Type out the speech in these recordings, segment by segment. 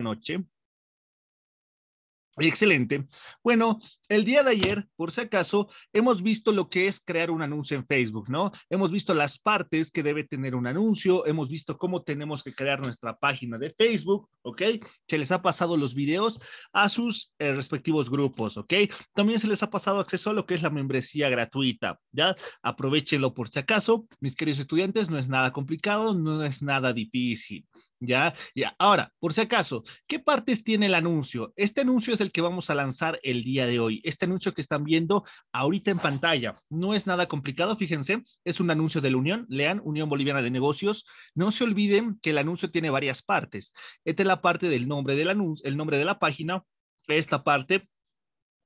noche. Excelente. Bueno, el día de ayer, por si acaso, hemos visto lo que es crear un anuncio en Facebook, ¿no? Hemos visto las partes que debe tener un anuncio, hemos visto cómo tenemos que crear nuestra página de Facebook, ¿ok? Se les ha pasado los videos a sus eh, respectivos grupos, ¿ok? También se les ha pasado acceso a lo que es la membresía gratuita, ¿ya? Aprovechenlo por si acaso, mis queridos estudiantes, no es nada complicado, no es nada difícil, ya, ya. Ahora, por si acaso, ¿qué partes tiene el anuncio? Este anuncio es el que vamos a lanzar el día de hoy. Este anuncio que están viendo ahorita en pantalla. No es nada complicado, fíjense. Es un anuncio de la Unión. Lean, Unión Boliviana de Negocios. No se olviden que el anuncio tiene varias partes. Esta es la parte del nombre del anuncio, el nombre de la página. Esta parte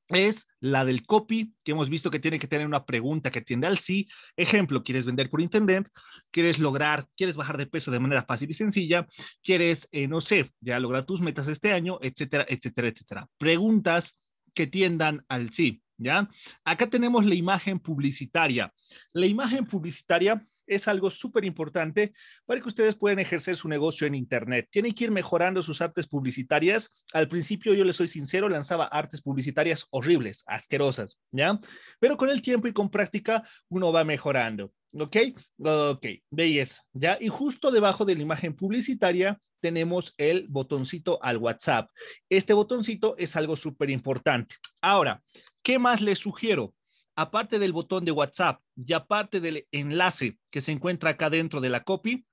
es la del copy, que hemos visto que tiene que tener una pregunta que tiende al sí. Ejemplo, quieres vender por intendente quieres lograr, quieres bajar de peso de manera fácil y sencilla, quieres, eh, no sé, ya lograr tus metas este año, etcétera, etcétera, etcétera. Preguntas que tiendan al sí, ¿ya? Acá tenemos la imagen publicitaria. La imagen publicitaria es algo súper importante para que ustedes puedan ejercer su negocio en Internet. Tienen que ir mejorando sus artes publicitarias. Al principio, yo les soy sincero, lanzaba artes publicitarias horribles, asquerosas, ¿ya? Pero con el tiempo y con práctica, uno va mejorando. ¿Ok? Ok, Veis, ¿ya? Y justo debajo de la imagen publicitaria tenemos el botoncito al WhatsApp. Este botoncito es algo súper importante. Ahora, ¿qué más les sugiero? aparte del botón de WhatsApp y aparte del enlace que se encuentra acá dentro de la copy,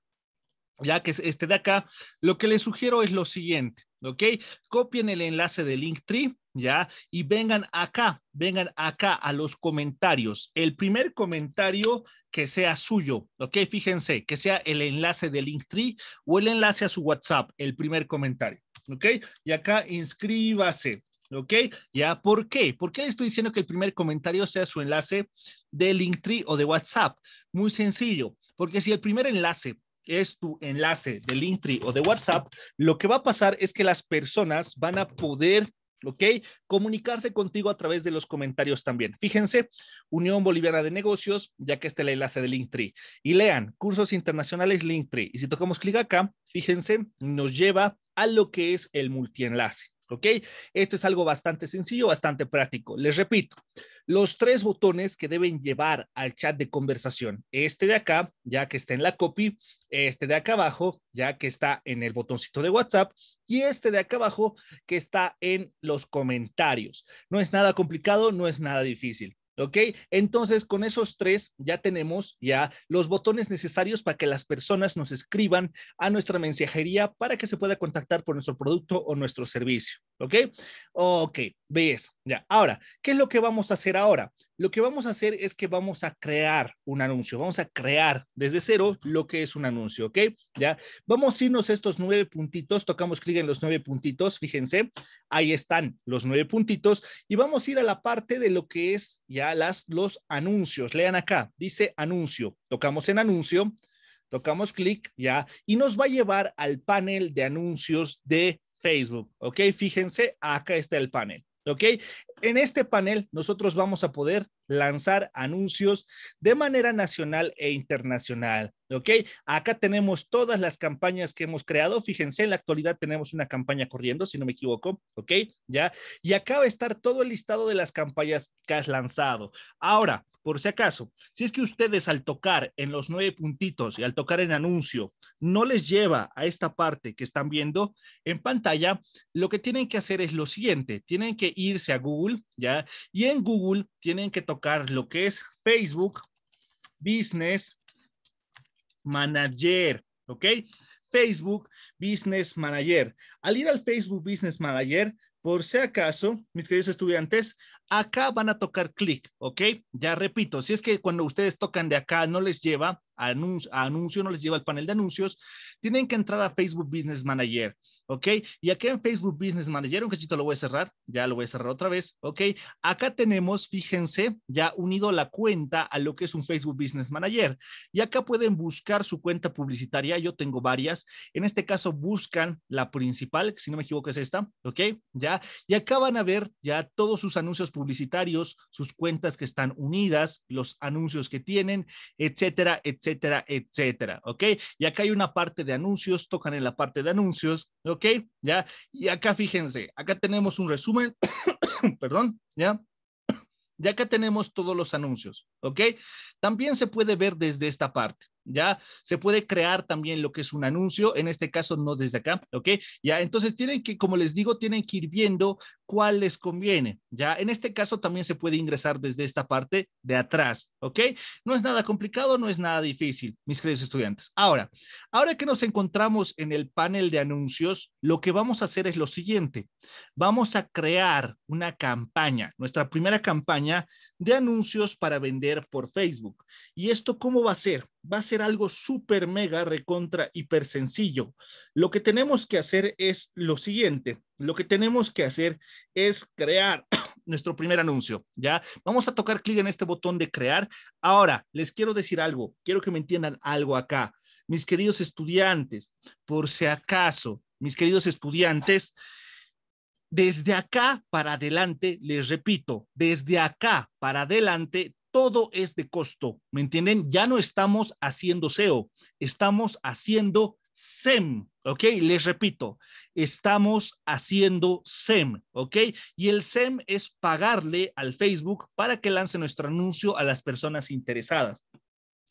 ya que es este de acá, lo que les sugiero es lo siguiente, ¿ok? Copien el enlace de Linktree, ¿ya? Y vengan acá, vengan acá a los comentarios. El primer comentario que sea suyo, ¿ok? Fíjense, que sea el enlace de Linktree o el enlace a su WhatsApp, el primer comentario, ¿ok? Y acá inscríbase, ¿Ok? ¿Ya por qué? ¿Por qué estoy diciendo que el primer comentario sea su enlace de Linktree o de WhatsApp? Muy sencillo, porque si el primer enlace es tu enlace de Linktree o de WhatsApp, lo que va a pasar es que las personas van a poder, ¿ok? Comunicarse contigo a través de los comentarios también. Fíjense, Unión Boliviana de Negocios, ya que este es el enlace de Linktree. Y lean, cursos internacionales Linktree. Y si tocamos clic acá, fíjense, nos lleva a lo que es el multienlace. ¿Ok? Esto es algo bastante sencillo, bastante práctico. Les repito, los tres botones que deben llevar al chat de conversación. Este de acá, ya que está en la copy, este de acá abajo, ya que está en el botoncito de WhatsApp, y este de acá abajo, que está en los comentarios. No es nada complicado, no es nada difícil. ¿Ok? Entonces, con esos tres ya tenemos ya los botones necesarios para que las personas nos escriban a nuestra mensajería para que se pueda contactar por nuestro producto o nuestro servicio. ¿Ok? Ok, ves, Ya. Ahora, ¿qué es lo que vamos a hacer ahora? Lo que vamos a hacer es que vamos a crear un anuncio. Vamos a crear desde cero lo que es un anuncio, ¿ok? Ya. Vamos a irnos estos nueve puntitos. Tocamos clic en los nueve puntitos. Fíjense, ahí están los nueve puntitos. Y vamos a ir a la parte de lo que es ya las, los anuncios. Lean acá, dice anuncio. Tocamos en anuncio. Tocamos clic, ya, y nos va a llevar al panel de anuncios de Facebook, ¿ok? Fíjense, acá está el panel, ¿ok? En este panel nosotros vamos a poder lanzar anuncios de manera nacional e internacional, ¿ok? Acá tenemos todas las campañas que hemos creado, fíjense, en la actualidad tenemos una campaña corriendo, si no me equivoco, ¿ok? Ya, y acá va a estar todo el listado de las campañas que has lanzado. Ahora, por si acaso, si es que ustedes al tocar en los nueve puntitos y al tocar en anuncio no les lleva a esta parte que están viendo en pantalla, lo que tienen que hacer es lo siguiente, tienen que irse a Google, ¿ya? Y en Google tienen que tocar lo que es Facebook Business Manager, ¿ok? Facebook Business Manager. Al ir al Facebook Business Manager, por si acaso, mis queridos estudiantes, acá van a tocar clic, ¿ok? Ya repito, si es que cuando ustedes tocan de acá no les lleva, anuncio, no les lleva al panel de anuncios, tienen que entrar a Facebook Business Manager, ¿ok? Y aquí en Facebook Business Manager, un cachito lo voy a cerrar, ya lo voy a cerrar otra vez, ¿ok? Acá tenemos, fíjense, ya unido la cuenta a lo que es un Facebook Business Manager. Y acá pueden buscar su cuenta publicitaria, yo tengo varias, en este caso buscan la principal, que si no me equivoco es esta, ¿ok? Ya, y acá van a ver ya todos sus anuncios publicitarios, sus cuentas que están unidas, los anuncios que tienen, etcétera, etcétera etcétera, etcétera, ¿ok? Y acá hay una parte de anuncios, tocan en la parte de anuncios, ¿ok? Ya, y acá fíjense, acá tenemos un resumen, perdón, ¿ya? Y acá tenemos todos los anuncios, ¿ok? También se puede ver desde esta parte, ¿ya? Se puede crear también lo que es un anuncio, en este caso no desde acá, ¿ok? Ya, entonces tienen que, como les digo, tienen que ir viendo cuál les conviene. Ya en este caso también se puede ingresar desde esta parte de atrás, ¿ok? No es nada complicado, no es nada difícil, mis queridos estudiantes. Ahora, ahora que nos encontramos en el panel de anuncios, lo que vamos a hacer es lo siguiente. Vamos a crear una campaña, nuestra primera campaña de anuncios para vender por Facebook. ¿Y esto cómo va a ser? Va a ser algo súper mega recontra hiper sencillo. Lo que tenemos que hacer es lo siguiente lo que tenemos que hacer es crear nuestro primer anuncio, ¿ya? Vamos a tocar clic en este botón de crear. Ahora, les quiero decir algo, quiero que me entiendan algo acá. Mis queridos estudiantes, por si acaso, mis queridos estudiantes, desde acá para adelante, les repito, desde acá para adelante, todo es de costo, ¿me entienden? Ya no estamos haciendo SEO, estamos haciendo SEM, ¿ok? Les repito, estamos haciendo SEM, ¿ok? Y el SEM es pagarle al Facebook para que lance nuestro anuncio a las personas interesadas.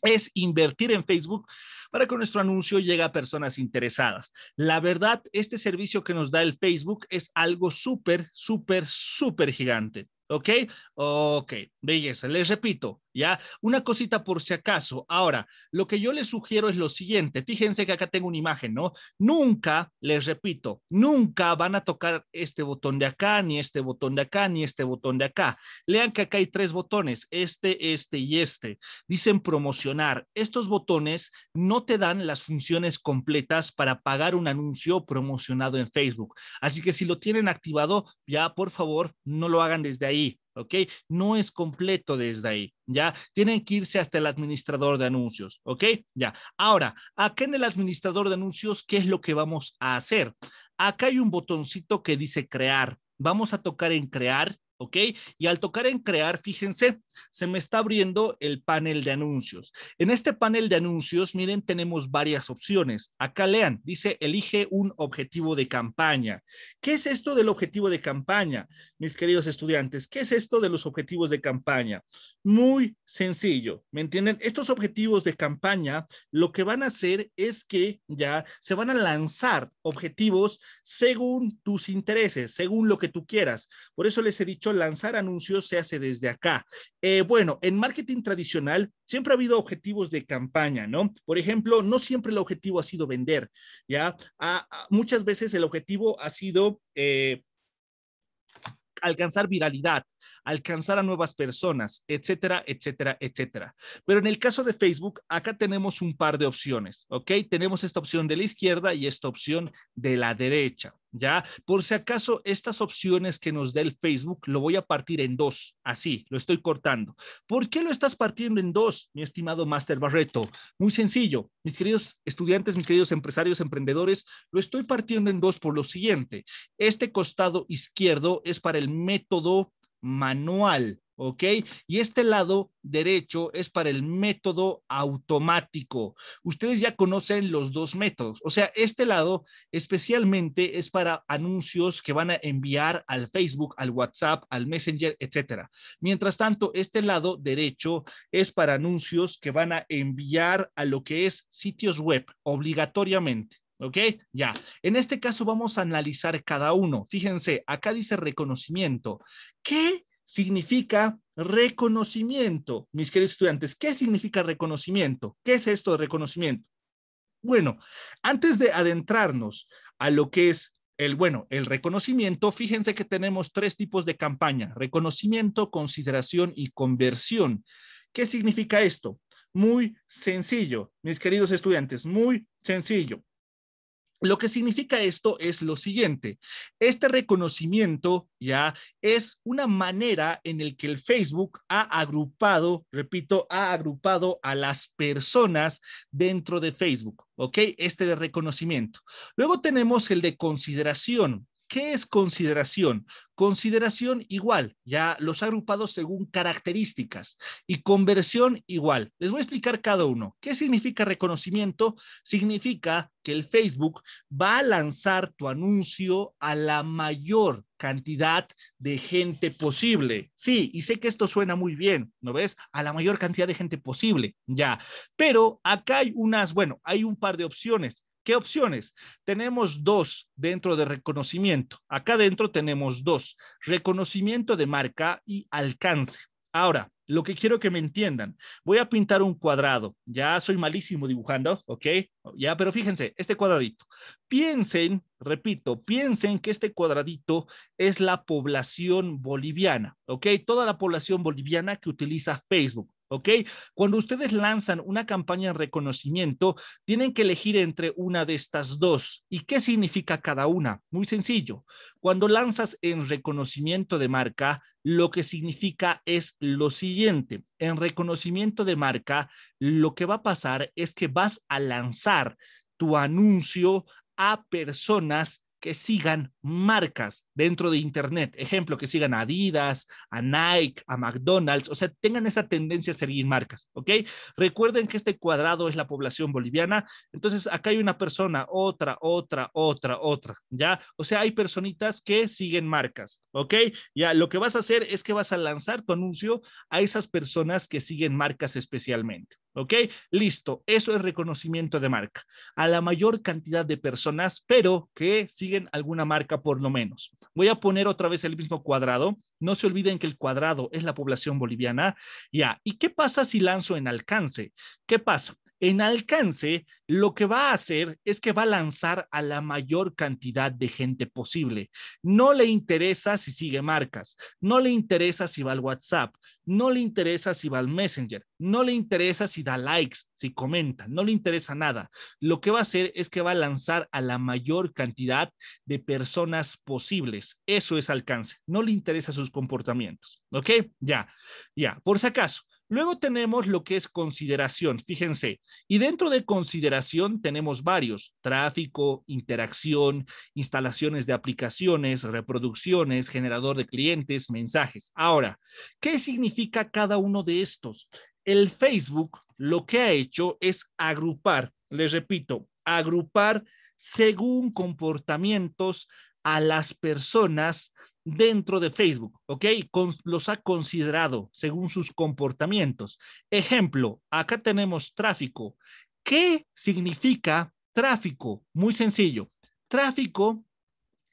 Es invertir en Facebook para que nuestro anuncio llegue a personas interesadas. La verdad, este servicio que nos da el Facebook es algo súper, súper, súper gigante. ¿Ok? Ok, belleza. Les repito, ¿ya? Una cosita por si acaso. Ahora, lo que yo les sugiero es lo siguiente. Fíjense que acá tengo una imagen, ¿no? Nunca, les repito, nunca van a tocar este botón de acá, ni este botón de acá, ni este botón de acá. Lean que acá hay tres botones, este, este y este. Dicen promocionar. Estos botones no te dan las funciones completas para pagar un anuncio promocionado en Facebook. Así que si lo tienen activado, ya por favor, no lo hagan desde ahí. ¿ok? No es completo desde ahí, ¿ya? Tienen que irse hasta el administrador de anuncios, ¿ok? Ya. Ahora, acá en el administrador de anuncios, ¿qué es lo que vamos a hacer? Acá hay un botoncito que dice crear. Vamos a tocar en crear ¿ok? Y al tocar en crear, fíjense, se me está abriendo el panel de anuncios. En este panel de anuncios, miren, tenemos varias opciones. Acá lean, dice, elige un objetivo de campaña. ¿Qué es esto del objetivo de campaña, mis queridos estudiantes? ¿Qué es esto de los objetivos de campaña? Muy sencillo, ¿me entienden? Estos objetivos de campaña lo que van a hacer es que ya se van a lanzar objetivos según tus intereses, según lo que tú quieras. Por eso les he dicho lanzar anuncios se hace desde acá. Eh, bueno, en marketing tradicional siempre ha habido objetivos de campaña, ¿no? Por ejemplo, no siempre el objetivo ha sido vender, ¿ya? muchas veces el objetivo ha sido eh, alcanzar viralidad, alcanzar a nuevas personas, etcétera, etcétera, etcétera. Pero en el caso de Facebook, acá tenemos un par de opciones, ¿ok? Tenemos esta opción de la izquierda y esta opción de la derecha. ¿ya? Por si acaso, estas opciones que nos da el Facebook, lo voy a partir en dos, así, lo estoy cortando. ¿Por qué lo estás partiendo en dos, mi estimado Master Barreto? Muy sencillo, mis queridos estudiantes, mis queridos empresarios, emprendedores, lo estoy partiendo en dos por lo siguiente. Este costado izquierdo es para el método manual, ¿ok? Y este lado derecho es para el método automático. Ustedes ya conocen los dos métodos. O sea, este lado especialmente es para anuncios que van a enviar al Facebook, al WhatsApp, al Messenger, etcétera. Mientras tanto, este lado derecho es para anuncios que van a enviar a lo que es sitios web obligatoriamente. ¿Ok? Ya. En este caso vamos a analizar cada uno. Fíjense, acá dice reconocimiento. ¿Qué significa reconocimiento? Mis queridos estudiantes, ¿qué significa reconocimiento? ¿Qué es esto de reconocimiento? Bueno, antes de adentrarnos a lo que es el, bueno, el reconocimiento, fíjense que tenemos tres tipos de campaña, reconocimiento, consideración y conversión. ¿Qué significa esto? Muy sencillo, mis queridos estudiantes, muy sencillo. Lo que significa esto es lo siguiente. Este reconocimiento ya es una manera en el que el Facebook ha agrupado, repito, ha agrupado a las personas dentro de Facebook, ¿ok? Este de reconocimiento. Luego tenemos el de consideración. ¿Qué es consideración? Consideración igual, ya los agrupados según características y conversión igual. Les voy a explicar cada uno. ¿Qué significa reconocimiento? Significa que el Facebook va a lanzar tu anuncio a la mayor cantidad de gente posible. Sí, y sé que esto suena muy bien, ¿no ves? A la mayor cantidad de gente posible, ya. Pero acá hay unas, bueno, hay un par de opciones ¿Qué opciones? Tenemos dos dentro de reconocimiento. Acá dentro tenemos dos, reconocimiento de marca y alcance. Ahora, lo que quiero que me entiendan, voy a pintar un cuadrado. Ya soy malísimo dibujando, ¿ok? Ya, pero fíjense, este cuadradito. Piensen, repito, piensen que este cuadradito es la población boliviana, ¿ok? Toda la población boliviana que utiliza Facebook. ¿ok? Cuando ustedes lanzan una campaña de reconocimiento, tienen que elegir entre una de estas dos. ¿Y qué significa cada una? Muy sencillo. Cuando lanzas en reconocimiento de marca, lo que significa es lo siguiente. En reconocimiento de marca, lo que va a pasar es que vas a lanzar tu anuncio a personas que sigan marcas dentro de Internet. Ejemplo, que sigan Adidas, a Nike, a McDonald's, o sea, tengan esa tendencia a seguir marcas, ¿ok? Recuerden que este cuadrado es la población boliviana, entonces acá hay una persona, otra, otra, otra, otra, ¿ya? O sea, hay personitas que siguen marcas, ¿ok? Ya, lo que vas a hacer es que vas a lanzar tu anuncio a esas personas que siguen marcas especialmente. ¿Ok? Listo. Eso es reconocimiento de marca. A la mayor cantidad de personas, pero que siguen alguna marca por lo menos. Voy a poner otra vez el mismo cuadrado. No se olviden que el cuadrado es la población boliviana. Ya, ¿y qué pasa si lanzo en alcance? ¿Qué pasa? en alcance, lo que va a hacer es que va a lanzar a la mayor cantidad de gente posible. No le interesa si sigue marcas, no le interesa si va al WhatsApp, no le interesa si va al Messenger, no le interesa si da likes, si comenta, no le interesa nada. Lo que va a hacer es que va a lanzar a la mayor cantidad de personas posibles. Eso es alcance. No le interesa sus comportamientos. ¿Ok? Ya, ya. Por si acaso, Luego tenemos lo que es consideración, fíjense, y dentro de consideración tenemos varios, tráfico, interacción, instalaciones de aplicaciones, reproducciones, generador de clientes, mensajes. Ahora, ¿qué significa cada uno de estos? El Facebook lo que ha hecho es agrupar, les repito, agrupar según comportamientos a las personas dentro de Facebook, ¿ok? los ha considerado según sus comportamientos. Ejemplo, acá tenemos tráfico. ¿Qué significa tráfico? Muy sencillo. Tráfico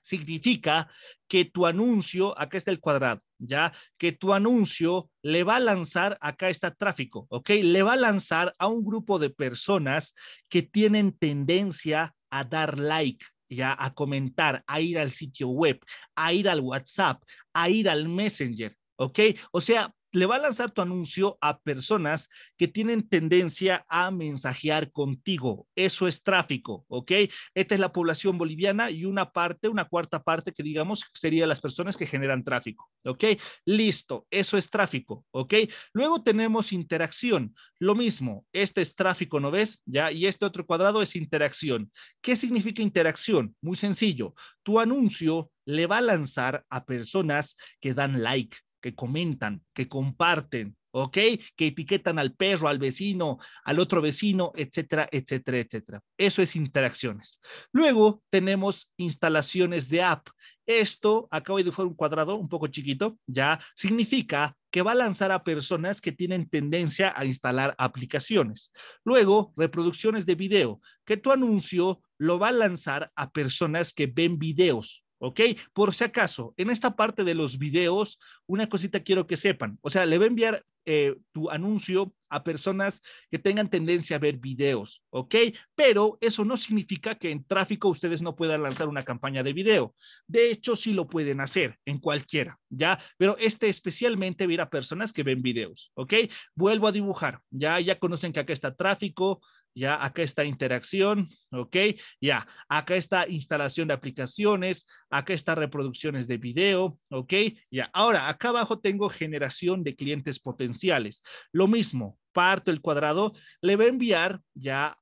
significa que tu anuncio, acá está el cuadrado, ¿ya? Que tu anuncio le va a lanzar, acá está tráfico, ¿ok? Le va a lanzar a un grupo de personas que tienen tendencia a dar like, ya a comentar, a ir al sitio web, a ir al WhatsApp, a ir al Messenger, ¿ok? O sea, le va a lanzar tu anuncio a personas que tienen tendencia a mensajear contigo. Eso es tráfico, ¿ok? Esta es la población boliviana y una parte, una cuarta parte que digamos sería las personas que generan tráfico, ¿ok? Listo, eso es tráfico, ¿ok? Luego tenemos interacción. Lo mismo, este es tráfico, ¿no ves? Ya, y este otro cuadrado es interacción. ¿Qué significa interacción? Muy sencillo. Tu anuncio le va a lanzar a personas que dan like, que comentan, que comparten, ¿ok? Que etiquetan al perro, al vecino, al otro vecino, etcétera, etcétera, etcétera. Eso es interacciones. Luego tenemos instalaciones de app. Esto, acabo de fuera un cuadrado un poco chiquito, ya significa que va a lanzar a personas que tienen tendencia a instalar aplicaciones. Luego, reproducciones de video, que tu anuncio lo va a lanzar a personas que ven videos, ¿ok? Por si acaso, en esta parte de los videos, una cosita quiero que sepan, o sea, le va a enviar eh, tu anuncio a personas que tengan tendencia a ver videos, ¿ok? Pero eso no significa que en tráfico ustedes no puedan lanzar una campaña de video. De hecho, sí lo pueden hacer en cualquiera, ¿ya? Pero este especialmente va a personas que ven videos, ¿ok? Vuelvo a dibujar, ya, ya conocen que acá está tráfico, ya acá está interacción, ok, ya acá está instalación de aplicaciones, acá está reproducciones de video, ok, ya ahora acá abajo tengo generación de clientes potenciales. Lo mismo, parto el cuadrado, le va a enviar ya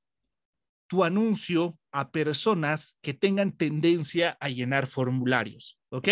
tu anuncio a personas que tengan tendencia a llenar formularios, ok.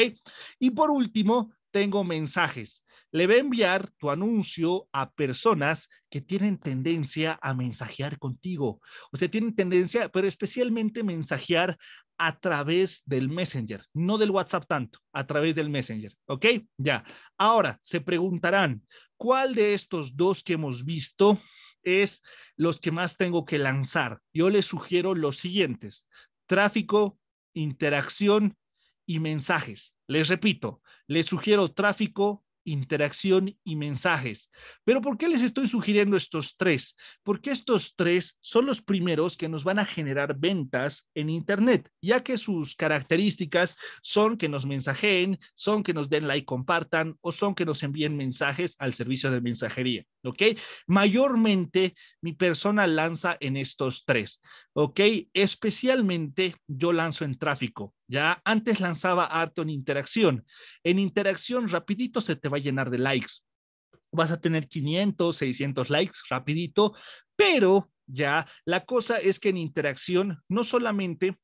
Y por último, tengo mensajes le va a enviar tu anuncio a personas que tienen tendencia a mensajear contigo. O sea, tienen tendencia, pero especialmente mensajear a través del Messenger, no del WhatsApp tanto, a través del Messenger. ¿Ok? Ya. Ahora, se preguntarán, ¿cuál de estos dos que hemos visto es los que más tengo que lanzar? Yo les sugiero los siguientes. Tráfico, interacción y mensajes. Les repito, les sugiero tráfico, interacción y mensajes. Pero ¿por qué les estoy sugiriendo estos tres? Porque estos tres son los primeros que nos van a generar ventas en Internet, ya que sus características son que nos mensajeen, son que nos den like, compartan o son que nos envíen mensajes al servicio de mensajería. ¿ok? Mayormente mi persona lanza en estos tres, ¿ok? Especialmente yo lanzo en tráfico, ya antes lanzaba arte en interacción. En interacción rapidito se te va a llenar de likes. Vas a tener 500, 600 likes rapidito, pero ya la cosa es que en interacción no solamente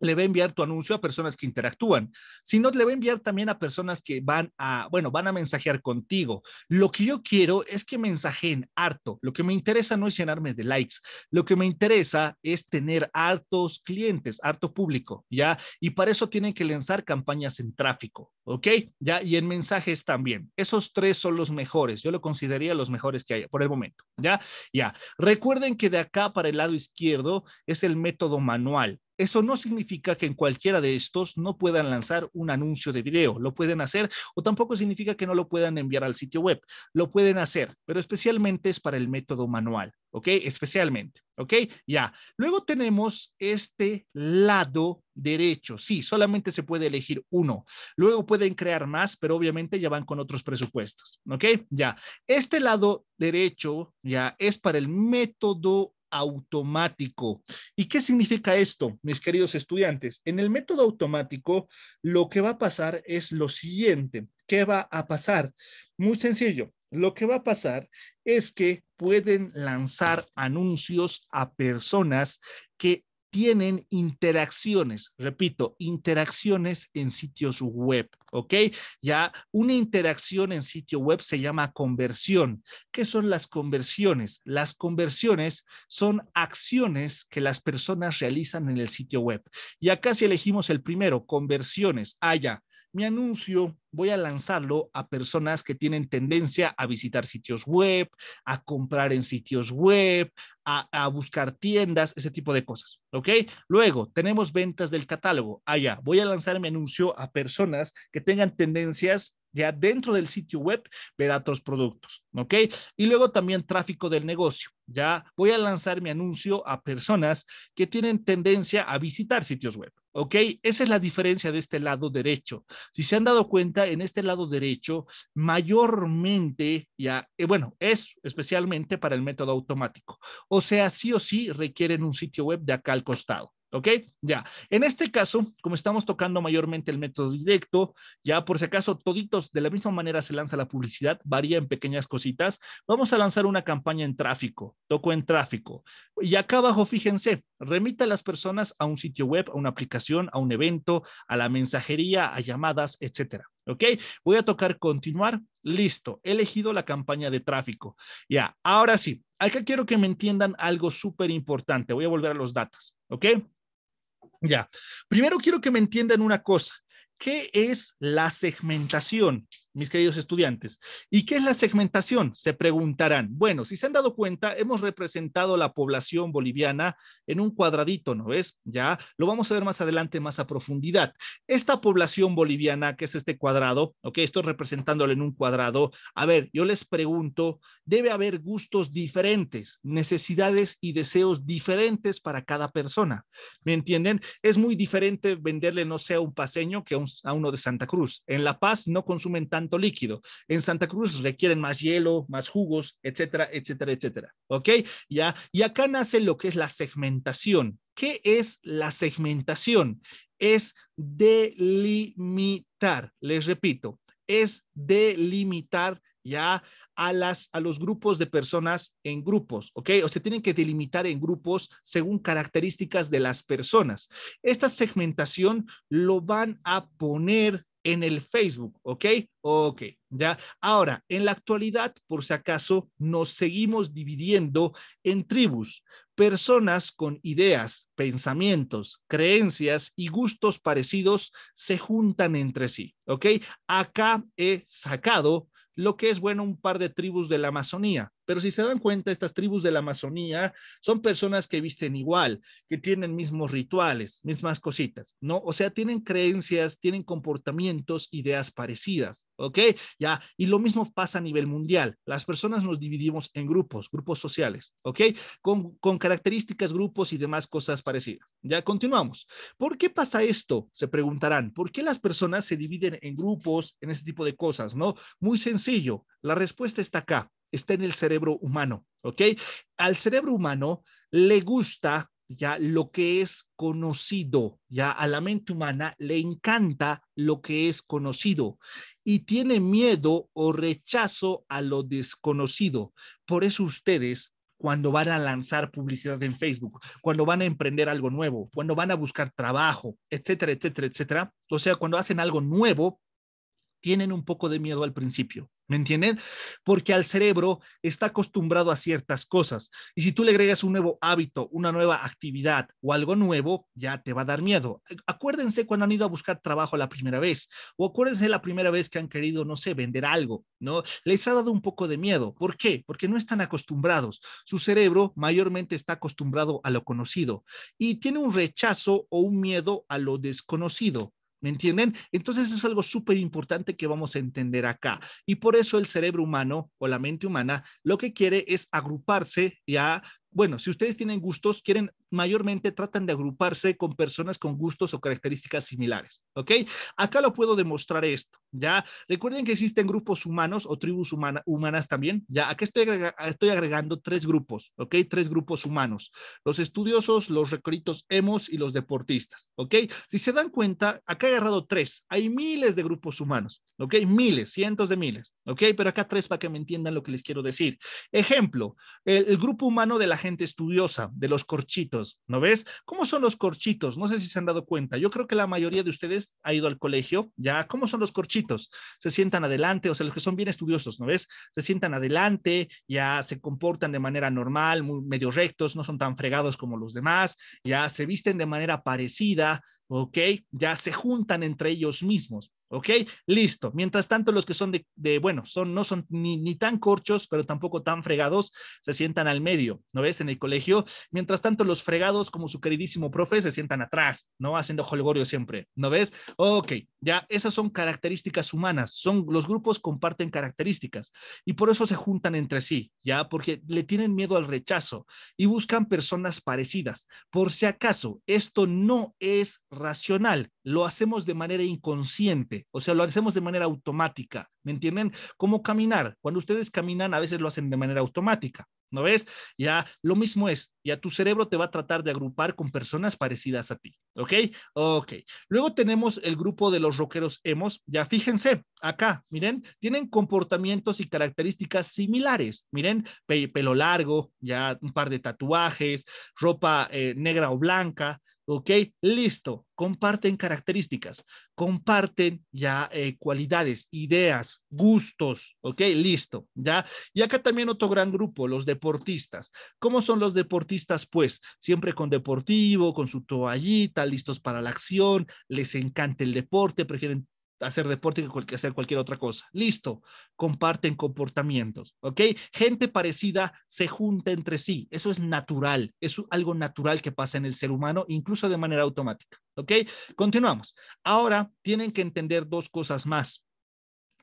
le va a enviar tu anuncio a personas que interactúan, sino le va a enviar también a personas que van a, bueno, van a mensajear contigo. Lo que yo quiero es que mensajen harto. Lo que me interesa no es llenarme de likes. Lo que me interesa es tener hartos clientes, harto público, ¿ya? Y para eso tienen que lanzar campañas en tráfico, ¿ok? ¿Ya? Y en mensajes también. Esos tres son los mejores. Yo lo consideraría los mejores que hay por el momento, ¿ya? Ya. Recuerden que de acá para el lado izquierdo es el método manual. Eso no significa que en cualquiera de estos no puedan lanzar un anuncio de video, lo pueden hacer o tampoco significa que no lo puedan enviar al sitio web, lo pueden hacer, pero especialmente es para el método manual, ¿ok? Especialmente, ¿ok? Ya. Luego tenemos este lado derecho, sí, solamente se puede elegir uno. Luego pueden crear más, pero obviamente ya van con otros presupuestos, ¿ok? Ya. Este lado derecho ya es para el método automático. ¿Y qué significa esto, mis queridos estudiantes? En el método automático, lo que va a pasar es lo siguiente. ¿Qué va a pasar? Muy sencillo. Lo que va a pasar es que pueden lanzar anuncios a personas que tienen interacciones, repito, interacciones en sitios web. ¿ok? Ya una interacción en sitio web se llama conversión. ¿Qué son las conversiones? Las conversiones son acciones que las personas realizan en el sitio web. Y acá si elegimos el primero, conversiones, haya ah, mi anuncio voy a lanzarlo a personas que tienen tendencia a visitar sitios web, a comprar en sitios web, a, buscar tiendas, ese tipo de cosas. ¿Ok? Luego tenemos ventas del catálogo. Allá, ah, voy a lanzar mi anuncio a personas que tengan tendencias ya dentro del sitio web ver otros productos, ¿ok? Y luego también tráfico del negocio. Ya voy a lanzar mi anuncio a personas que tienen tendencia a visitar sitios web, ¿Ok? Esa es la diferencia de este lado derecho. Si se han dado cuenta, en este lado derecho, mayormente, ya, eh, bueno, es especialmente para el método automático. O sea, sí o sí requieren un sitio web de acá al costado. ¿Ok? Ya. En este caso, como estamos tocando mayormente el método directo, ya por si acaso toditos de la misma manera se lanza la publicidad, varía en pequeñas cositas. Vamos a lanzar una campaña en tráfico, toco en tráfico. Y acá abajo, fíjense, remita a las personas a un sitio web, a una aplicación, a un evento, a la mensajería, a llamadas, etcétera. ¿Ok? Voy a tocar continuar. Listo. He elegido la campaña de tráfico. Ya, ahora sí. Acá quiero que me entiendan algo súper importante. Voy a volver a los datos. ¿Ok? Ya. Primero quiero que me entiendan una cosa. ¿Qué es la segmentación? mis queridos estudiantes. ¿Y qué es la segmentación? Se preguntarán. Bueno, si se han dado cuenta, hemos representado la población boliviana en un cuadradito, ¿no ves? Ya lo vamos a ver más adelante, más a profundidad. Esta población boliviana, que es este cuadrado, ok, estoy representándolo en un cuadrado. A ver, yo les pregunto, debe haber gustos diferentes, necesidades y deseos diferentes para cada persona. ¿Me entienden? Es muy diferente venderle, no sé, a un paseño que a, a uno de Santa Cruz. En La Paz no consumen tanto líquido. En Santa Cruz requieren más hielo, más jugos, etcétera, etcétera, etcétera. ¿Ok? Ya, y acá nace lo que es la segmentación. ¿Qué es la segmentación? Es delimitar, les repito, es delimitar ya a las a los grupos de personas en grupos, ¿ok? O se tienen que delimitar en grupos según características de las personas. Esta segmentación lo van a poner en el Facebook, ¿ok? Ok, ya. Ahora, en la actualidad, por si acaso, nos seguimos dividiendo en tribus, personas con ideas, pensamientos, creencias y gustos parecidos se juntan entre sí, ¿ok? Acá he sacado lo que es, bueno, un par de tribus de la Amazonía, pero si se dan cuenta, estas tribus de la Amazonía son personas que visten igual, que tienen mismos rituales, mismas cositas, ¿no? O sea, tienen creencias, tienen comportamientos, ideas parecidas, ¿ok? Ya, y lo mismo pasa a nivel mundial. Las personas nos dividimos en grupos, grupos sociales, ¿ok? Con, características, grupos y demás cosas parecidas. Ya, continuamos. ¿Por qué pasa esto? Se preguntarán. ¿Por qué las personas se dividen en grupos, en este tipo de cosas, ¿no? Muy sencillo. La respuesta está acá está en el cerebro humano, ¿ok? Al cerebro humano le gusta ya lo que es conocido, ya a la mente humana le encanta lo que es conocido y tiene miedo o rechazo a lo desconocido. Por eso ustedes cuando van a lanzar publicidad en Facebook, cuando van a emprender algo nuevo, cuando van a buscar trabajo, etcétera, etcétera, etcétera. O sea, cuando hacen algo nuevo, tienen un poco de miedo al principio. ¿Me entienden? Porque al cerebro está acostumbrado a ciertas cosas. Y si tú le agregas un nuevo hábito, una nueva actividad o algo nuevo, ya te va a dar miedo. Eh, acuérdense cuando han ido a buscar trabajo la primera vez o acuérdense la primera vez que han querido, no sé, vender algo, ¿no? Les ha dado un poco de miedo. ¿Por qué? Porque no están acostumbrados. Su cerebro mayormente está acostumbrado a lo conocido y tiene un rechazo o un miedo a lo desconocido. ¿Me entienden? Entonces es algo súper importante que vamos a entender acá. Y por eso el cerebro humano o la mente humana lo que quiere es agruparse ya. Bueno, si ustedes tienen gustos, quieren mayormente tratan de agruparse con personas con gustos o características similares, ¿ok? Acá lo puedo demostrar esto. ¿ya? Recuerden que existen grupos humanos o tribus humanas también, ¿ya? Aquí estoy, agregando tres grupos, ¿ok? Tres grupos humanos, los estudiosos, los recoritos hemos y los deportistas, ¿ok? Si se dan cuenta, acá he agarrado tres, hay miles de grupos humanos, ¿ok? Miles, cientos de miles, ¿ok? Pero acá tres para que me entiendan lo que les quiero decir. Ejemplo, el grupo humano de la gente estudiosa, de los corchitos, ¿no ves? ¿Cómo son los corchitos? No sé si se han dado cuenta, yo creo que la mayoría de ustedes ha ido al colegio, ¿ya? ¿Cómo son los corchitos? se sientan adelante, o sea, los que son bien estudiosos, ¿no ves? Se sientan adelante, ya se comportan de manera normal, medio rectos, no son tan fregados como los demás, ya se visten de manera parecida, ¿ok? Ya se juntan entre ellos mismos, ¿ok? Listo. Mientras tanto, los que son de, de bueno, son, no son ni, tan corchos, pero tampoco tan fregados, se sientan al medio, ¿no ves? En el colegio. Mientras tanto, los fregados, como su queridísimo profe, se sientan atrás, ¿no? Haciendo jolgorio siempre, ¿no ves? Ok, ya, esas son características humanas, son, los grupos comparten características y por eso se juntan entre sí, ¿ya? Porque le tienen miedo al rechazo y buscan personas parecidas. Por si acaso, esto no es racional, lo hacemos de manera inconsciente, o sea, lo hacemos de manera automática, ¿me entienden? Como caminar, cuando ustedes caminan a veces lo hacen de manera automática, ¿no ves? Ya lo mismo es, ya tu cerebro te va a tratar de agrupar con personas parecidas a ti. ¿Ok? Ok. Luego tenemos el grupo de los rockeros hemos. Ya fíjense, acá, miren, tienen comportamientos y características similares. Miren, pelo largo, ya un par de tatuajes, ropa eh, negra o blanca. ¿Ok? Listo. Comparten características, comparten ya eh, cualidades, ideas, gustos. ¿Ok? Listo. Ya. Y acá también otro gran grupo, los deportistas. ¿Cómo son los deportistas? Pues siempre con deportivo, con su toallita listos para la acción, les encanta el deporte, prefieren hacer deporte que, hacer cualquier otra cosa. Listo, comparten comportamientos, ¿ok? Gente parecida se junta entre sí, eso es natural, es algo natural que pasa en el ser humano, incluso de manera automática, ¿ok? Continuamos. Ahora tienen que entender dos cosas más.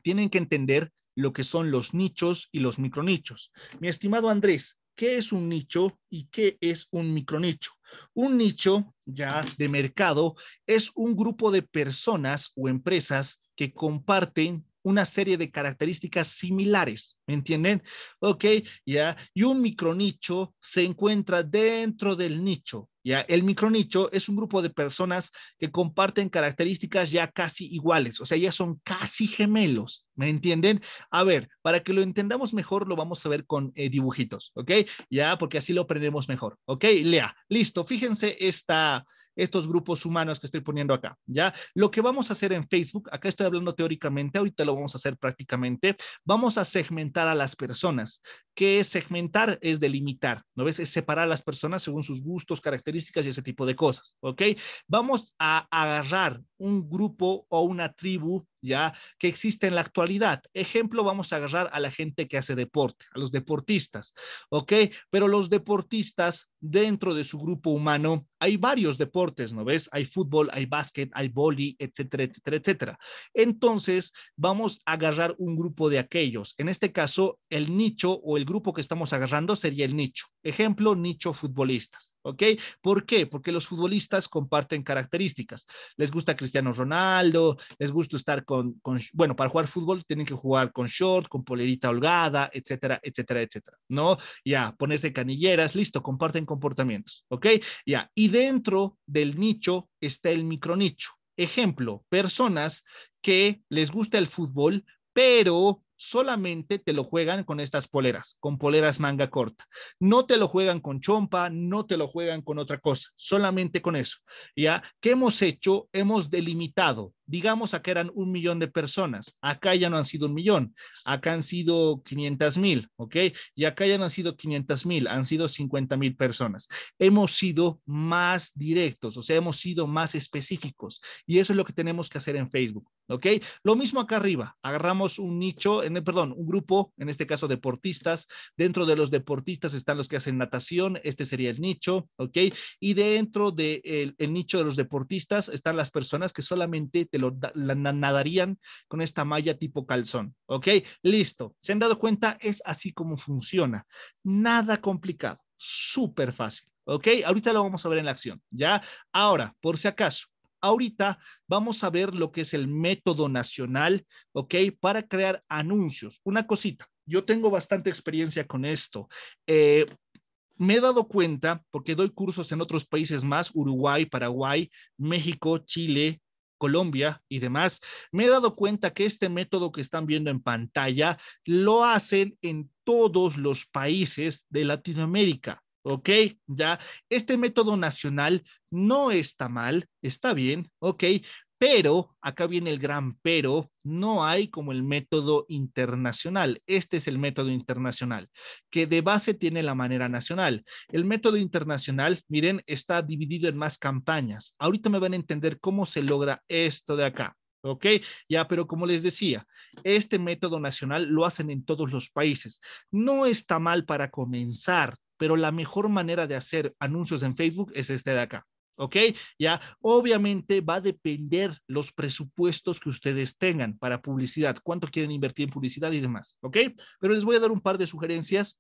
Tienen que entender lo que son los nichos y los micronichos. Mi estimado Andrés, qué es un nicho y qué es un micronicho. Un nicho ya de mercado es un grupo de personas o empresas que comparten una serie de características similares, ¿me entienden? Ok, ya. Y un micronicho se encuentra dentro del nicho. ¿ya? El micronicho es un grupo de personas que comparten características ya casi iguales, o sea, ya son casi gemelos, ¿me entienden? A ver, para que lo entendamos mejor, lo vamos a ver con eh, dibujitos, ¿ok? Ya, porque así lo aprendemos mejor, ¿ok? Lea, listo, fíjense esta, estos grupos humanos que estoy poniendo acá, ¿ya? Lo que vamos a hacer en Facebook, acá estoy hablando teóricamente, ahorita lo vamos a hacer prácticamente, vamos a segmentar a las personas. ¿Qué es segmentar? Es delimitar, ¿no ves? Es separar a las personas según sus gustos, características y ese tipo de cosas, ¿ok? Vamos a agarrar un grupo o una tribu ya que existe en la actualidad. Ejemplo, vamos a agarrar a la gente que hace deporte, a los deportistas, ¿ok? Pero los deportistas dentro de su grupo humano hay varios deportes, ¿no ves? Hay fútbol, hay básquet, hay boli etcétera, etcétera, etcétera. Entonces, vamos a agarrar un grupo de aquellos. En este caso, el nicho o el grupo que estamos agarrando sería el nicho. Ejemplo, nicho futbolistas. ¿ok? ¿Por qué? Porque los futbolistas comparten características. Les gusta Cristiano Ronaldo, les gusta estar con, bueno, para jugar fútbol tienen que jugar con short, con polerita holgada, etcétera, etcétera, etcétera, ¿no? Ya, ponerse canilleras, listo, comparten comportamientos, ¿ok? Ya, y dentro del nicho está el micronicho. Ejemplo, personas que les gusta el fútbol, pero solamente te lo juegan con estas poleras, con poleras manga corta. No te lo juegan con chompa, no te lo juegan con otra cosa, solamente con eso. ¿Ya? ¿Qué hemos hecho? Hemos delimitado digamos acá eran un millón de personas, acá ya no han sido un millón, acá han sido 500 mil, ¿ok? Y acá ya no han sido 500 mil, han sido 50 mil personas. Hemos sido más directos, o sea, hemos sido más específicos y eso es lo que tenemos que hacer en Facebook, ¿ok? Lo mismo acá arriba, agarramos un nicho, en, perdón, un grupo, en este caso deportistas, dentro de los deportistas están los que hacen natación, este sería el nicho, ¿ok? Y dentro del de el nicho de los deportistas están las personas que solamente te nadarían con esta malla tipo calzón. ¿Ok? Listo. ¿Se han dado cuenta? Es así como funciona. Nada complicado, súper fácil. ¿Ok? Ahorita lo vamos a ver en la acción. ¿Ya? Ahora, por si acaso, ahorita vamos a ver lo que es el método nacional, ¿ok? Para crear anuncios. Una cosita, yo tengo bastante experiencia con esto. Eh, me he dado cuenta, porque doy cursos en otros países más, Uruguay, Paraguay, México, Chile, Colombia y demás, me he dado cuenta que este método que están viendo en pantalla lo hacen en todos los países de Latinoamérica. ¿ok? Ya, este método nacional no está mal, está bien, ¿ok? Pero, acá viene el gran pero, no hay como el método internacional. Este es el método internacional, que de base tiene la manera nacional. El método internacional, miren, está dividido en más campañas. Ahorita me van a entender cómo se logra esto de acá. ¿Ok? Ya, pero como les decía, este método nacional lo hacen en todos los países. No está mal para comenzar, pero la mejor manera de hacer anuncios en Facebook es este de acá. ¿ok? Ya, obviamente va a depender los presupuestos que ustedes tengan para publicidad, cuánto quieren invertir en publicidad y demás, ¿ok? Pero les voy a dar un par de sugerencias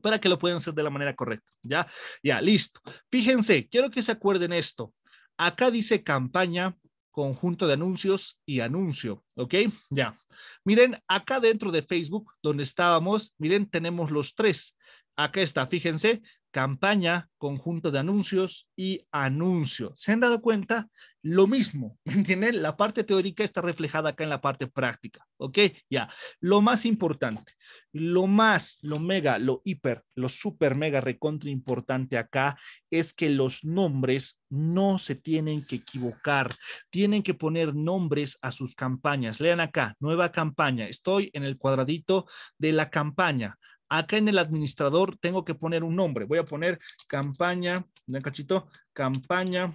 para que lo puedan hacer de la manera correcta, ¿ya? Ya, listo. Fíjense, quiero que se acuerden esto. Acá dice campaña, conjunto de anuncios y anuncio, ¿ok? Ya. Miren, acá dentro de Facebook, donde estábamos, miren, tenemos los tres. Acá está, fíjense, campaña, conjunto de anuncios y anuncio. ¿Se han dado cuenta? Lo mismo, ¿me entienden? La parte teórica está reflejada acá en la parte práctica, ¿ok? Ya, lo más importante, lo más, lo mega, lo hiper, lo super mega recontra importante acá es que los nombres no se tienen que equivocar, tienen que poner nombres a sus campañas. Lean acá, nueva campaña, estoy en el cuadradito de la campaña Acá en el administrador tengo que poner un nombre. Voy a poner campaña, un cachito, campaña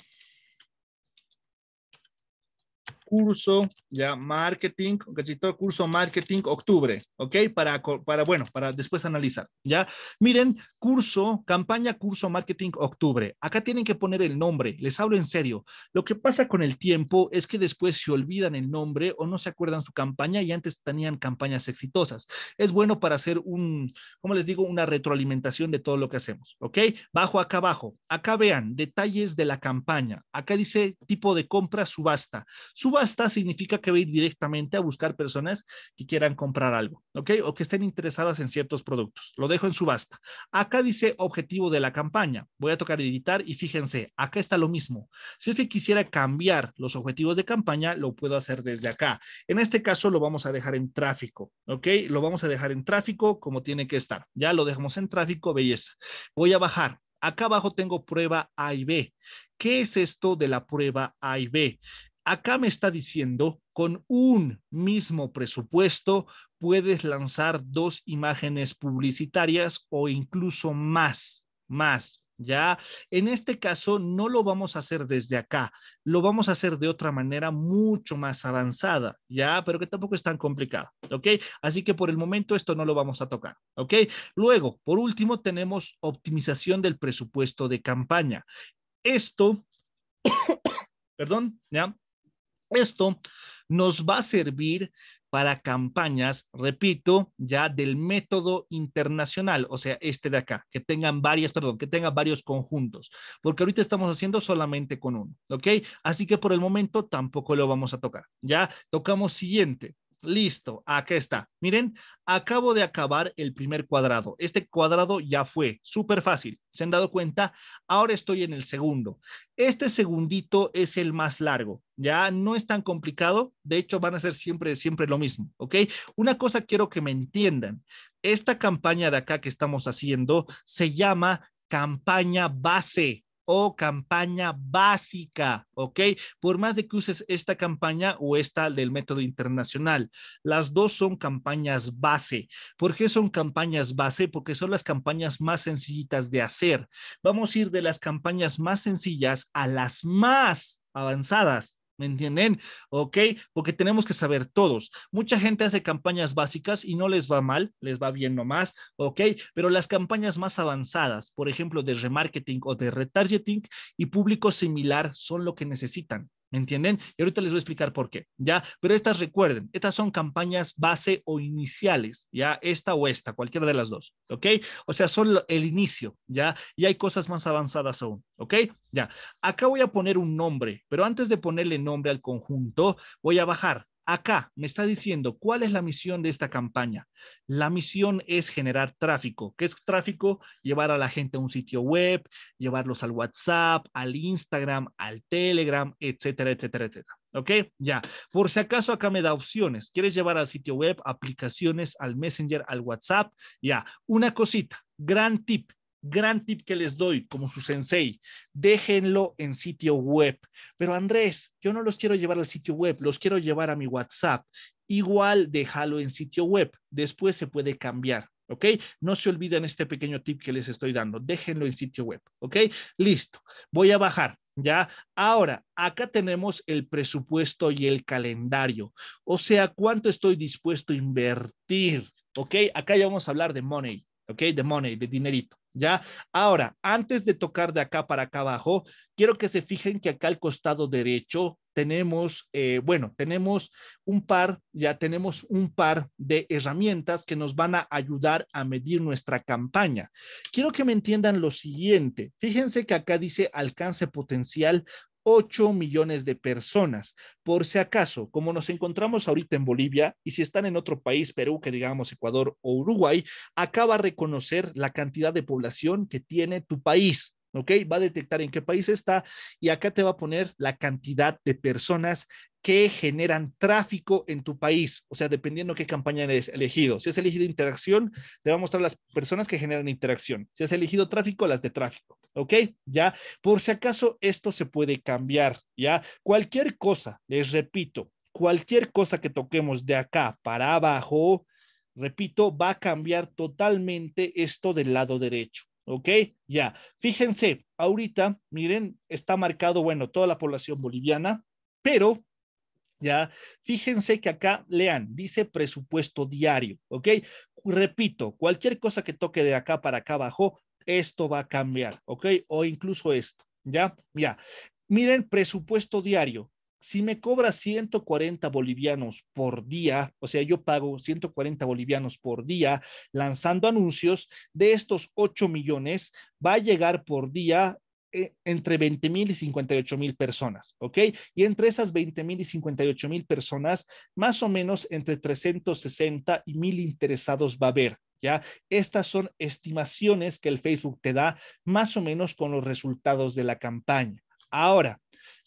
curso ya marketing, un todo curso marketing octubre, ¿ok? Para, para, bueno, para después analizar, ¿ya? Miren, curso, campaña curso marketing octubre. Acá tienen que poner el nombre, les hablo en serio. Lo que pasa con el tiempo es que después se olvidan el nombre o no se acuerdan su campaña y antes tenían campañas exitosas. Es bueno para hacer un, como les digo? Una retroalimentación de todo lo que hacemos, ¿ok? Bajo acá abajo. Acá vean detalles de la campaña. Acá dice tipo de compra, subasta. Subasta subasta significa que va directamente a buscar personas que quieran comprar algo, ¿ok? O que estén interesadas en ciertos productos. Lo dejo en subasta. Acá dice objetivo de la campaña. Voy a tocar editar y fíjense, acá está lo mismo. Si se quisiera cambiar los objetivos de campaña, lo puedo hacer desde acá. En este caso lo vamos a dejar en tráfico, ¿ok? Lo vamos a dejar en tráfico como tiene que estar. Ya lo dejamos en tráfico, belleza. Voy a bajar. Acá abajo tengo prueba A y B. ¿Qué es esto de la prueba A y B? acá me está diciendo, con un mismo presupuesto puedes lanzar dos imágenes publicitarias o incluso más, más. Ya, en este caso no lo vamos a hacer desde acá, lo vamos a hacer de otra manera mucho más avanzada, ya, pero que tampoco es tan complicado, ¿ok? Así que por el momento esto no lo vamos a tocar, ¿ok? Luego, por último, tenemos optimización del presupuesto de campaña. Esto, perdón, ya, esto nos va a servir para campañas, repito, ya del método internacional, o sea, este de acá, que tengan varias, perdón, que tengan varios conjuntos, porque ahorita estamos haciendo solamente con uno, ¿ok? Así que por el momento tampoco lo vamos a tocar. Ya tocamos siguiente. Listo, acá está. Miren, acabo de acabar el primer cuadrado. Este cuadrado ya fue súper fácil. ¿Se han dado cuenta? Ahora estoy en el segundo. Este segundito es el más largo. Ya no es tan complicado. De hecho, van a ser siempre, siempre lo mismo. ¿Ok? Una cosa quiero que me entiendan. Esta campaña de acá que estamos haciendo se llama campaña base o campaña básica, ¿ok? Por más de que uses esta campaña o esta del método internacional, las dos son campañas base. ¿Por qué son campañas base? Porque son las campañas más sencillitas de hacer. Vamos a ir de las campañas más sencillas a las más avanzadas. ¿Me entienden? ¿Ok? Porque tenemos que saber todos. Mucha gente hace campañas básicas y no les va mal, les va bien nomás, ¿ok? Pero las campañas más avanzadas, por ejemplo, de remarketing o de retargeting y público similar son lo que necesitan. ¿Me entienden? Y ahorita les voy a explicar por qué, ¿ya? Pero estas recuerden, estas son campañas base o iniciales, ¿ya? Esta o esta, cualquiera de las dos, ¿ok? O sea, son el inicio, ¿ya? Y hay cosas más avanzadas aún, ¿ok? Ya, acá voy a poner un nombre, pero antes de ponerle nombre al conjunto, voy a bajar, Acá me está diciendo cuál es la misión de esta campaña. La misión es generar tráfico. ¿Qué es tráfico? Llevar a la gente a un sitio web, llevarlos al WhatsApp, al Instagram, al Telegram, etcétera, etcétera, etcétera. ¿Ok? Ya. Por si acaso acá me da opciones. ¿Quieres llevar al sitio web, aplicaciones, al Messenger, al WhatsApp? Ya. Una cosita, gran tip gran tip que les doy como su sensei, déjenlo en sitio web. Pero Andrés, yo no los quiero llevar al sitio web, los quiero llevar a mi WhatsApp. Igual déjalo en sitio web, después se puede cambiar. ¿Ok? No se olviden este pequeño tip que les estoy dando. Déjenlo en sitio web. ¿Ok? Listo. Voy a bajar. ¿Ya? Ahora, acá tenemos el presupuesto y el calendario. O sea, cuánto estoy dispuesto a invertir. ¿Ok? Acá ya vamos a hablar de money. ¿Ok? De money, de dinerito. ¿ya? Ahora, antes de tocar de acá para acá abajo, quiero que se fijen que acá al costado derecho tenemos, eh, bueno, tenemos un par, ya tenemos un par de herramientas que nos van a ayudar a medir nuestra campaña. Quiero que me entiendan lo siguiente. Fíjense que acá dice alcance potencial 8 millones de personas. Por si acaso, como nos encontramos ahorita en Bolivia, y si están en otro país, Perú, que digamos Ecuador o Uruguay, acaba a reconocer la cantidad de población que tiene tu país. ¿ok? Va a detectar en qué país está y acá te va a poner la cantidad de personas que generan tráfico en tu país, o sea, dependiendo qué campaña eres elegido. Si has elegido interacción, te va a mostrar las personas que generan interacción. Si has elegido tráfico, las de tráfico, ¿ok? Ya, por si acaso esto se puede cambiar, ¿ya? Cualquier cosa, les repito, cualquier cosa que toquemos de acá para abajo, repito, va a cambiar totalmente esto del lado derecho. ¿Ok? Ya. Fíjense, ahorita, miren, está marcado, bueno, toda la población boliviana, pero ¿ya? Fíjense que acá, lean, dice presupuesto diario, ¿ok? Repito, cualquier cosa que toque de acá para acá abajo, esto va a cambiar, ¿ok? O incluso esto, ¿ya? Ya. Miren, presupuesto diario. Si me cobra 140 bolivianos por día, o sea, yo pago 140 bolivianos por día lanzando anuncios, de estos 8 millones va a llegar por día eh, entre 20 mil y 58 mil personas, ¿ok? Y entre esas 20 mil y 58 mil personas, más o menos entre 360 y mil interesados va a haber, ¿ya? Estas son estimaciones que el Facebook te da más o menos con los resultados de la campaña. Ahora,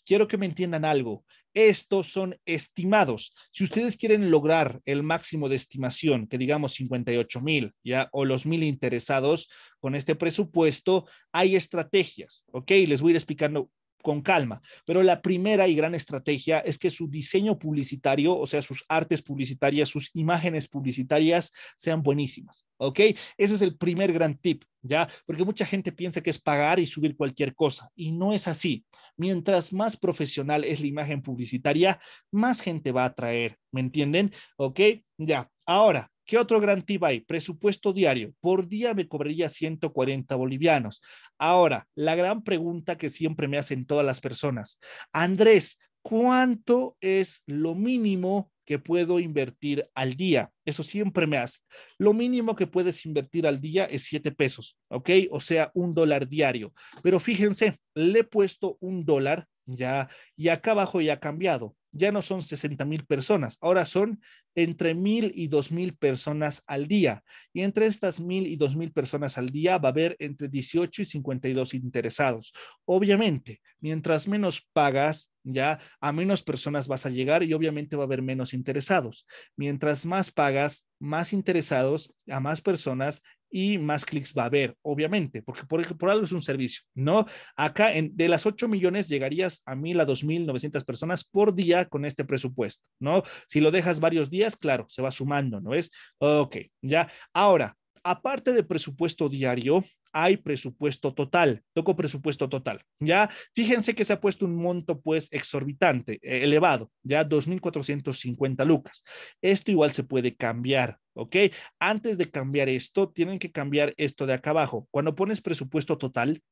quiero que me entiendan algo. Estos son estimados. Si ustedes quieren lograr el máximo de estimación, que digamos 58 mil, ya, o los mil interesados con este presupuesto, hay estrategias, ¿ok? Les voy a ir explicando con calma, pero la primera y gran estrategia es que su diseño publicitario, o sea, sus artes publicitarias, sus imágenes publicitarias sean buenísimas, ¿ok? Ese es el primer gran tip, ¿ya? Porque mucha gente piensa que es pagar y subir cualquier cosa, y no es así. Mientras más profesional es la imagen publicitaria, más gente va a atraer, ¿me entienden? ¿Ok? Ya, ahora, ¿Qué otro gran tip hay? Presupuesto diario. Por día me cobraría 140 bolivianos. Ahora, la gran pregunta que siempre me hacen todas las personas. Andrés, ¿cuánto es lo mínimo que puedo invertir al día. Eso siempre me hace. Lo mínimo que puedes invertir al día es 7 pesos, ¿ok? O sea, un dólar diario. Pero fíjense, le he puesto un dólar ya y acá abajo ya ha cambiado ya no son 60.000 mil personas, ahora son entre mil y dos mil personas al día. Y entre estas mil y dos mil personas al día va a haber entre 18 y 52 interesados. Obviamente, mientras menos pagas, ya a menos personas vas a llegar y obviamente va a haber menos interesados. Mientras más pagas, más interesados, a más personas y más clics va a haber, obviamente, porque por, algo es un servicio, ¿no? Acá en, de las 8 millones llegarías a mil a 2.900 personas por día con este presupuesto, ¿no? Si lo dejas varios días, claro, se va sumando, ¿no es? Ok, ya. Ahora, aparte de presupuesto diario, hay presupuesto total, toco presupuesto total, ¿ya? Fíjense que se ha puesto un monto pues exorbitante, e-, elevado, ya 2.450 lucas. Esto igual se puede cambiar, ¿ok? Antes de cambiar esto, tienen que cambiar esto de acá abajo. Cuando pones presupuesto total,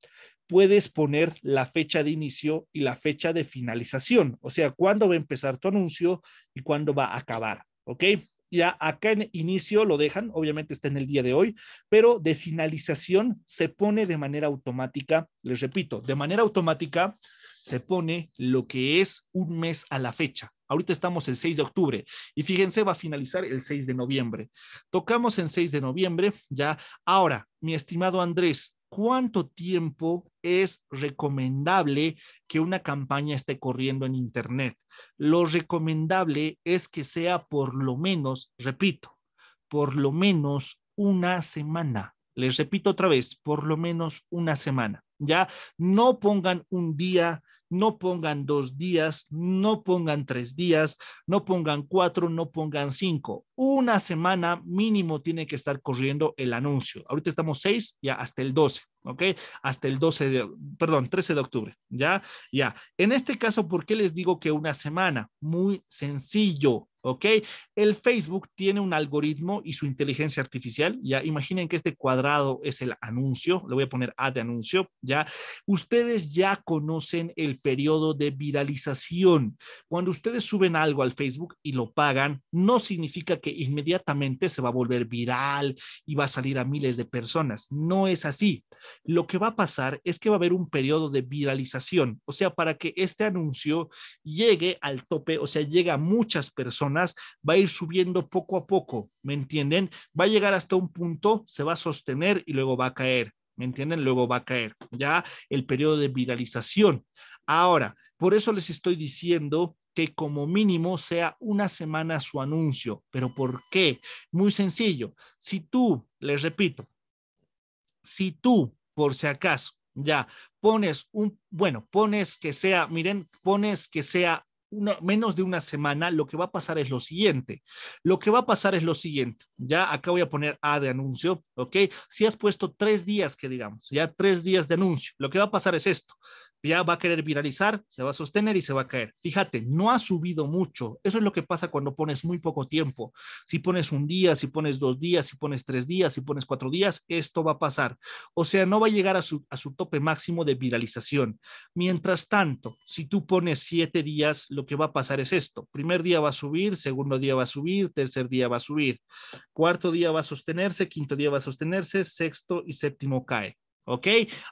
puedes poner la fecha de inicio y la fecha de finalización, o sea, cuándo va a empezar tu anuncio y cuándo va a acabar, ¿ok? ya acá en inicio lo dejan, obviamente está en el día de hoy, pero de finalización se pone de manera automática, les repito, de manera automática se pone lo que es un mes a la fecha. Ahorita estamos el 6 de octubre y fíjense, va a finalizar el 6 de noviembre. Tocamos en 6 de noviembre, ya. Ahora, mi estimado Andrés, cuánto tiempo es recomendable que una campaña esté corriendo en Internet. Lo recomendable es que sea por lo menos, repito, por lo menos una semana. Les repito otra vez, por lo menos una semana. Ya no pongan un día, no pongan dos días, no pongan tres días, no pongan cuatro, no pongan cinco. Una semana mínimo tiene que estar corriendo el anuncio. Ahorita estamos seis, ya hasta el doce. ¿ok? Hasta el 12 de, perdón, 13 de octubre, ¿ya? Ya. En este caso, ¿por qué les digo que una semana? Muy sencillo, ¿ok? El Facebook tiene un algoritmo y su inteligencia artificial, ya imaginen que este cuadrado es el anuncio, le voy a poner A de anuncio, ya. Ustedes ya conocen el periodo de viralización. Cuando ustedes suben algo al Facebook y lo pagan, no significa que inmediatamente se va a volver viral y va a salir a miles de personas, no es así lo que va a pasar es que va a haber un periodo de viralización, o sea, para que este anuncio llegue al tope, o sea, llega a muchas personas, va a ir subiendo poco a poco, ¿me entienden? Va a llegar hasta un punto, se va a sostener y luego va a caer, ¿me entienden? Luego va a caer, ya el periodo de viralización. Ahora, por eso les estoy diciendo que como mínimo sea una semana su anuncio. ¿Pero por qué? Muy sencillo. Si tú, les repito, si tú por si acaso. Ya, pones un, bueno, pones que sea, miren, pones que sea una, menos de una semana, lo que va a pasar es lo siguiente. Lo que va a pasar es lo siguiente. Ya acá voy a poner A de anuncio, ¿ok? Si has puesto tres días, que digamos, ya tres días de anuncio, lo que va a pasar es esto ya va a querer viralizar, se va a sostener y se va a caer. Fíjate, no ha subido mucho. Eso es lo que pasa cuando pones muy poco tiempo. Si pones un día, si pones dos días, si pones tres días, si pones cuatro días, esto va a pasar. O sea, no va a llegar a su, a su tope máximo de viralización. Mientras tanto, si tú pones siete días, lo que va a pasar es esto. Primer día va a subir, segundo día va a subir, tercer día va a subir, cuarto día va a sostenerse, quinto día va a sostenerse, sexto y séptimo cae. ¿Ok?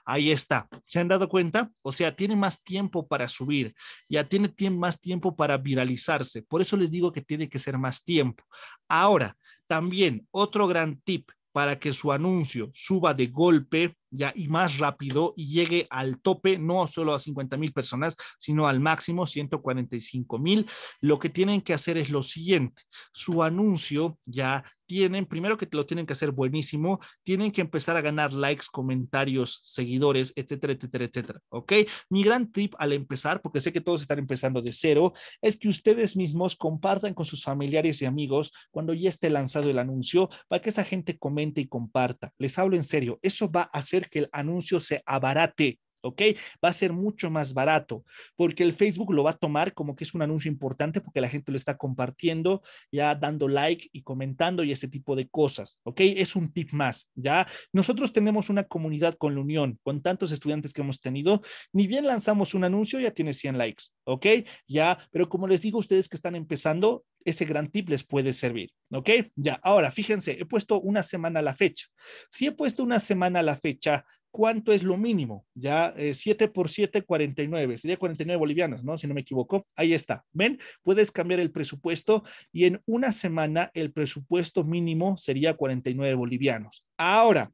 Ahí está. ¿Se han dado cuenta? O sea, tiene más tiempo para subir, ya tiene más tiempo para viralizarse. Por eso les digo que tiene que ser más tiempo. Ahora, también otro gran tip para que su anuncio suba de golpe ya y más rápido y llegue al tope, no solo a 50 mil personas, sino al máximo 145 mil, lo que tienen que hacer es lo siguiente, su anuncio ya tienen, primero que lo tienen que hacer buenísimo, tienen que empezar a ganar likes, comentarios, seguidores, etcétera, etcétera, etcétera. ¿Ok? Mi gran tip al empezar, porque sé que todos están empezando de cero, es que ustedes mismos compartan con sus familiares y amigos cuando ya esté lanzado el anuncio para que esa gente comente y comparta. Les hablo en serio, eso va a hacer que el anuncio se abarate ¿ok? Va a ser mucho más barato porque el Facebook lo va a tomar como que es un anuncio importante porque la gente lo está compartiendo, ya dando like y comentando y ese tipo de cosas, ¿ok? Es un tip más, ¿ya? Nosotros tenemos una comunidad con la Unión, con tantos estudiantes que hemos tenido, ni bien lanzamos un anuncio, ya tiene 100 likes, ¿ok? Ya, pero como les digo, a ustedes que están empezando, ese gran tip les puede servir, ¿ok? Ya, ahora, fíjense, he puesto una semana a la fecha. Si he puesto una semana a la fecha, ¿cuánto es lo mínimo? Ya 7 eh, por 7, 49. Sería 49 bolivianos, ¿no? Si no me equivoco. Ahí está. ¿Ven? Puedes cambiar el presupuesto y en una semana el presupuesto mínimo sería 49 bolivianos. Ahora,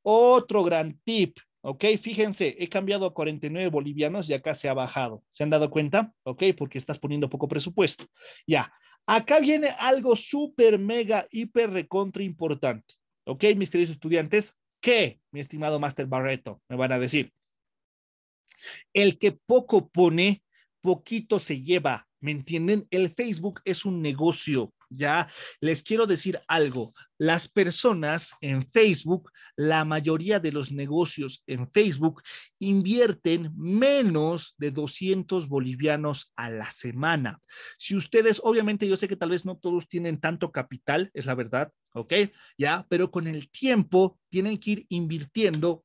otro gran tip. Ok, fíjense, he cambiado a 49 bolivianos y acá se ha bajado. ¿Se han dado cuenta? Ok, porque estás poniendo poco presupuesto. Ya, acá viene algo súper, mega, hiper, recontra importante. Ok, mis queridos estudiantes, qué, mi estimado Master Barreto? Me van a decir. El que poco pone, poquito se lleva. ¿Me entienden? El Facebook es un negocio. Ya les quiero decir algo. Las personas en Facebook, la mayoría de los negocios en Facebook invierten menos de 200 bolivianos a la semana. Si ustedes, obviamente yo sé que tal vez no todos tienen tanto capital, es la verdad, ¿ok? Ya, pero con el tiempo tienen que ir invirtiendo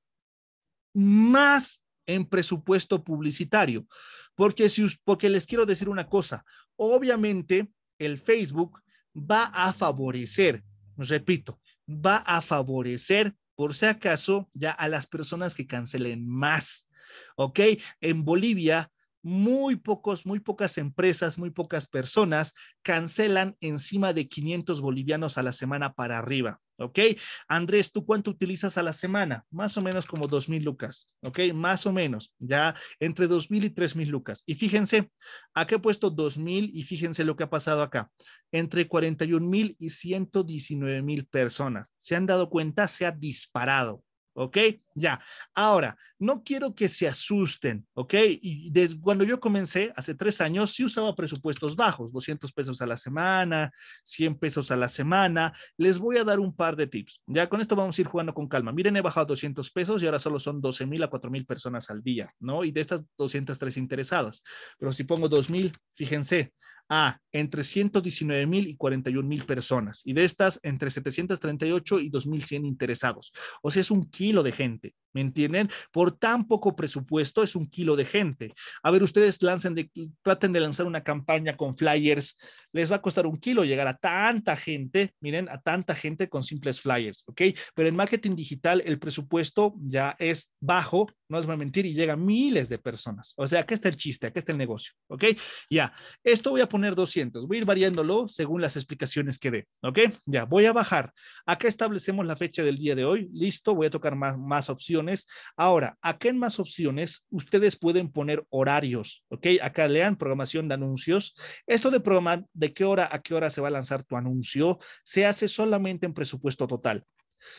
más en presupuesto publicitario. Porque, si, porque les quiero decir una cosa, obviamente el Facebook va a favorecer, repito, va a favorecer, por si acaso, ya a las personas que cancelen más. ¿Ok? En Bolivia, muy pocos, muy pocas empresas, muy pocas personas cancelan encima de 500 bolivianos a la semana para arriba. ¿ok? Andrés, ¿tú cuánto utilizas a la semana? Más o menos como 2.000 lucas, ¿ok? Más o menos, ya entre 2.000 y mil lucas. Y fíjense, aquí he puesto 2.000 y fíjense lo que ha pasado acá. Entre 41.000 y mil personas. ¿Se han dado cuenta? Se ha disparado. ¿ok? Ya. Ahora, no quiero que se asusten, ¿ok? Y cuando yo comencé, hace tres años, sí usaba presupuestos bajos, 200 pesos a la semana, 100 pesos a la semana. Les voy a dar un par de tips. Ya con esto vamos a ir jugando con calma. Miren, he bajado 200 pesos y ahora solo son 12 mil a 4 mil personas al día, ¿no? Y de estas 203 interesadas. Pero si pongo 2 mil, fíjense, a entre 119 mil y 41 mil personas, y de estas entre 738 y 2100 interesados. O sea, es un kilo de gente. ¿Me entienden? Por tan poco presupuesto es un kilo de gente. A ver, ustedes lancen de, traten de lanzar una campaña con flyers. Les va a costar un kilo llegar a tanta gente, miren, a tanta gente con simples flyers, ¿ok? Pero en marketing digital el presupuesto ya es bajo, no les voy a mentir, y llega a miles de personas. O sea, aquí está el chiste, aquí está el negocio, ¿ok? Ya, esto voy a poner 200, voy a ir variándolo según las explicaciones que dé, ¿ok? Ya, voy a bajar. Acá establecemos la fecha del día de hoy, listo, voy a tocar más, más opciones Ahora, acá en más opciones, ustedes pueden poner horarios, ¿ok? Acá lean programación de anuncios. Esto de programar de qué hora a qué hora se va a lanzar tu anuncio, se hace solamente en presupuesto total.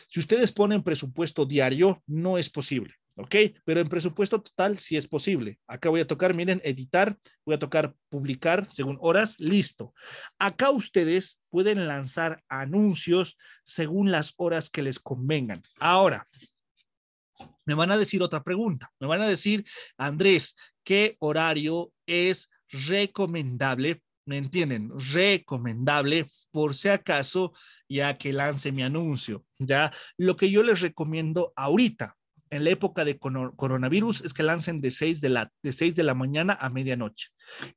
Si ustedes ponen presupuesto diario, no es posible. ¿ok? Pero en presupuesto total sí es posible. Acá voy a tocar, miren, editar, voy a tocar publicar según horas, listo. Acá ustedes pueden lanzar anuncios según las horas que les convengan. Ahora, me van a decir otra pregunta. Me van a decir, Andrés, ¿qué horario es recomendable? ¿Me entienden? Recomendable por si acaso ya que lance mi anuncio. Ya lo que yo les recomiendo ahorita, en la época de coronavirus es que lancen de 6 de la, de, 6 de la mañana a medianoche,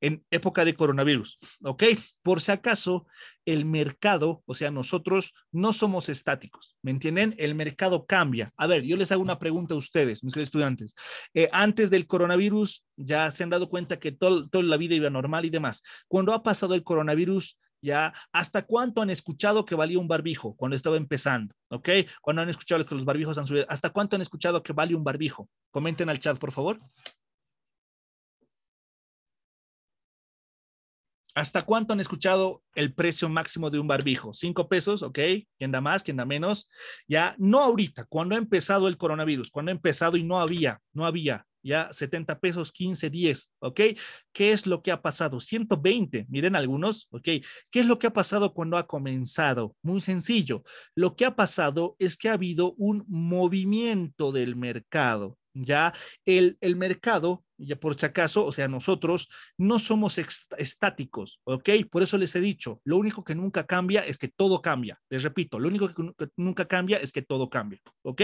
en época de coronavirus, ¿ok? Por si acaso, el mercado, o sea, nosotros no somos estáticos, ¿me entienden? El mercado cambia. A ver, yo les hago una pregunta a ustedes, mis estudiantes. Eh, antes del coronavirus, ya se han dado cuenta que todo, toda la vida iba normal y demás. Cuando ha pasado el coronavirus, ¿ya? ¿Hasta cuánto han escuchado que valía un barbijo cuando estaba empezando? ¿Ok? Cuando han escuchado que los barbijos han subido, ¿hasta cuánto han escuchado que vale un barbijo? Comenten al chat, por favor. ¿Hasta cuánto han escuchado el precio máximo de un barbijo? ¿Cinco pesos? ¿Ok? ¿Quién da más? ¿Quién da menos? Ya, no ahorita, cuando ha empezado el coronavirus, cuando ha empezado y no había, no había ya 70 pesos, 15, 10, ¿ok? ¿Qué es lo que ha pasado? 120, miren algunos, ¿ok? ¿Qué es lo que ha pasado cuando ha comenzado? Muy sencillo, lo que ha pasado es que ha habido un movimiento del mercado. ¿ya? El, mercado, ya por si acaso, o sea, nosotros no somos estáticos, ¿ok? Por eso les he dicho, lo único que nunca cambia es que todo cambia. Les repito, lo único que, nunca cambia es que todo cambia, ¿ok?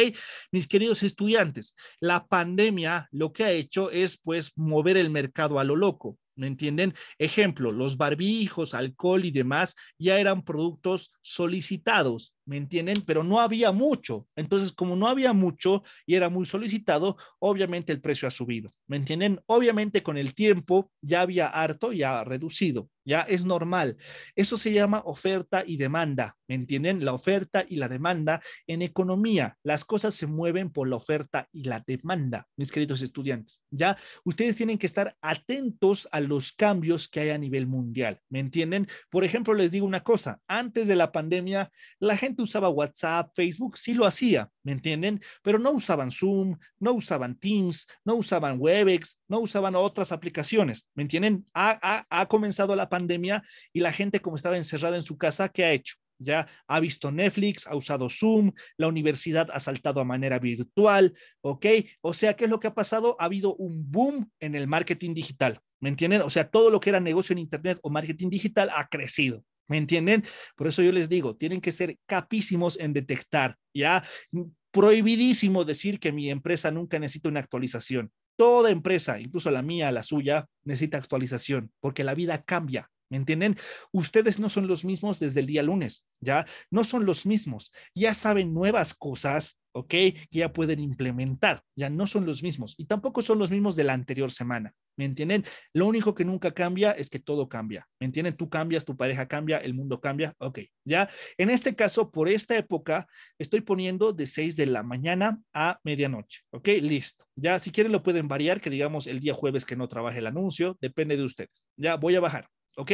Mis queridos estudiantes, la pandemia lo que ha hecho es pues mover el mercado a lo loco. ¿Me entienden? Ejemplo, los barbijos, alcohol y demás ya eran productos solicitados, ¿me entienden? Pero no había mucho. Entonces, como no había mucho y era muy solicitado, obviamente el precio ha subido, ¿me entienden? Obviamente con el tiempo ya había harto y ha reducido, ya es normal. Eso se llama oferta y demanda, ¿me entienden? La oferta y la demanda en economía, las cosas se mueven por la oferta y la demanda, mis queridos estudiantes. Ya ustedes tienen que estar atentos a los cambios que hay a nivel mundial, ¿me entienden? Por ejemplo, les digo una cosa, antes de la pandemia, la gente usaba WhatsApp, Facebook, sí lo hacía, ¿me entienden? Pero no usaban Zoom, no usaban Teams, no usaban Webex, no usaban otras aplicaciones, ¿me entienden? Ha, ha comenzado la pandemia y la gente como estaba encerrada en su casa, ¿qué ha hecho? ya ha visto Netflix, ha usado Zoom, la universidad ha saltado a manera virtual, ¿ok? O sea, ¿qué es lo que ha pasado? Ha habido un boom en el marketing digital, ¿me entienden? O sea, todo lo que era negocio en Internet o marketing digital ha crecido, ¿Me entienden? Por eso yo les digo, tienen que ser capísimos en detectar, ¿ya? Prohibidísimo decir que mi empresa nunca necesita una actualización. Toda empresa, incluso la mía, la suya, necesita actualización porque la vida cambia, ¿Me entienden? Ustedes no son los mismos desde el día lunes, ¿ya? No son los mismos. Ya saben nuevas cosas, ¿ok? Que ya pueden implementar. Ya no son los mismos. Y tampoco son los mismos de la anterior semana. ¿Me entienden? Lo único que nunca cambia es que todo cambia. ¿Me entienden? Tú cambias, tu pareja cambia, el mundo cambia. Ok, ¿ya? En este caso, por esta época, estoy poniendo de 6 de la mañana a medianoche. ¿Ok? Listo. Ya, si quieren lo pueden variar, que digamos el día jueves que no trabaje el anuncio. Depende de ustedes. Ya, voy a bajar. ¿Ok?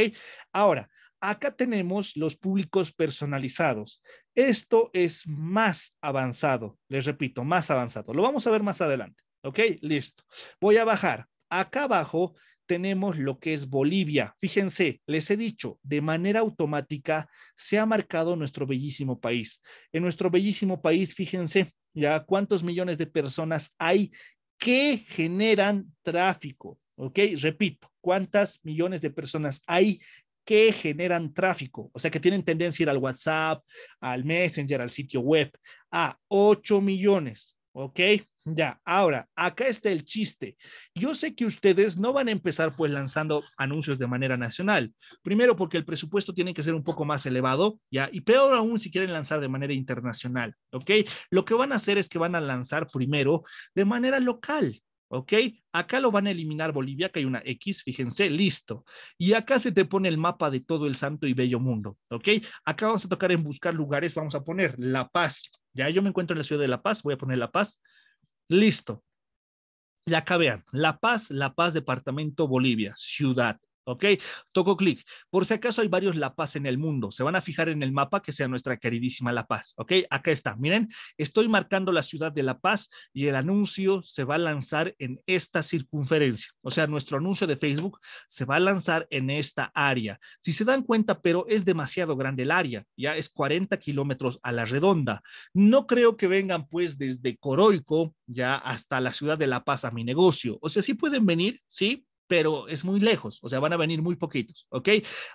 Ahora, acá tenemos los públicos personalizados. Esto es más avanzado, les repito, más avanzado. Lo vamos a ver más adelante. ¿Ok? Listo. Voy a bajar. Acá abajo tenemos lo que es Bolivia. Fíjense, les he dicho, de manera automática se ha marcado nuestro bellísimo país. En nuestro bellísimo país, fíjense ya cuántos millones de personas hay que generan tráfico. ¿ok? Repito, ¿cuántas millones de personas hay que generan tráfico? O sea, que tienen tendencia a ir al WhatsApp, al Messenger, al sitio web, a 8 millones, ¿ok? Ya, ahora, acá está el chiste. Yo sé que ustedes no van a empezar pues lanzando anuncios de manera nacional. Primero porque el presupuesto tiene que ser un poco más elevado, ya, y peor aún si quieren lanzar de manera internacional, ¿ok? Lo que van a hacer es que van a lanzar primero de manera local, ¿ok? Acá lo van a eliminar Bolivia, que hay una X, fíjense, listo. Y acá se te pone el mapa de todo el santo y bello mundo, ¿ok? Acá vamos a tocar en buscar lugares, vamos a poner La Paz. Ya yo me encuentro en la ciudad de La Paz, voy a poner La Paz. Listo. Y acá vean, La Paz, La Paz, Departamento Bolivia, ciudad. ¿ok? Toco clic. Por si acaso hay varios La Paz en el mundo, se van a fijar en el mapa que sea nuestra queridísima La Paz, ¿ok? Acá está, miren, estoy marcando la ciudad de La Paz y el anuncio se va a lanzar en esta circunferencia, o sea, nuestro anuncio de Facebook se va a lanzar en esta área. Si se dan cuenta, pero es demasiado grande el área, ya es 40 kilómetros a la redonda. No creo que vengan pues desde Coroico ya hasta la ciudad de La Paz a mi negocio, o sea, sí pueden venir, sí, pero es muy lejos, o sea, van a venir muy poquitos, ¿ok?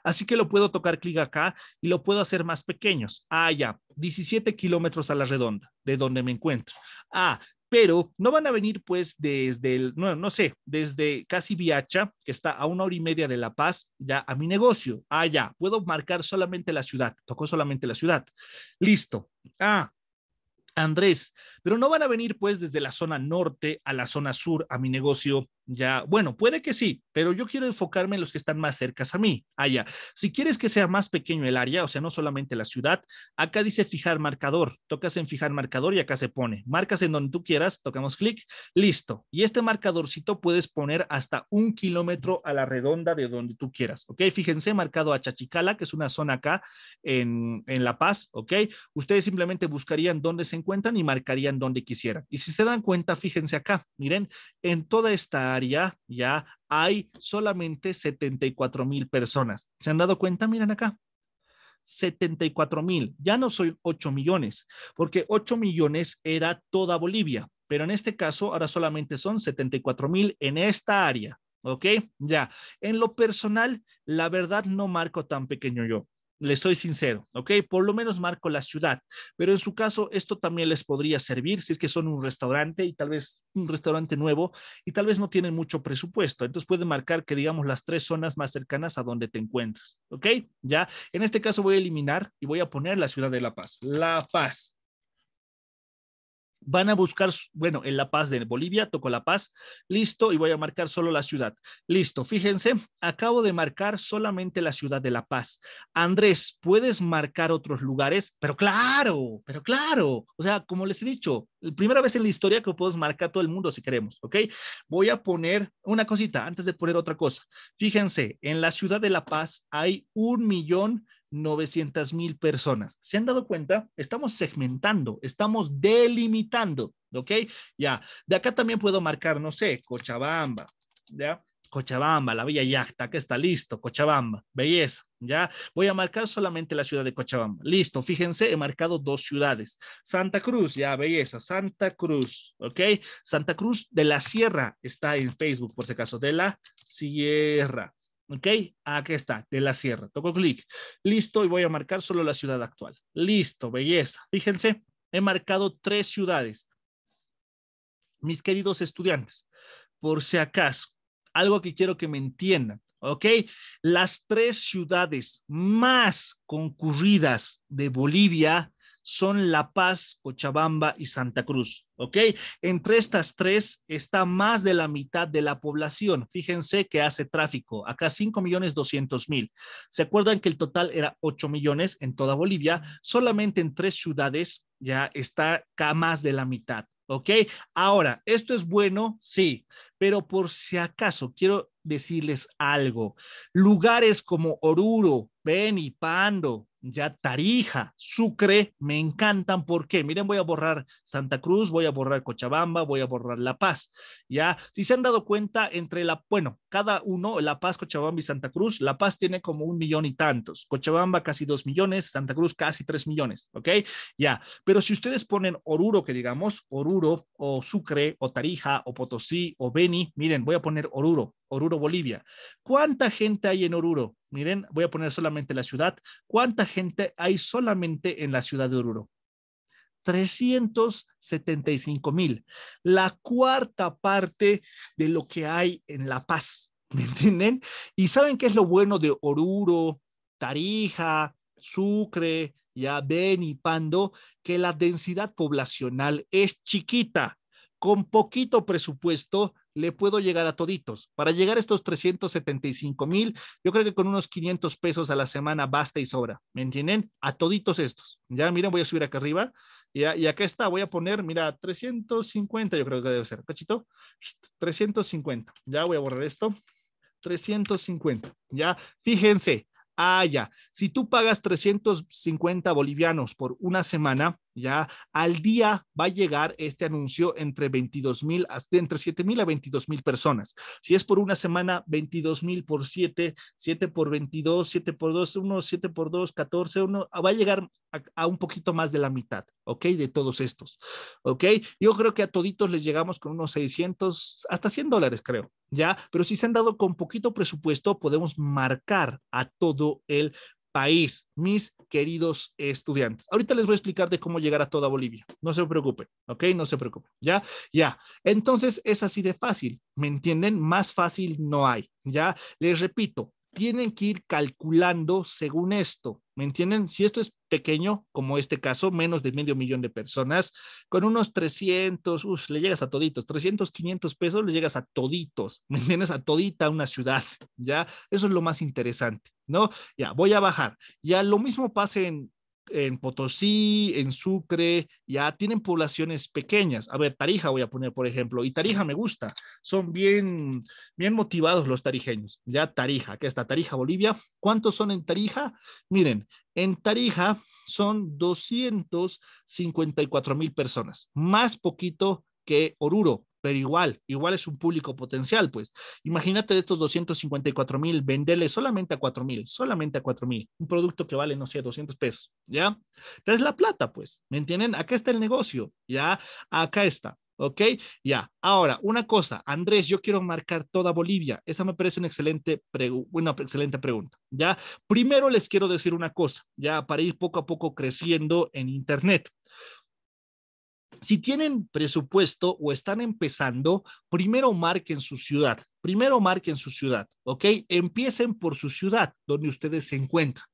Así que lo puedo tocar clic acá y lo puedo hacer más pequeños. Ah, ya, 17 kilómetros a la redonda de donde me encuentro. Ah, pero no van a venir pues desde el, no, no sé, desde casi Viacha, que está a una hora y media de La Paz, ya a mi negocio. Ah, ya, puedo marcar solamente la ciudad, tocó solamente la ciudad. Listo. Ah, Andrés, pero no van a venir pues desde la zona norte a la zona sur a mi negocio ya, bueno, puede que sí, pero yo quiero enfocarme en los que están más cercas a mí, allá. Ah, si quieres que sea más pequeño el área, o sea, no solamente la ciudad, acá dice fijar marcador, tocas en fijar marcador y acá se pone, marcas en donde tú quieras, tocamos clic, listo. Y este marcadorcito puedes poner hasta un kilómetro a la redonda de donde tú quieras, ¿ok? Fíjense, marcado a Chachicala, que es una zona acá en, en La Paz, ¿ok? Ustedes simplemente buscarían dónde se encuentran y marcarían donde quisieran. Y si se dan cuenta, fíjense acá, miren, en toda esta ya ya hay solamente 74 mil personas. ¿Se han dado cuenta? Miren acá. 74 mil. Ya no soy 8 millones, porque 8 millones era toda Bolivia, pero en este caso ahora solamente son 74 mil en esta área. ¿Ok? Ya. En lo personal, la verdad no marco tan pequeño yo le soy sincero, ¿ok? Por lo menos marco la ciudad, pero en su caso esto también les podría servir si es que son un restaurante y tal vez un restaurante nuevo y tal vez no tienen mucho presupuesto, entonces pueden marcar que digamos las tres zonas más cercanas a donde te encuentras, ¿ok? Ya, en este caso voy a eliminar y voy a poner la ciudad de La Paz, La Paz, van a buscar, bueno, en La Paz de Bolivia, toco La Paz, listo, y voy a marcar solo la ciudad. Listo, fíjense, acabo de marcar solamente la ciudad de La Paz. Andrés, ¿puedes marcar otros lugares? Pero claro, pero claro, o sea, como les he dicho, primera vez en la historia que podemos marcar todo el mundo si queremos, ¿ok? Voy a poner una cosita antes de poner otra cosa. Fíjense, en la ciudad de La Paz hay un millón 900 mil personas. ¿Se han dado cuenta? Estamos segmentando, estamos delimitando, ¿ok? Ya, de acá también puedo marcar, no sé, Cochabamba, ¿ya? Cochabamba, la Villa Yacta, que está listo, Cochabamba, belleza, ya. Voy a marcar solamente la ciudad de Cochabamba, listo, fíjense, he marcado dos ciudades, Santa Cruz, ya, belleza, Santa Cruz, ok, Santa Cruz de la Sierra está en Facebook, por si acaso, de la Sierra, ¿Ok? Aquí está, de la sierra. Toco clic. Listo, y voy a marcar solo la ciudad actual. Listo, belleza. Fíjense, he marcado tres ciudades. Mis queridos estudiantes, por si acaso, algo que quiero que me entiendan, ¿ok? Las tres ciudades más concurridas de Bolivia son La Paz, Cochabamba y Santa Cruz. ¿Ok? Entre estas tres está más de la mitad de la población. Fíjense que hace tráfico. Acá cinco millones 200 mil. ¿Se acuerdan que el total era 8 millones en toda Bolivia? Solamente en tres ciudades ya está acá más de la mitad. ¿Ok? Ahora, ¿esto es bueno? Sí, pero por si acaso quiero decirles algo. Lugares como Oruro, Beni, Pando, ya Tarija, Sucre, me encantan. ¿Por qué? Miren, voy a borrar Santa Cruz, voy a borrar Cochabamba, voy a borrar La Paz. Ya, si se han dado cuenta, entre la, bueno, cada uno, La Paz, Cochabamba y Santa Cruz, La Paz tiene como un millón y tantos, Cochabamba casi dos millones, Santa Cruz casi tres millones, ¿ok? Ya, pero si ustedes ponen Oruro, que digamos, Oruro o Sucre o Tarija o Potosí o Beni, miren, voy a poner Oruro, Oruro, Bolivia. ¿Cuánta gente hay en Oruro? Miren, voy a poner solamente la ciudad. ¿Cuánta gente hay solamente en la ciudad de Oruro? 375 mil, la cuarta parte de lo que hay en La Paz, ¿me entienden? Y saben qué es lo bueno de Oruro, Tarija, Sucre, ya y Pando, que la densidad poblacional es chiquita, con poquito presupuesto le puedo llegar a toditos. Para llegar a estos 375 mil, yo creo que con unos 500 pesos a la semana basta y sobra. ¿Me entienden? A toditos estos. Ya, miren, voy a subir acá arriba. Y, y acá está, voy a poner, mira, 350, yo creo que debe ser, cachito. 350. Ya voy a borrar esto. 350. Ya, fíjense. Ah, ya. Si tú pagas 350 bolivianos por una semana, ya al día va a llegar este anuncio entre 22 mil, entre 7 mil a 22 mil personas. Si es por una semana, 22 mil por 7, 7 por 22, 7 por 2, 1, 7 por 2, 14, 1, va a llegar a, un poquito más de la mitad, ¿ok? De todos estos, ¿ok? Yo creo que a toditos les llegamos con unos 600, hasta 100 dólares, creo, ¿ya? Pero si se han dado con poquito presupuesto, podemos marcar a todo el país, mis queridos estudiantes. Ahorita les voy a explicar de cómo llegar a toda Bolivia. No se preocupen, ¿ok? No se preocupen. Ya, ya. Entonces es así de fácil, ¿me entienden? Más fácil no hay. Ya, les repito, tienen que ir calculando según esto. ¿Me entienden? Si esto es pequeño, como este caso, menos de medio millón de personas, con unos 300, uf, le llegas a toditos, 300, 500 pesos, le llegas a toditos, ¿me entiendes? A todita una ciudad, ¿ya? Eso es lo más interesante, ¿no? Ya, voy a bajar. Ya lo mismo pasa en, Potosí, en Sucre, ya tienen poblaciones pequeñas. A ver, Tarija voy a poner, por ejemplo, y Tarija me gusta, son bien, bien motivados los tarijeños. Ya Tarija, que está Tarija, Bolivia. ¿Cuántos son en Tarija? Miren, en Tarija son 254 mil personas, más poquito que Oruro, pero igual, igual es un público potencial, pues. Imagínate de estos 254 mil, venderle solamente a 4 mil, solamente a 4 mil, un producto que vale, no sé, 200 pesos, ¿ya? Es la plata, pues, ¿me entienden? Acá está el negocio, ¿ya? Acá está. ¿Ok? Ya. Ahora, una cosa, Andrés, yo quiero marcar toda Bolivia. Esa me parece una excelente, una excelente pregunta. Ya. Primero les quiero decir una cosa, ya para ir poco a poco creciendo en Internet. Si tienen presupuesto o están empezando, primero marquen su ciudad. Primero marquen su ciudad, ¿ok? Empiecen por su ciudad, donde ustedes se encuentran.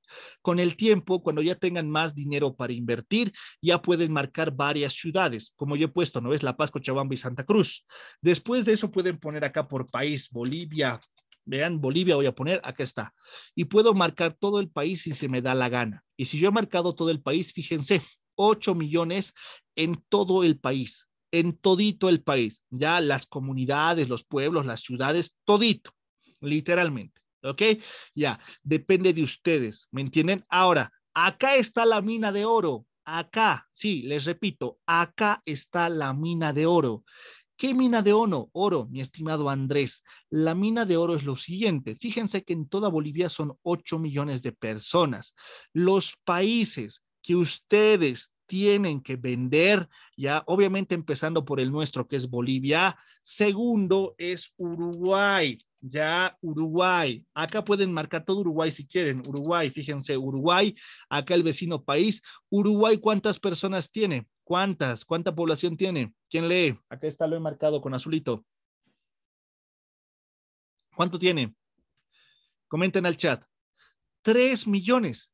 Con el tiempo, cuando ya tengan más dinero para invertir, ya pueden marcar varias ciudades, como yo he puesto, ¿no es? La Paz, Cochabamba y Santa Cruz. Después de eso pueden poner acá por país, Bolivia, vean, Bolivia voy a poner, acá está. Y puedo marcar todo el país si se me da la gana. Y si yo he marcado todo el país, fíjense, 8 millones en todo el país, en todito el país, ya las comunidades, los pueblos, las ciudades, todito, literalmente. ¿Ok? Ya, depende de ustedes, ¿me entienden? Ahora, acá está la mina de oro, acá, sí, les repito, acá está la mina de oro. ¿Qué mina de oro? Oro, mi estimado Andrés. La mina de oro es lo siguiente. Fíjense que en toda Bolivia son 8 millones de personas. Los países que ustedes tienen que vender, ya obviamente empezando por el nuestro que es Bolivia, segundo es Uruguay, ya Uruguay, acá pueden marcar todo Uruguay si quieren, Uruguay, fíjense, Uruguay, acá el vecino país, Uruguay, ¿cuántas personas tiene? ¿Cuántas? ¿Cuánta población tiene? ¿Quién lee? Acá está, lo he marcado con azulito. ¿Cuánto tiene? Comenten al chat. Tres millones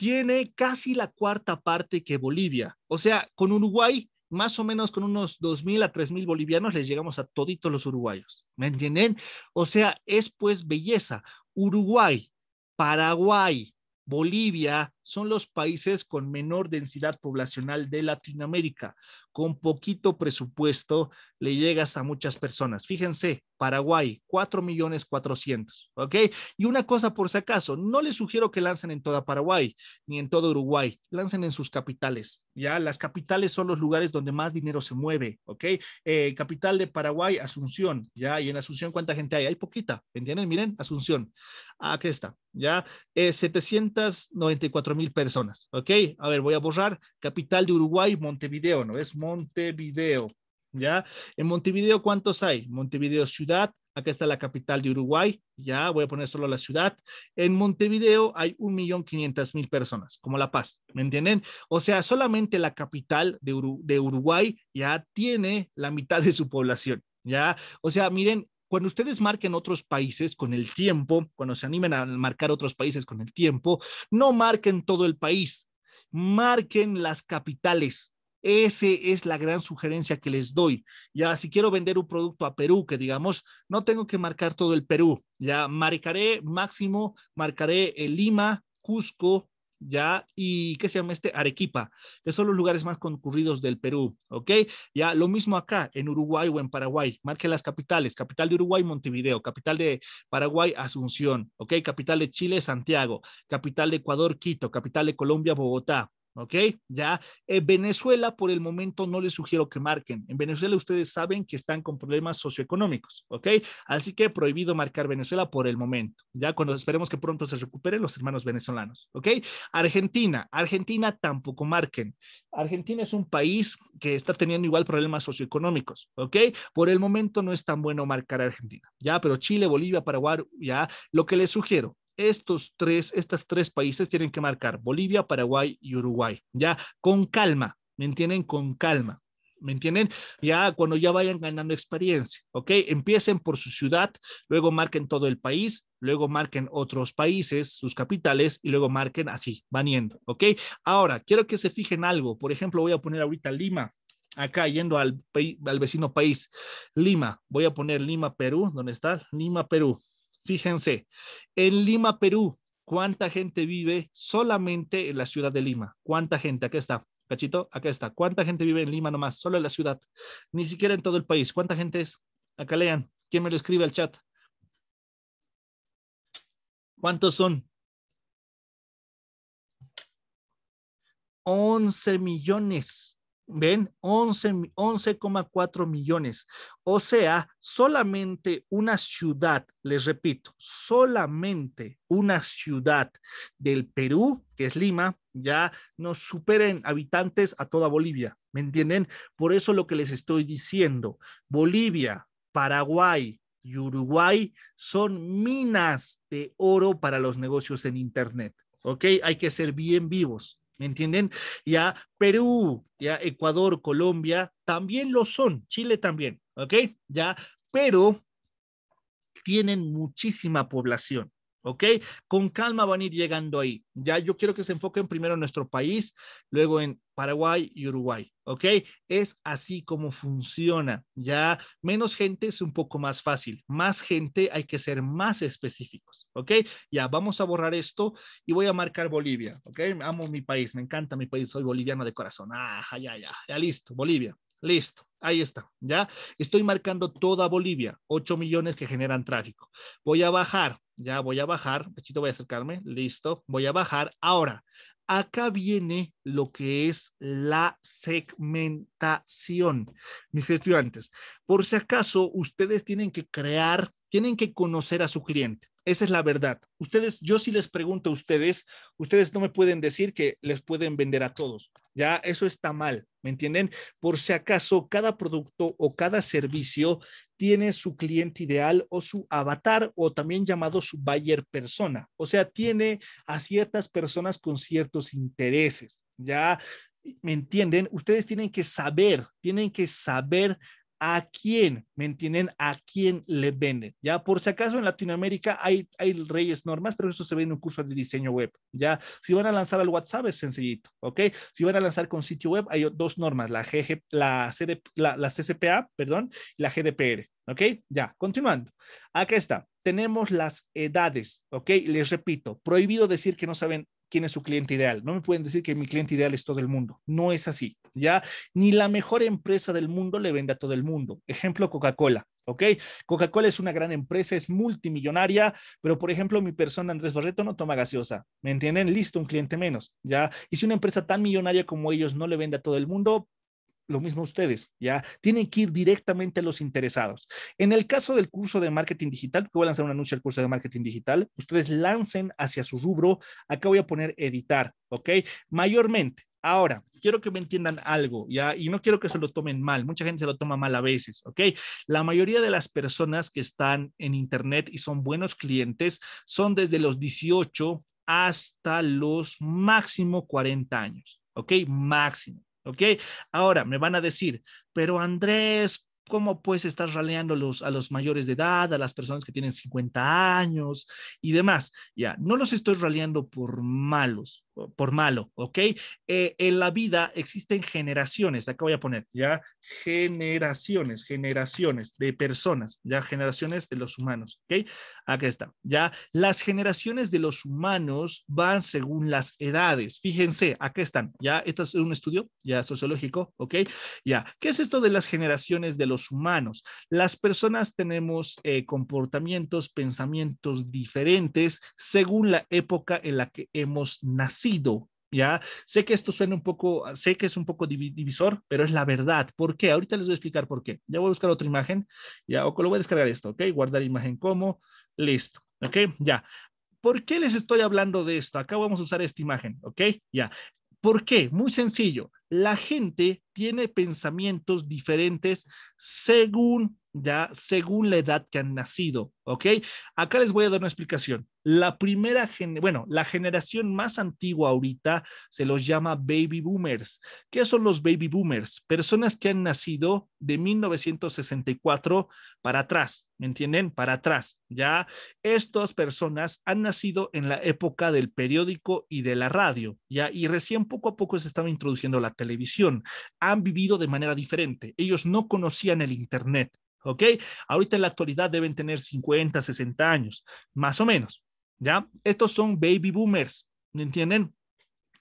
tiene casi la cuarta parte que Bolivia. O sea, con Uruguay, más o menos con unos 2.000 a 3.000 bolivianos, les llegamos a toditos los uruguayos. ¿Me entienden? O sea, es pues belleza. Uruguay, Paraguay, Bolivia, son los países con menor densidad poblacional de Latinoamérica. Con poquito presupuesto le llegas a muchas personas. Fíjense, Paraguay, 4 millones 400, ¿ok? Y una cosa por si acaso, no les sugiero que lancen en toda Paraguay ni en todo Uruguay, lancen en sus capitales, ¿ya? Las capitales son los lugares donde más dinero se mueve, ¿ok? Eh, capital de Paraguay, Asunción, ¿ya? Y en Asunción, ¿cuánta gente hay? Hay poquita, ¿entienden? Miren, Asunción, ah, aquí está, ¿ya? Eh, 794 mil mil personas. Ok, a ver, voy a borrar capital de Uruguay, Montevideo, ¿no? Es Montevideo. ¿Ya? En Montevideo, ¿cuántos hay? Montevideo ciudad, acá está la capital de Uruguay, ya voy a poner solo la ciudad. En Montevideo hay un millón quinientas mil personas, como La Paz, ¿me entienden? O sea, solamente la capital de, Uruguay ya tiene la mitad de su población, ya. O sea, miren cuando ustedes marquen otros países con el tiempo, cuando se animen a marcar otros países con el tiempo, no marquen todo el país, marquen las capitales. Esa es la gran sugerencia que les doy. Ya, si quiero vender un producto a Perú, que digamos, no tengo que marcar todo el Perú. Ya marcaré máximo, marcaré Lima, Cusco, ¿ya? Y qué se llama este Arequipa, que son los lugares más concurridos del Perú, ¿ok? Ya lo mismo acá en Uruguay o en Paraguay, marque las capitales, capital de Uruguay, Montevideo, capital de Paraguay, Asunción, ¿ok? Capital de Chile, Santiago, capital de Ecuador, Quito, capital de Colombia, Bogotá, ¿ok? Ya, eh, Venezuela por el momento no les sugiero que marquen. En Venezuela ustedes saben que están con problemas socioeconómicos, ¿ok? Así que prohibido marcar Venezuela por el momento. Ya cuando esperemos que pronto se recuperen los hermanos venezolanos, ¿ok? Argentina, Argentina tampoco marquen. Argentina es un país que está teniendo igual problemas socioeconómicos, ¿ok? Por el momento no es tan bueno marcar Argentina, ya, pero Chile, Bolivia, Paraguay, ya, lo que les sugiero, estos tres, estas tres países tienen que marcar Bolivia, Paraguay y Uruguay, ya con calma, ¿me entienden? Con calma. ¿Me entienden? Ya cuando ya vayan ganando experiencia, ¿ok? Empiecen por su ciudad, luego marquen todo el país, luego marquen otros países, sus capitales, y luego marquen así, van yendo, ¿ok? Ahora, quiero que se fijen algo. Por ejemplo, voy a poner ahorita Lima, acá yendo al, al vecino país, Lima. Voy a poner Lima, Perú. ¿Dónde está? Lima, Perú. Fíjense, en Lima, Perú, ¿cuánta gente vive solamente en la ciudad de Lima? ¿Cuánta gente? Aquí está, cachito, acá está. ¿Cuánta gente vive en Lima nomás? Solo en la ciudad, ni siquiera en todo el país. ¿Cuánta gente es? Acá lean, ¿quién me lo escribe al chat? ¿Cuántos son? 11 millones. ¿Ven? 11,4 millones. O sea, solamente una ciudad, les repito, solamente una ciudad del Perú, que es Lima, ya nos superen habitantes a toda Bolivia. ¿Me entienden? Por eso lo que les estoy diciendo, Bolivia, Paraguay, y Uruguay son minas de oro para los negocios en Internet. ¿Ok? Hay que ser bien vivos. ¿me entienden? Ya Perú, ya Ecuador, Colombia también lo son, Chile también, ¿ok? Ya, pero tienen muchísima población. ¿Ok? Con calma van a ir llegando ahí. Ya yo quiero que se enfoquen primero en nuestro país, luego en Paraguay y Uruguay. ¿ok? Es así como funciona. Ya menos gente es un poco más fácil. Más gente hay que ser más específicos, ¿ok? Ya vamos a borrar esto y voy a marcar Bolivia, ¿ok? Amo mi país, me encanta mi país, soy boliviano de corazón. Ah, ya, ya, ya listo, Bolivia. Listo, ahí está, ya. Estoy marcando toda Bolivia, 8 millones que generan tráfico. Voy a bajar, ya voy a bajar, voy a acercarme, listo, voy a bajar. Ahora, acá viene lo que es la segmentación. Mis estudiantes, por si acaso, ustedes tienen que crear, tienen que conocer a su cliente. Esa es la verdad. Ustedes, yo si les pregunto a ustedes, ustedes no me pueden decir que les pueden vender a todos. Ya eso está mal, ¿me entienden? Por si acaso, cada producto o cada servicio tiene su cliente ideal o su avatar o también llamado su buyer persona. O sea, tiene a ciertas personas con ciertos intereses, ¿ya? ¿Me entienden? Ustedes tienen que saber, tienen que saber a quién, ¿me entienden? A quién le venden, ¿ya? Por si acaso en Latinoamérica hay, hay reyes normas, pero eso se ve en un curso de diseño web, ¿ya? Si van a lanzar al WhatsApp es sencillito, ¿ok? Si van a lanzar con sitio web hay dos normas, la, GG, la, CD, la, la CCPA, perdón, y la GDPR, ¿ok? Ya, continuando. Acá está, tenemos las edades, ¿ok? Les repito, prohibido decir que no saben quién es su cliente ideal. No me pueden decir que mi cliente ideal es todo el mundo. No es así, ¿ya? Ni la mejor empresa del mundo le vende a todo el mundo. Ejemplo, Coca-Cola, ¿ok? Coca-Cola es una gran empresa, es multimillonaria, pero por ejemplo, mi persona, Andrés Barreto, no toma gaseosa. ¿Me entienden? Listo, un cliente menos, ¿ya? Y si una empresa tan millonaria como ellos no le vende a todo el mundo, lo mismo ustedes, ¿ya? Tienen que ir directamente a los interesados. En el caso del curso de marketing digital, que voy a lanzar un anuncio al curso de marketing digital, ustedes lancen hacia su rubro. Acá voy a poner editar, ¿ok? Mayormente. Ahora, quiero que me entiendan algo, ¿ya? Y no quiero que se lo tomen mal. Mucha gente se lo toma mal a veces, ¿ok? La mayoría de las personas que están en Internet y son buenos clientes son desde los 18 hasta los máximo 40 años, ¿ok? Máximo. ¿Ok? Ahora me van a decir, pero Andrés, ¿cómo puedes estar raleando a los mayores de edad, a las personas que tienen 50 años y demás? Ya, no los estoy raleando por malos, por malo, ¿ok? Eh, en la vida existen generaciones, acá voy a poner ya generaciones, generaciones de personas, ya generaciones de los humanos, ¿ok? acá está, ya las generaciones de los humanos van según las edades, fíjense, acá están, ya, esto es un estudio ya sociológico, ¿ok? Ya, ¿qué es esto de las generaciones de los humanos? Las personas tenemos eh, comportamientos, pensamientos diferentes según la época en la que hemos nacido sido ¿ya? Sé que esto suena un poco, ah, sé que es un poco divisor, pero es la verdad. ¿Por qué? Ahorita les voy a explicar por qué. Ya voy a buscar otra imagen, ya, o lo voy a descargar esto, ¿ok? Guardar imagen como, listo, ¿ok? Ya. ¿Por qué les estoy hablando de esto? Acá vamos a usar esta imagen, ¿ok? Ya. ¿Por qué? Muy sencillo. La gente tiene pensamientos diferentes según, ya, según la edad que han nacido, ¿ok? Acá les voy a dar una explicación la primera, bueno, la generación más antigua ahorita se los llama baby boomers. ¿Qué son los baby boomers? Personas que han nacido de 1964 para atrás, ¿me entienden? Para atrás, ¿ya? Estas personas han nacido en la época del periódico y de la radio, ¿ya? Y recién poco a poco se estaba introduciendo la televisión. Han vivido de manera diferente. Ellos no conocían el Internet. ¿Ok? Ahorita en la actualidad deben tener 50, 60 años, más o menos. ¿ya? Estos son baby boomers, ¿me entienden?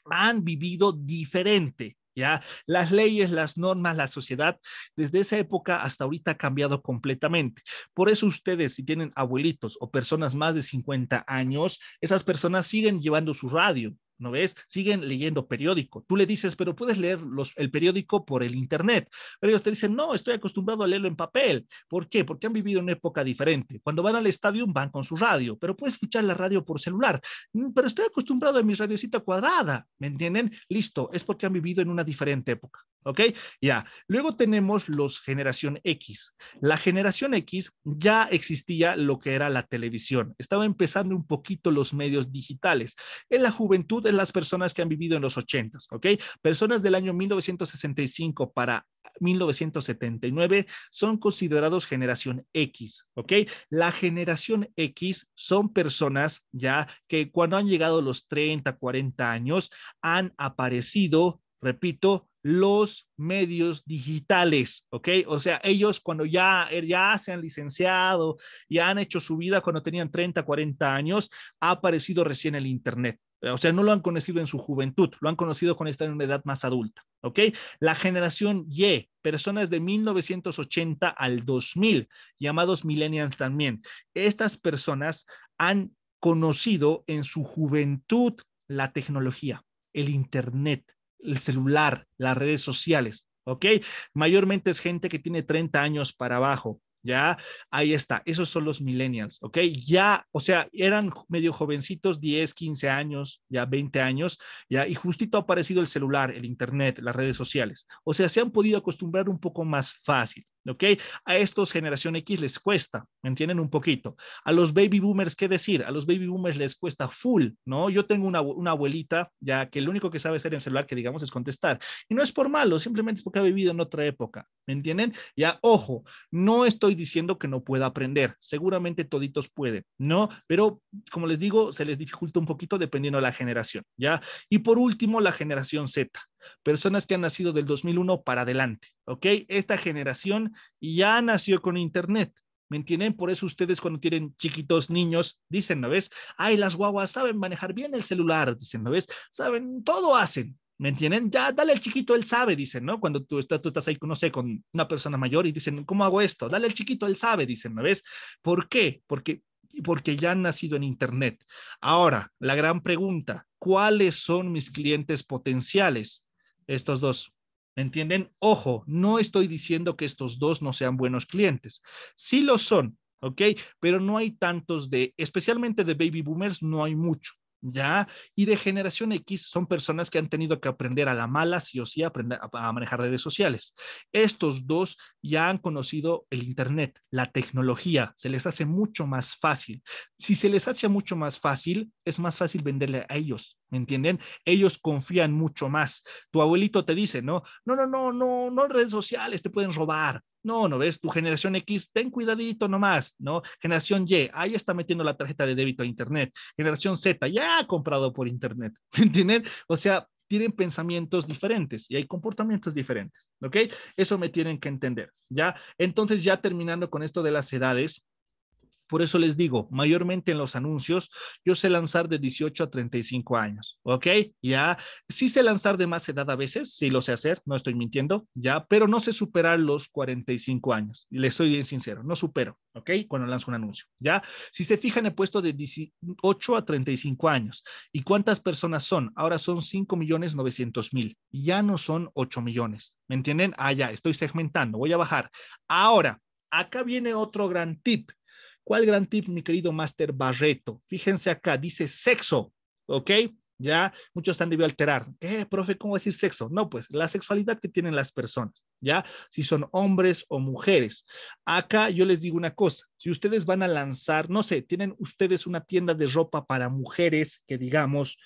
Han vivido diferente, ¿ya? Las leyes, las normas, la sociedad, desde esa época hasta ahorita ha cambiado completamente. Por eso ustedes, si tienen abuelitos o personas más de 50 años, esas personas siguen llevando su radio, ¿no ves? Siguen leyendo periódico. Tú le dices, pero puedes leer el periódico por el Internet. Pero ellos te dicen, no, estoy acostumbrado a leerlo en papel. ¿Por qué? Porque han vivido una época diferente. Cuando van al estadio van con su radio, pero puedes escuchar la radio por celular. Mm, pero estoy acostumbrado a mi radiocita cuadrada, ¿me entienden? Listo, es porque han vivido en una diferente época. ¿Ok? Ya. Luego tenemos los generación X. La generación X ya existía lo que era la televisión. Estaba empezando un poquito los medios digitales. En la juventud, en las personas que han vivido en los 80 ¿ok? Personas del año 1965 para 1979 son considerados generación X, ¿ok? La generación X son personas ya que cuando han llegado los 30, 40 años han aparecido repito, los medios digitales, ¿ok? O sea, ellos cuando ya, eh, ya se han licenciado, ya han hecho su vida cuando tenían 30, 40 años, ha aparecido recién el Internet. O sea, no lo han conocido en su juventud, lo han conocido cuando están en una edad más adulta, ¿ok? La generación Y, personas de 1980 al 2000, llamados millennials también. Estas personas han conocido en su juventud la tecnología, el Internet, el celular, las redes sociales, ¿ok? Mayormente es gente que tiene 30 años para abajo, ¿ya? Ahí está, esos son los millennials, ¿ok? Ya, o sea, eran medio jovencitos, 10, 15 años, ya 20 años, ¿ya? Y justito ha aparecido el celular, el Internet, las redes sociales. O sea, se han podido acostumbrar un poco más fácil, ¿ok? A estos generación X les cuesta, ¿me entienden? Un poquito. A los baby boomers, ¿qué decir? A los baby boomers les cuesta full, ¿no? Yo tengo una, una abuelita ya que lo único que sabe hacer en celular, que digamos, es contestar. Y no es por malo, simplemente es porque ha vivido en otra época, ¿me entienden? Ya, ojo, no estoy diciendo que no pueda aprender, seguramente toditos pueden, ¿no? Pero, como les digo, se les dificulta un poquito dependiendo de la generación, ¿ya? Y por último, la generación Z personas que han nacido del 2001 para adelante, ¿ok? Esta generación ya nació con Internet. ¿Me entienden? Por eso ustedes cuando tienen chiquitos niños dicen, ¿no ves? Ay, las guaguas saben manejar bien el celular, dicen, ¿no ves? Saben, todo hacen, ¿me entienden? Ya, dale al chiquito, él sabe, dicen, ¿no? Cuando tú, estás, tú estás ahí, no sé, con una persona mayor y dicen, ¿cómo hago esto? Dale al chiquito, él sabe, dicen, ¿no ves? ¿Por qué? Porque, porque ya han nacido en Internet. Ahora, la gran pregunta, ¿cuáles son mis clientes potenciales? estos dos. ¿Me entienden? Ojo, no estoy diciendo que estos dos no sean buenos clientes. Sí lo son, ¿ok? Pero no hay tantos de, especialmente de baby boomers, no hay mucho. ¿ya? Y de generación X son personas que han tenido que aprender a la mala, sí o sí, aprender a, manejar redes sociales. Estos dos ya han conocido el Internet, la tecnología, se les hace mucho más fácil. Si se les hace mucho más fácil, es más fácil venderle a ellos, ¿me entienden? Ellos confían mucho más. Tu abuelito te dice, ¿no? No, no, no, no, no redes sociales, te pueden robar. No, no ves, tu generación X, ten cuidadito nomás, ¿no? Generación Y, ahí está metiendo la tarjeta de débito a Internet. Generación Z, ya ha comprado por Internet, ¿Me ¿entienden? O sea, tienen pensamientos diferentes y hay comportamientos diferentes, ¿ok? Eso me tienen que entender, ¿ya? Entonces, ya terminando con esto de las edades, por eso les digo, mayormente en los anuncios, yo sé lanzar de 18 a 35 años, ¿ok? Ya, sí sé lanzar de más edad a veces, sí lo sé hacer, no estoy mintiendo, ya, pero no sé superar los 45 años. Les soy bien sincero, no supero, ¿ok? Cuando lanzo un anuncio, ¿ya? Si se fijan, he puesto de 18 a 35 años. ¿Y cuántas personas son? Ahora son 5 millones 900 mil, ya no son 8 millones, ¿me entienden? Ah, ya, estoy segmentando, voy a bajar. Ahora, acá viene otro gran tip. ¿Cuál gran tip, mi querido Master Barreto? Fíjense acá, dice sexo, ¿ok? ¿ya? Muchos han debido alterar. Eh, profe, ¿cómo decir sexo? No, pues la sexualidad que tienen las personas, ¿ya? Si son hombres o mujeres. Acá yo les digo una cosa, si ustedes van a lanzar, no sé, tienen ustedes una tienda de ropa para mujeres que digamos,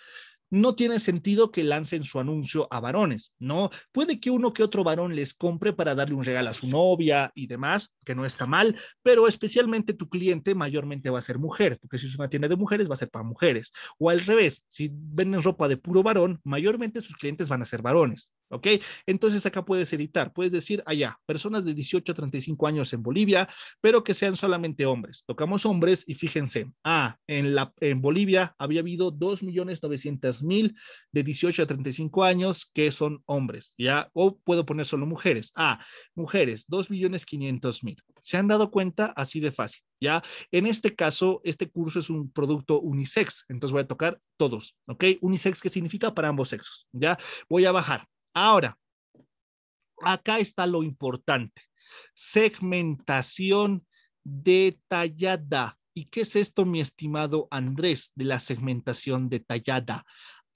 no tiene sentido que lancen su anuncio a varones, ¿no? Puede que uno que otro varón les compre para darle un regalo a su novia y demás, que no está mal, pero especialmente tu cliente mayormente va a ser mujer, porque si es una tienda de mujeres va a ser para mujeres. O al revés, si venden ropa de puro varón, mayormente sus clientes van a ser varones. ¿Ok? Entonces acá puedes editar, puedes decir allá, ah, personas de 18 a 35 años en Bolivia, pero que sean solamente hombres. Tocamos hombres y fíjense, ah, en, la, en Bolivia había habido 2.900.000 de 18 a 35 años que son hombres, ¿ya? O puedo poner solo mujeres. Ah, mujeres, 2.500.000. ¿Se han dado cuenta? Así de fácil, ¿ya? En este caso, este curso es un producto unisex, entonces voy a tocar todos, ¿ok? Unisex que significa para ambos sexos, ¿ya? Voy a bajar. Ahora, acá está lo importante. Segmentación detallada. ¿Y qué es esto, mi estimado Andrés, de la segmentación detallada?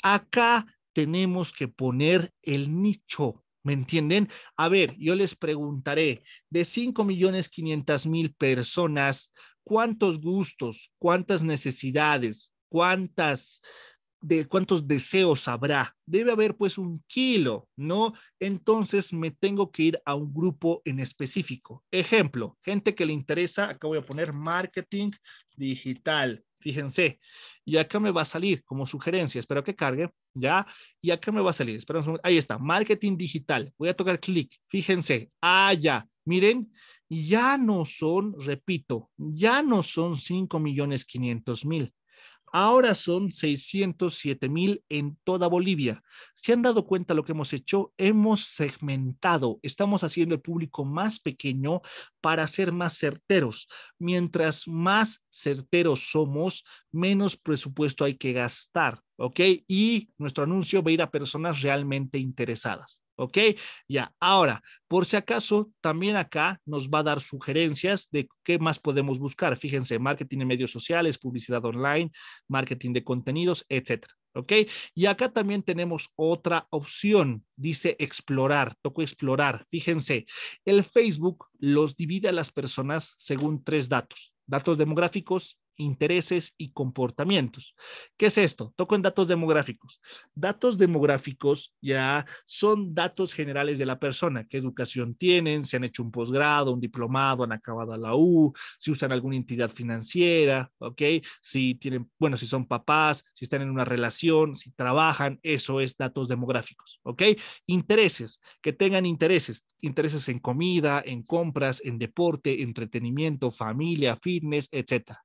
Acá tenemos que poner el nicho. ¿Me entienden? A ver, yo les preguntaré, de 5 millones 500 mil personas, ¿cuántos gustos, cuántas necesidades, cuántas de cuántos deseos habrá. Debe haber pues un kilo, ¿no? Entonces me tengo que ir a un grupo en específico. Ejemplo, gente que le interesa, acá voy a poner marketing digital, fíjense. Y acá me va a salir como sugerencia, espero que cargue, ¿ya? Y acá me va a salir, esperamos ahí está, marketing digital. Voy a tocar clic, fíjense, allá ah, ya, miren, ya no son, repito, ya no son 5 millones 500 mil Ahora son 607 mil en toda Bolivia. ¿Se han dado cuenta lo que hemos hecho? Hemos segmentado, estamos haciendo el público más pequeño para ser más certeros. Mientras más certeros somos, menos presupuesto hay que gastar, ¿ok? Y nuestro anuncio va a ir a personas realmente interesadas. ¿Ok? Ya, ahora, por si acaso, también acá nos va a dar sugerencias de qué más podemos buscar. Fíjense, marketing en medios sociales, publicidad online, marketing de contenidos, etcétera. ¿Ok? Y acá también tenemos otra opción, dice explorar, toco explorar. Fíjense, el Facebook los divide a las personas según tres datos, datos demográficos, intereses y comportamientos. ¿Qué es esto? Toco en datos demográficos. Datos demográficos ya son datos generales de la persona, qué educación tienen, si han hecho un posgrado, un diplomado, han acabado la U, si usan alguna entidad financiera, ¿ok? Si tienen, bueno, si son papás, si están en una relación, si trabajan, eso es datos demográficos, ¿ok? Intereses, que tengan intereses, intereses en comida, en compras, en deporte, entretenimiento, familia, fitness, etcétera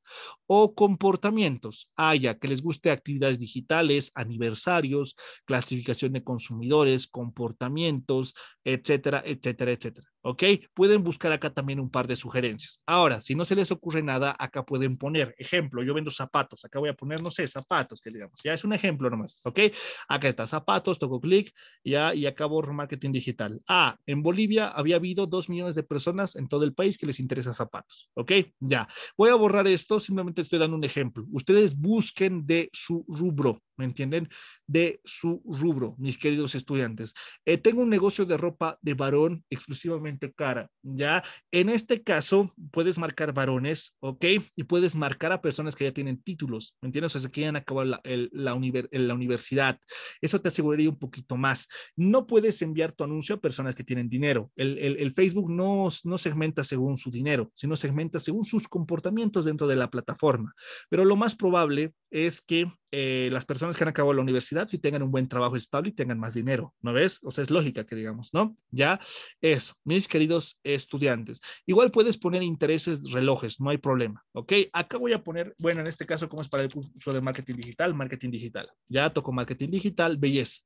o comportamientos, haya que les guste actividades digitales, aniversarios, clasificación de consumidores, comportamientos, etcétera, etcétera, etcétera. ¿ok? Pueden buscar acá también un par de sugerencias. Ahora, si no se les ocurre nada, acá pueden poner, ejemplo, yo vendo zapatos, acá voy a poner, no sé, zapatos, que digamos, ya es un ejemplo nomás, ¿ok? Acá está zapatos, toco clic, ya, y acabo marketing digital. Ah, en Bolivia había habido dos millones de personas en todo el país que les interesan zapatos, ¿ok? Ya, voy a borrar esto, simplemente estoy dando un ejemplo. Ustedes busquen de su rubro, ¿me entienden? De su rubro, mis queridos estudiantes. Eh, tengo un negocio de ropa de varón exclusivamente cara, ¿ya? En este caso, puedes marcar varones, ¿ok? Y puedes marcar a personas que ya tienen títulos, ¿me entiendes? O sea, que ya han acabado la, la, la universidad. Eso te aseguraría un poquito más. No puedes enviar tu anuncio a personas que tienen dinero. El, el, Facebook no, no segmenta según su dinero, sino segmenta según sus comportamientos dentro de la plataforma. Pero lo más probable es que eh, las personas que han acabado la universidad si tengan un buen trabajo estable y tengan más dinero, ¿no ves? O sea, es lógica que digamos, ¿no? Ya, eso queridos estudiantes. Igual puedes poner intereses, relojes, no hay problema, ¿ok? Acá voy a poner, bueno, en este caso, como es para el curso de marketing digital? Marketing digital. Ya toco marketing digital, belleza,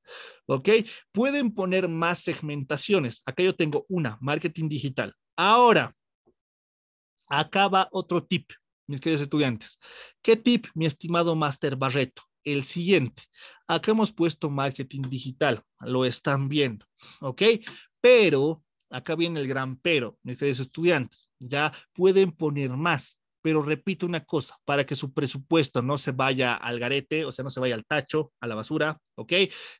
¿ok? Pueden poner más segmentaciones. Acá yo tengo una, marketing digital. Ahora, acá va otro tip, mis queridos estudiantes. ¿Qué tip, mi estimado Master Barreto? el siguiente. Acá hemos puesto marketing digital, lo están viendo, ¿ok? Pero acá viene el gran pero, mis estudiantes, ya pueden poner más, pero repito una cosa, para que su presupuesto no se vaya al garete, o sea, no se vaya al tacho, a la basura, ¿ok?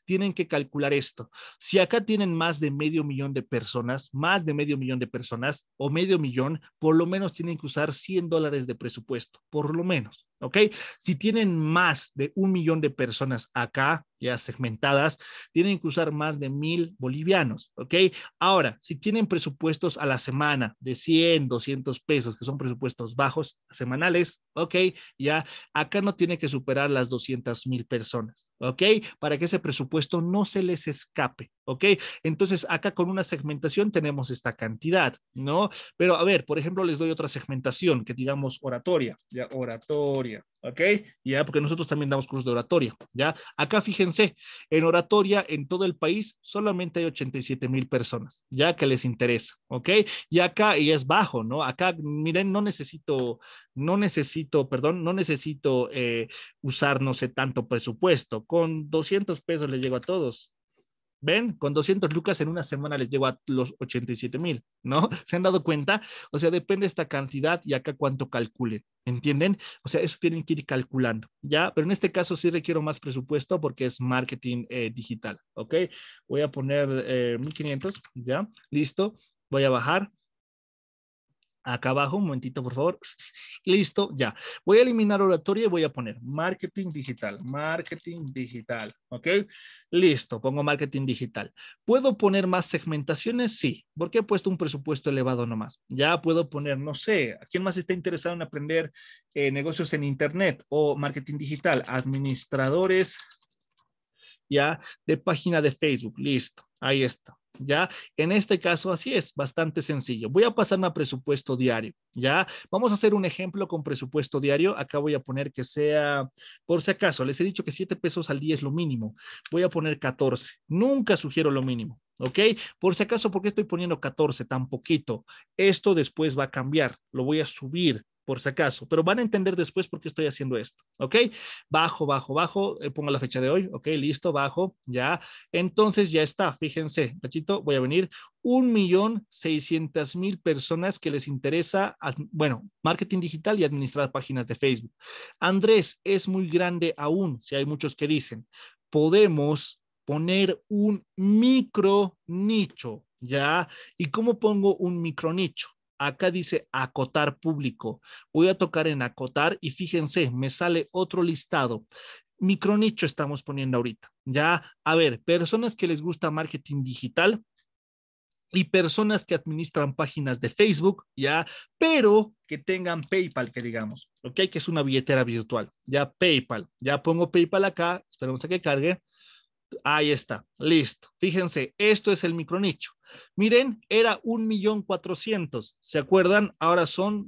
Tienen que calcular esto. Si acá tienen más de medio millón de personas, más de medio millón de personas o medio millón, por lo menos tienen que usar 100 dólares de presupuesto, por lo menos. ¿ok? Si tienen más de un millón de personas acá, ya segmentadas, tienen que usar más de mil bolivianos, ¿ok? Ahora, si tienen presupuestos a la semana de 100, 200 pesos, que son presupuestos bajos semanales, Ok, ya acá no tiene que superar las 200 mil personas, ok, para que ese presupuesto no se les escape, ok. Entonces, acá con una segmentación tenemos esta cantidad, ¿no? Pero a ver, por ejemplo, les doy otra segmentación que digamos oratoria, ya oratoria, ok, ya porque nosotros también damos cursos de oratoria, ya. Acá fíjense, en oratoria en todo el país solamente hay 87 mil personas, ya que les interesa, ok. Y acá, y es bajo, ¿no? Acá, miren, no necesito, no necesito perdón, no necesito eh, usar no sé tanto presupuesto. Con 200 pesos les llego a todos. ¿Ven? Con 200 lucas en una semana les llevo a los 87 mil, ¿no? ¿Se han dado cuenta? O sea, depende esta cantidad y acá cuánto calculen, ¿entienden? O sea, eso tienen que ir calculando, ¿ya? Pero en este caso sí requiero más presupuesto porque es marketing eh, digital, ¿ok? Voy a poner 1500, eh, ¿ya? Listo. Voy a bajar acá abajo, un momentito por favor, listo, ya. Voy a eliminar oratoria y voy a poner marketing digital, marketing digital, ¿ok? Listo, pongo marketing digital. ¿Puedo poner más segmentaciones? Sí, porque he puesto un presupuesto elevado nomás. Ya puedo poner, no sé, quién más está interesado en aprender eh, negocios en Internet o marketing digital? Administradores, ya, de página de Facebook, listo, ahí está. ¿ya? En este caso, así es, bastante sencillo. Voy a pasarme a presupuesto diario, ¿ya? Vamos a hacer un ejemplo con presupuesto diario. Acá voy a poner que sea, por si acaso, les he dicho que 7 pesos al día es lo mínimo. Voy a poner 14. Nunca sugiero lo mínimo, ¿ok? Por si acaso, porque estoy poniendo 14 tan poquito? Esto después va a cambiar, lo voy a subir, por si acaso, pero van a entender después por qué estoy haciendo esto, ¿ok? Bajo, bajo, bajo, eh, pongo la fecha de hoy, ¿ok? Listo, bajo, ya. Entonces ya está, fíjense, Pachito, voy a venir, un millón seiscientas mil personas que les interesa, bueno, marketing digital y administrar páginas de Facebook. Andrés, es muy grande aún, si hay muchos que dicen, podemos poner un micro nicho, ¿ya? ¿Y cómo pongo un micro nicho? Acá dice acotar público. Voy a tocar en acotar y fíjense, me sale otro listado micronicho estamos poniendo ahorita. Ya, a ver, personas que les gusta marketing digital y personas que administran páginas de Facebook, ya, pero que tengan PayPal, que digamos, ok, que es una billetera virtual, ya PayPal, ya pongo PayPal acá, esperemos a que cargue, Ahí está, listo. Fíjense, esto es el micronicho. Miren, era un millón cuatrocientos, ¿se acuerdan? Ahora son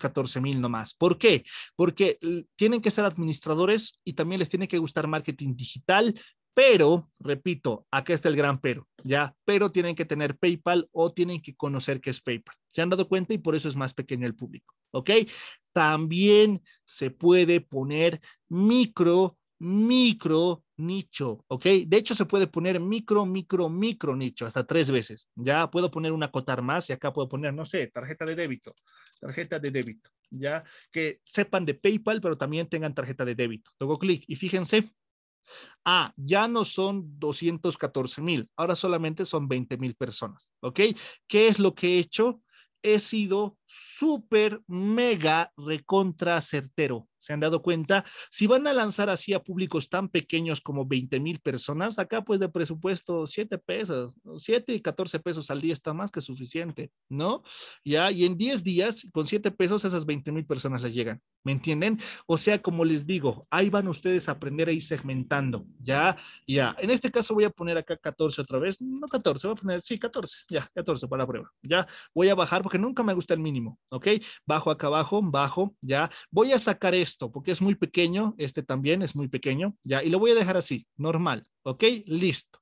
catorce mil nomás. ¿Por qué? Porque tienen que ser administradores y también les tiene que gustar marketing digital, pero, repito, acá está el gran pero, ¿ya? Pero tienen que tener PayPal o tienen que conocer qué es PayPal. ¿Se han dado cuenta? Y por eso es más pequeño el público, ¿ok? También se puede poner micro, micro, nicho, ¿ok? De hecho, se puede poner micro, micro, micro nicho, hasta tres veces. Ya puedo poner una cotar más y acá puedo poner, no sé, tarjeta de débito, tarjeta de débito, ya que sepan de PayPal, pero también tengan tarjeta de débito. Luego clic y fíjense. Ah, ya no son 214 mil, ahora solamente son 20 mil personas, ¿ok? ¿Qué es lo que he hecho? He sido súper, mega, recontra certero. ¿Se han dado cuenta? Si van a lanzar así a públicos tan pequeños como 20 mil personas, acá pues de presupuesto 7 pesos, 7 y 14 pesos al día está más que suficiente, ¿no? Ya, y en 10 días, con 7 pesos, esas 20 mil personas les llegan, ¿me entienden? O sea, como les digo, ahí van ustedes a aprender a ir segmentando, ¿ya? Ya, en este caso voy a poner acá 14 otra vez, no 14, voy a poner, sí, 14, ya, 14 para la prueba, ya, voy a bajar porque nunca me gusta el mínimo ¿ok? Bajo acá abajo, bajo, ya. Voy a sacar esto porque es muy pequeño, este también es muy pequeño, ya, y lo voy a dejar así, normal, ¿Ok? Listo.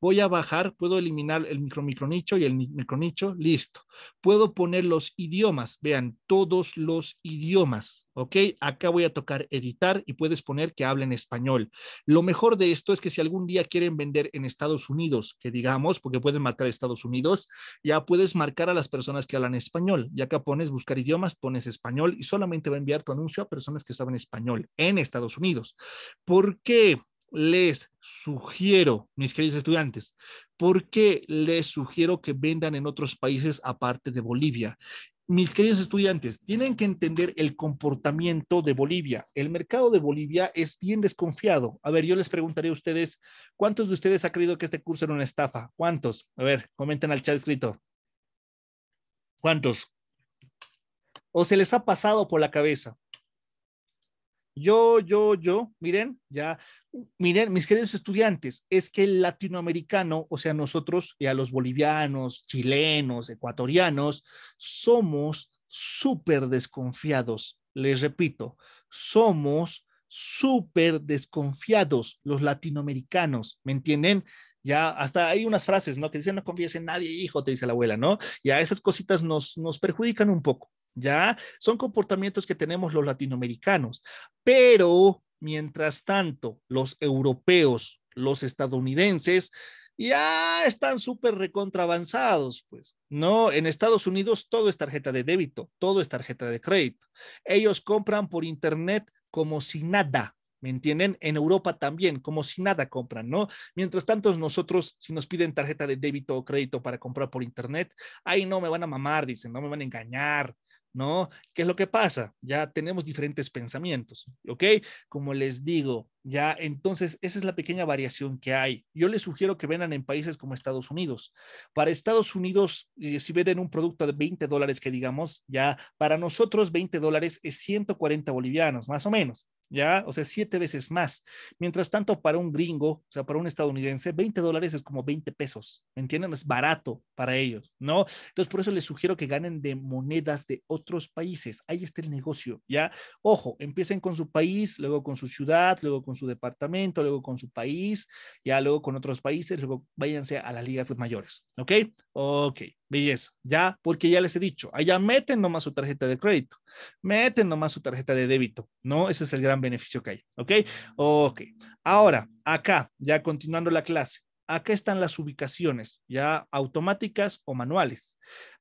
Voy a bajar, puedo eliminar el micro nicho y el nicho listo. Puedo poner los idiomas, vean, todos los idiomas, ¿ok? Acá voy a tocar editar y puedes poner que hablen español. Lo mejor de esto es que si algún día quieren vender en Estados Unidos, que digamos, porque pueden marcar Estados Unidos, ya puedes marcar a las personas que hablan español. Y acá pones buscar idiomas, pones español y solamente va a enviar tu anuncio a personas que saben español en Estados Unidos. ¿Por qué? les sugiero, mis queridos estudiantes, por qué les sugiero que vendan en otros países aparte de Bolivia. Mis queridos estudiantes, tienen que entender el comportamiento de Bolivia. El mercado de Bolivia es bien desconfiado. A ver, yo les preguntaría a ustedes, ¿cuántos de ustedes ha creído que este curso era una estafa? ¿Cuántos? A ver, comenten al chat escrito. ¿Cuántos? ¿O se les ha pasado por la cabeza? Yo, yo, yo, miren, ya miren, mis queridos estudiantes, es que el latinoamericano, o sea, nosotros, y a los bolivianos, chilenos, ecuatorianos, somos súper desconfiados. Les repito, somos súper desconfiados los latinoamericanos, ¿me entienden? Ya hasta hay unas frases, ¿no? Que dicen, no confíes en nadie, hijo, te dice la abuela, ¿no? Ya esas cositas nos, nos perjudican un poco, ¿ya? Son comportamientos que tenemos los latinoamericanos, pero Mientras tanto, los europeos, los estadounidenses, ya están súper recontra avanzados, pues, ¿no? En Estados Unidos todo es tarjeta de débito, todo es tarjeta de crédito. Ellos compran por Internet como si nada, ¿me entienden? En Europa también, como si nada compran, ¿no? Mientras tanto, nosotros, si nos piden tarjeta de débito o crédito para comprar por Internet, ahí no me van a mamar, dicen, no me van a engañar, ¿no? ¿Qué es lo que pasa? Ya tenemos diferentes pensamientos, ¿ok? Como les digo, ya entonces esa es la pequeña variación que hay. Yo les sugiero que vengan en países como Estados Unidos. Para Estados Unidos, eh, si venden un producto de 20 dólares, que digamos, ya para nosotros 20 dólares es 140 bolivianos, más o menos. ¿ya? O sea, siete veces más. Mientras tanto, para un gringo, o sea, para un estadounidense, 20 dólares es como 20 pesos, ¿me entienden? Es barato para ellos, ¿no? Entonces, por eso les sugiero que ganen de monedas de otros países. Ahí está el negocio, ¿ya? Ojo, empiecen con su país, luego con su ciudad, luego con su departamento, luego con su país, ya luego con otros países, luego váyanse a las ligas mayores, ¿ok? Ok belleza, ya, porque ya les he dicho, allá meten nomás su tarjeta de crédito, meten nomás su tarjeta de débito, ¿no? Ese es el gran beneficio que hay, ¿ok? Ok, ahora, acá, ya continuando la clase, acá están las ubicaciones, ya automáticas o manuales.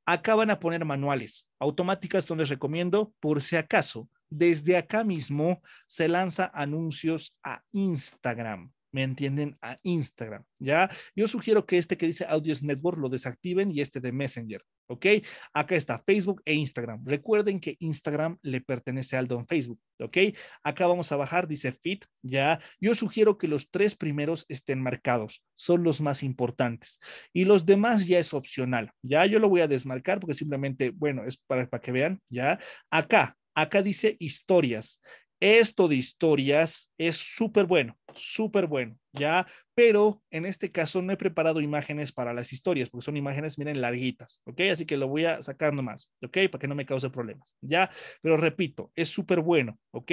Acá van a poner manuales, automáticas donde recomiendo, por si acaso, desde acá mismo se lanza anuncios a Instagram me entienden, a Instagram, ¿ya? Yo sugiero que este que dice Audios Network lo desactiven y este de Messenger, ¿ok? Acá está Facebook e Instagram. Recuerden que Instagram le pertenece al don Facebook, ¿ok? Acá vamos a bajar, dice Fit, ¿ya? Yo sugiero que los tres primeros estén marcados, son los más importantes. Y los demás ya es opcional, ¿ya? Yo lo voy a desmarcar porque simplemente, bueno, es para, para que vean, ¿ya? Acá, acá dice historias. Esto de historias es súper bueno, súper bueno, ¿ya? Pero en este caso no he preparado imágenes para las historias, porque son imágenes, miren, larguitas, ¿ok? Así que lo voy a sacando más, ¿ok? Para que no me cause problemas, ¿ya? Pero repito, es súper bueno, ¿ok?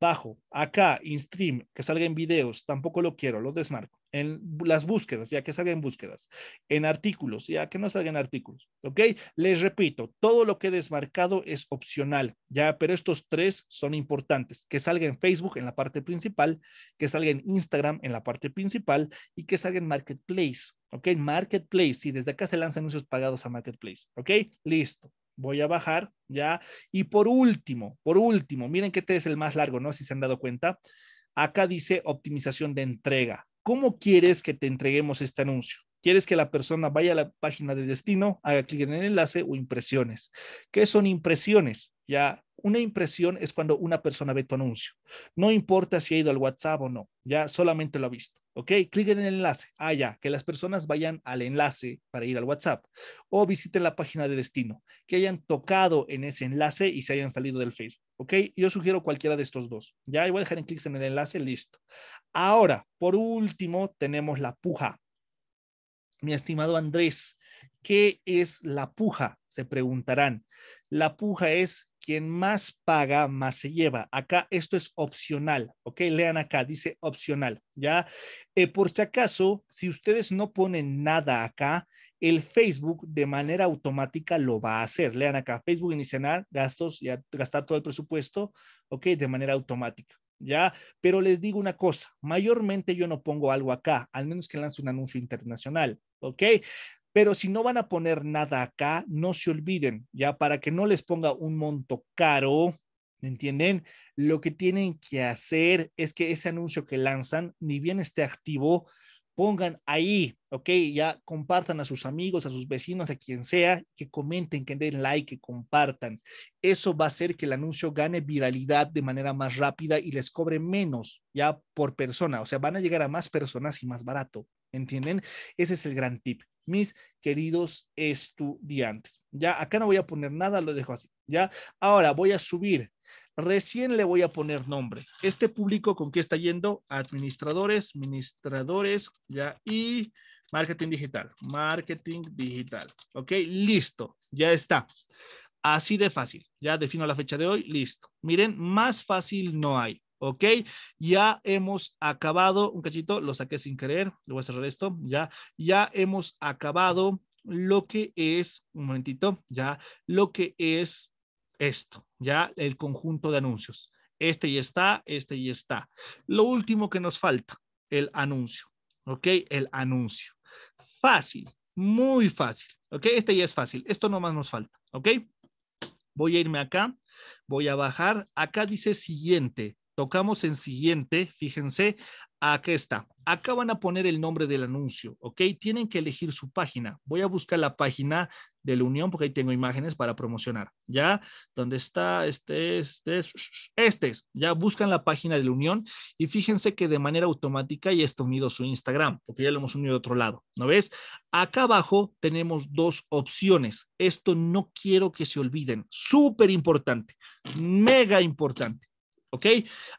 Bajo, acá, in stream, que salga en videos, tampoco lo quiero, lo desmarco en las búsquedas, ya que salgan búsquedas, en artículos, ya que no salgan artículos, ¿ok? Les repito, todo lo que he desmarcado es opcional, ya, pero estos tres son importantes, que salga en Facebook en la parte principal, que salga en Instagram en la parte principal y que salga en Marketplace, ¿ok? Marketplace, y desde acá se lanzan anuncios pagados a Marketplace, ¿ok? Listo. Voy a bajar ya. Y por último, por último, miren que este es el más largo, ¿no? Si se han dado cuenta. Acá dice optimización de entrega. ¿cómo quieres que te entreguemos este anuncio? ¿Quieres que la persona vaya a la página de destino, haga clic en el enlace o impresiones? ¿Qué son impresiones? Ya una impresión es cuando una persona ve tu anuncio. No importa si ha ido al WhatsApp o no, ya solamente lo ha visto. ¿Ok? Clic en el enlace. Ah, ya, que las personas vayan al enlace para ir al WhatsApp o visiten la página de destino, que hayan tocado en ese enlace y se hayan salido del Facebook. ¿Ok? Yo sugiero cualquiera de estos dos. Ya, voy a dejar en clics en el enlace, listo. Ahora, por último, tenemos la puja. Mi estimado Andrés, ¿qué es la puja? Se preguntarán. La puja es quien más paga, más se lleva. Acá esto es opcional, ¿ok? Lean acá, dice opcional, ¿ya? Eh, por si acaso, si ustedes no ponen nada acá, el Facebook de manera automática lo va a hacer. Lean acá, Facebook iniciar gastos, ya gastar todo el presupuesto, ¿ok? De manera automática. ¿ya? Pero les digo una cosa, mayormente yo no pongo algo acá, al menos que lance un anuncio internacional, ¿ok? Pero si no van a poner nada acá, no se olviden, ya para que no les ponga un monto caro, ¿me entienden? Lo que tienen que hacer es que ese anuncio que lanzan, ni bien esté activo, pongan ahí, ¿ok? Ya compartan a sus amigos, a sus vecinos, a quien sea, que comenten, que den like, que compartan. Eso va a hacer que el anuncio gane viralidad de manera más rápida y les cobre menos ya por persona. O sea, van a llegar a más personas y más barato, ¿entienden? Ese es el gran tip mis queridos estudiantes. Ya, acá no voy a poner nada, lo dejo así. Ya, ahora voy a subir. Recién le voy a poner nombre. Este público con qué está yendo? Administradores, administradores, ya, y marketing digital, marketing digital. Ok, listo, ya está. Así de fácil. Ya defino la fecha de hoy, listo. Miren, más fácil no hay. ¿ok? Ya hemos acabado, un cachito, lo saqué sin querer, le voy a cerrar esto, ya, ya hemos acabado lo que es, un momentito, ya, lo que es esto, ya, el conjunto de anuncios. Este ya está, este ya está. Lo último que nos falta, el anuncio, ¿ok? El anuncio. Fácil, muy fácil, ¿ok? Este ya es fácil, esto nomás nos falta, ¿ok? Voy a irme acá, voy a bajar, acá dice siguiente, tocamos en siguiente, fíjense, aquí está. Acá van a poner el nombre del anuncio, ¿ok? Tienen que elegir su página. Voy a buscar la página de la Unión porque ahí tengo imágenes para promocionar, ¿ya? ¿Dónde está? Este este es, este es. Ya buscan la página de la Unión y fíjense que de manera automática ya está unido su Instagram, porque ya lo hemos unido de otro lado, ¿no ves? Acá abajo tenemos dos opciones. Esto no quiero que se olviden, súper importante, mega importante ¿ok?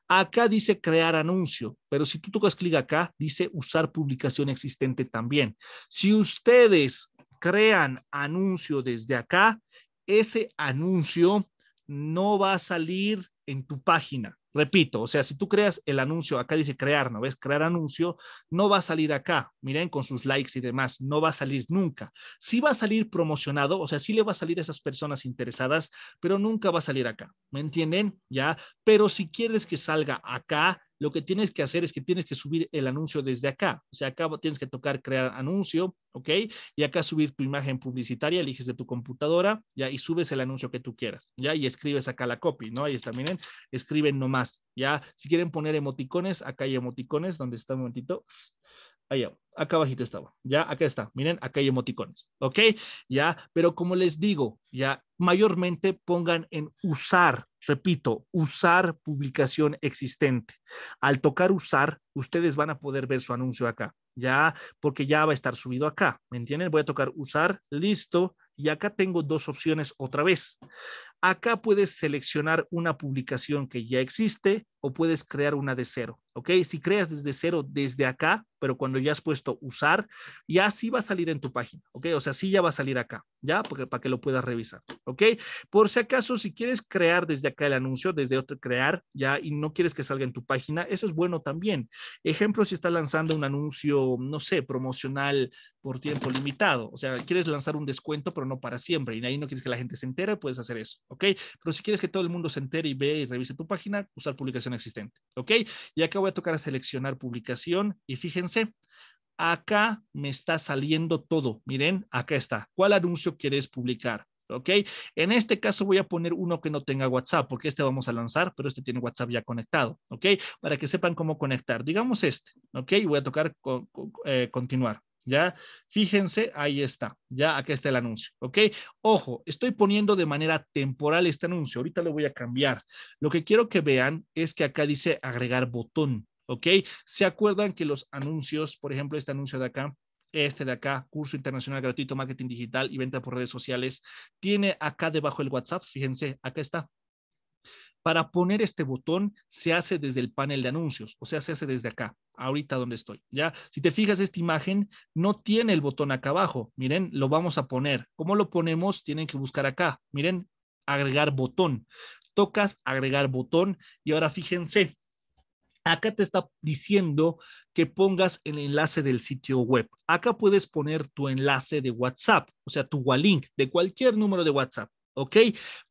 Acá dice crear anuncio, pero si tú tocas clic acá, dice usar publicación existente también. Si ustedes crean anuncio desde acá, ese anuncio no va a salir en tu página. Repito, o sea, si tú creas el anuncio, acá dice crear, ¿no ves? Crear anuncio, no va a salir acá, miren, con sus likes y demás, no va a salir nunca. Sí va a salir promocionado, o sea, sí le va a salir a esas personas interesadas, pero nunca va a salir acá, ¿me entienden? Ya, pero si quieres que salga acá, lo que tienes que hacer es que tienes que subir el anuncio desde acá. O sea, acá tienes que tocar crear anuncio, ¿ok? Y acá subir tu imagen publicitaria, eliges de tu computadora, ya, y subes el anuncio que tú quieras, ya, y escribes acá la copy, ¿no? Ahí está, miren, escriben nomás, ya. Si quieren poner emoticones, acá hay emoticones, donde está un momentito, allá, acá abajito estaba, ya, acá está, miren, acá hay emoticones, ¿ok? Ya, pero como les digo, ya, mayormente pongan en usar, Repito, usar publicación existente. Al tocar usar, ustedes van a poder ver su anuncio acá, ya, porque ya va a estar subido acá, ¿me entienden? Voy a tocar usar, listo, y acá tengo dos opciones otra vez. Acá puedes seleccionar una publicación que ya existe o puedes crear una de cero, ¿ok? Si creas desde cero, desde acá, pero cuando ya has puesto usar, ya sí va a salir en tu página, ¿ok? O sea, sí ya va a salir acá, ¿ya? Porque, para que lo puedas revisar, ¿ok? Por si acaso, si quieres crear desde acá el anuncio, desde otro crear, ya, y no quieres que salga en tu página, eso es bueno también. Ejemplo, si estás lanzando un anuncio, no sé, promocional por tiempo limitado, o sea, quieres lanzar un descuento, pero no para siempre, y ahí no quieres que la gente se entere, puedes hacer eso, ¿ok? Pero si quieres que todo el mundo se entere y vea y revise tu página, usar publicación existente, ¿ok? Y acá voy a tocar a seleccionar publicación y fíjense, acá me está saliendo todo, miren, acá está, ¿cuál anuncio quieres publicar? ¿ok? En este caso voy a poner uno que no tenga WhatsApp, porque este vamos a lanzar, pero este tiene WhatsApp ya conectado, ¿ok? Para que sepan cómo conectar. Digamos este, ¿ok? Voy a tocar eh, continuar. ¿Ya? Fíjense, ahí está. Ya, acá está el anuncio, ¿ok? Ojo, estoy poniendo de manera temporal este anuncio. Ahorita lo voy a cambiar. Lo que quiero que vean es que acá dice agregar botón, ¿ok? ¿Se acuerdan que los anuncios, por ejemplo, este anuncio de acá, este de acá, curso internacional gratuito, marketing digital y venta por redes sociales, tiene acá debajo el WhatsApp? Fíjense, acá está. Para poner este botón se hace desde el panel de anuncios, o sea, se hace desde acá, ahorita donde estoy. Ya, si te fijas esta imagen no tiene el botón acá abajo. Miren, lo vamos a poner. ¿Cómo lo ponemos? Tienen que buscar acá. Miren, agregar botón. Tocas agregar botón y ahora fíjense, Acá te está diciendo que pongas el enlace del sitio web. Acá puedes poner tu enlace de WhatsApp, o sea, tu link de cualquier número de WhatsApp, ¿ok?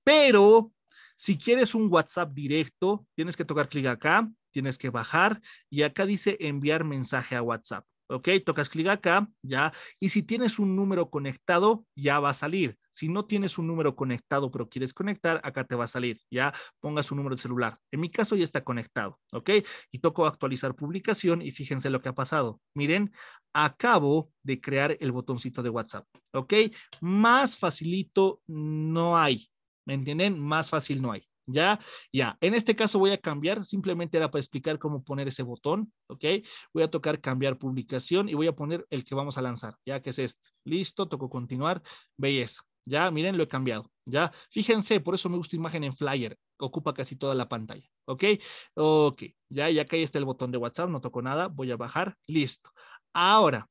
Pero si quieres un WhatsApp directo, tienes que tocar clic acá, tienes que bajar y acá dice enviar mensaje a WhatsApp. ¿ok? Tocas clic acá, ya. Y si tienes un número conectado, ya va a salir. Si no tienes un número conectado, pero quieres conectar, acá te va a salir, ya. Pongas un número de celular. En mi caso ya está conectado, ¿ok? Y toco actualizar publicación y fíjense lo que ha pasado. Miren, acabo de crear el botoncito de WhatsApp, ¿ok? Más facilito no hay, ¿Me entienden? Más fácil no hay. Ya, ya. En este caso voy a cambiar, simplemente era para explicar cómo poner ese botón, ¿ok? Voy a tocar cambiar publicación y voy a poner el que vamos a lanzar, ya que es este. Listo, toco continuar, belleza. Ya, miren, lo he cambiado, ya. Fíjense, por eso me gusta imagen en flyer, ocupa casi toda la pantalla, ¿ok? Ok, ya, ya que ahí está el botón de WhatsApp, no toco nada, voy a bajar, listo. Ahora,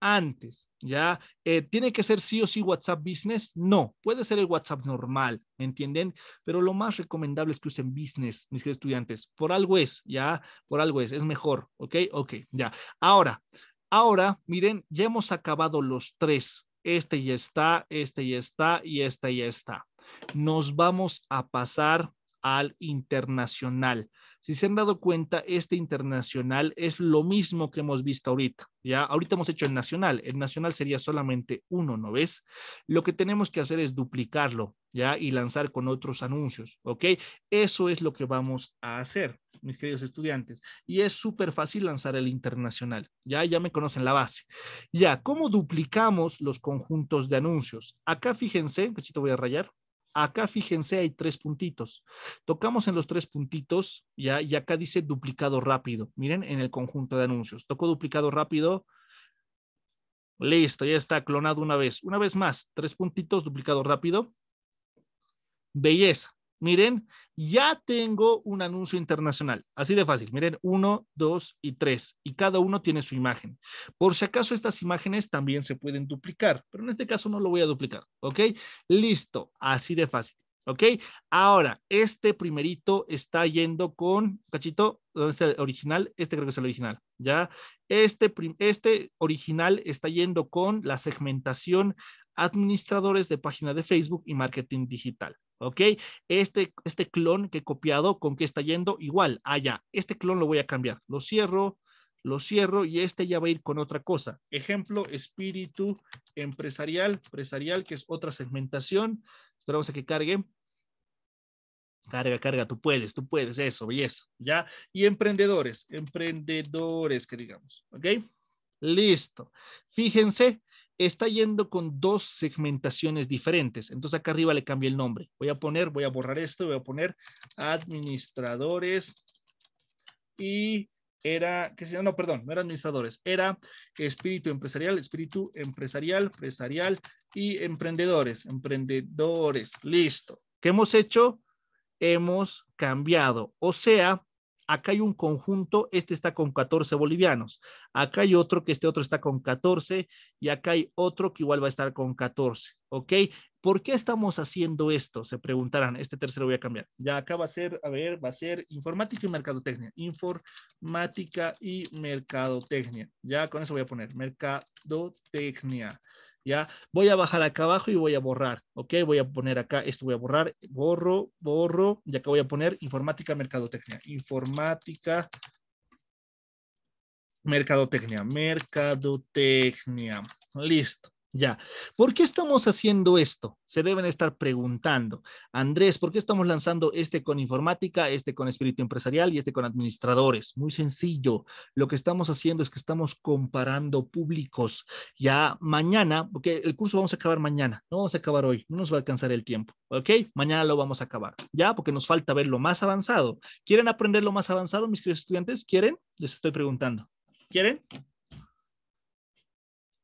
antes, ¿ya? Eh, ¿Tiene que ser sí o sí WhatsApp Business? No, puede ser el WhatsApp normal, ¿me entienden? Pero lo más recomendable es que usen Business, mis estudiantes. Por algo es, ¿ya? Por algo es, es mejor, ¿ok? Ok, ya. Ahora, ahora, miren, ya hemos acabado los tres. Este ya está, este ya está y este ya está. Nos vamos a pasar al internacional. Si se han dado cuenta, este internacional es lo mismo que hemos visto ahorita. Ya ahorita hemos hecho el nacional. El nacional sería solamente uno, ¿no ves? Lo que tenemos que hacer es duplicarlo, ¿ya? Y lanzar con otros anuncios, ¿ok? Eso es lo que vamos a hacer, mis queridos estudiantes. Y es súper fácil lanzar el internacional. Ya, ya me conocen la base. Ya, ¿cómo duplicamos los conjuntos de anuncios? Acá fíjense, cachito voy a rayar. Acá fíjense, hay tres puntitos. Tocamos en los tres puntitos ya, y acá dice duplicado rápido. Miren, en el conjunto de anuncios. Tocó duplicado rápido. Listo, ya está clonado una vez. Una vez más, tres puntitos, duplicado rápido. Belleza miren, ya tengo un anuncio internacional. Así de fácil, miren, uno, dos y tres. Y cada uno tiene su imagen. Por si acaso estas imágenes también se pueden duplicar, pero en este caso no lo voy a duplicar, ¿ok? Listo, así de fácil. ¿Ok? Ahora, este primerito está yendo con, cachito, ¿dónde está el original? Este creo que es el original, ¿ya? Este, este original está yendo con la segmentación administradores de página de Facebook y marketing digital. ¿ok? Este, este clon que he copiado, ¿con qué está yendo? Igual, allá, ah, este clon lo voy a cambiar, lo cierro, lo cierro y este ya va a ir con otra cosa. Ejemplo, espíritu empresarial, empresarial, que es otra segmentación. Esperamos a que cargue. Carga, carga, tú puedes, tú puedes, eso, y belleza, ¿ya? Y emprendedores, emprendedores, que digamos, ¿ok? Listo. Fíjense está yendo con dos segmentaciones diferentes. Entonces acá arriba le cambié el nombre. Voy a poner, voy a borrar esto, voy a poner administradores y era, que se no, perdón, no era administradores, era espíritu empresarial, espíritu empresarial, empresarial y emprendedores, emprendedores, listo. ¿Qué hemos hecho? Hemos cambiado, o sea, acá hay un conjunto, este está con 14 bolivianos, acá hay otro que este otro está con 14 y acá hay otro que igual va a estar con 14, ¿ok? ¿Por qué estamos haciendo esto? Se preguntarán. Este tercero voy a cambiar. Ya acá va a ser, a ver, va a ser informática y mercadotecnia. Informática y mercadotecnia. Ya con eso voy a poner mercadotecnia. ¿ya? Voy a bajar acá abajo y voy a borrar, ¿ok? Voy a poner acá, esto voy a borrar, borro, borro, y acá voy a poner informática, mercadotecnia, informática, mercadotecnia, mercadotecnia, listo. Ya, ¿por qué estamos haciendo esto? Se deben estar preguntando. Andrés, ¿por qué estamos lanzando este con informática, este con espíritu empresarial y este con administradores? Muy sencillo. Lo que estamos haciendo es que estamos comparando públicos. Ya mañana, porque el curso vamos a acabar mañana, no vamos a acabar hoy, no nos va a alcanzar el tiempo, ¿ok? Mañana lo vamos a acabar, ya, porque nos falta ver lo más avanzado. ¿Quieren aprender lo más avanzado, mis queridos estudiantes? ¿Quieren? Les estoy preguntando. ¿Quieren?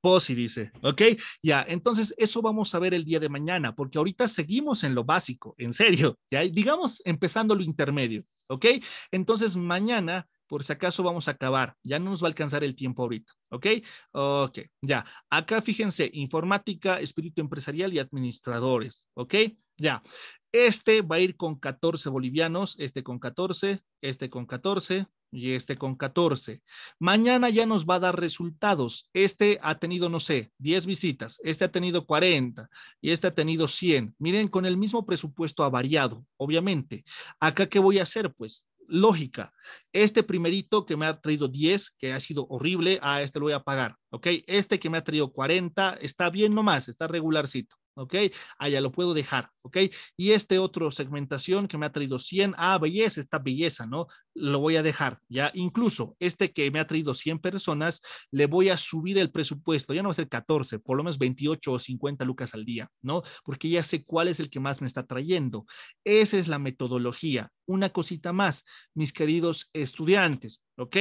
Posi dice, ok, ya, entonces eso vamos a ver el día de mañana, porque ahorita seguimos en lo básico, en serio, ya, digamos empezando lo intermedio, ok, entonces mañana, por si acaso vamos a acabar, ya no nos va a alcanzar el tiempo ahorita, ok, ok, ya, acá fíjense, informática, espíritu empresarial y administradores, ok, ya, este va a ir con 14 bolivianos, este con 14, este con 14, y este con 14. Mañana ya nos va a dar resultados. Este ha tenido, no sé, 10 visitas, este ha tenido 40 y este ha tenido 100. Miren, con el mismo presupuesto ha variado, obviamente. Acá, ¿qué voy a hacer? Pues lógica. Este primerito que me ha traído 10, que ha sido horrible, a ah, este lo voy a pagar, ¿ok? Este que me ha traído 40, está bien nomás, está regularcito. ¿ok? Allá ah, lo puedo dejar, ¿ok? Y este otro segmentación que me ha traído 100, ah, belleza, esta belleza, ¿no? Lo voy a dejar, ya, incluso este que me ha traído 100 personas, le voy a subir el presupuesto, ya no va a ser 14, por lo menos 28 o 50 lucas al día, ¿no? Porque ya sé cuál es el que más me está trayendo. Esa es la metodología. Una cosita más, mis queridos estudiantes, ¿ok?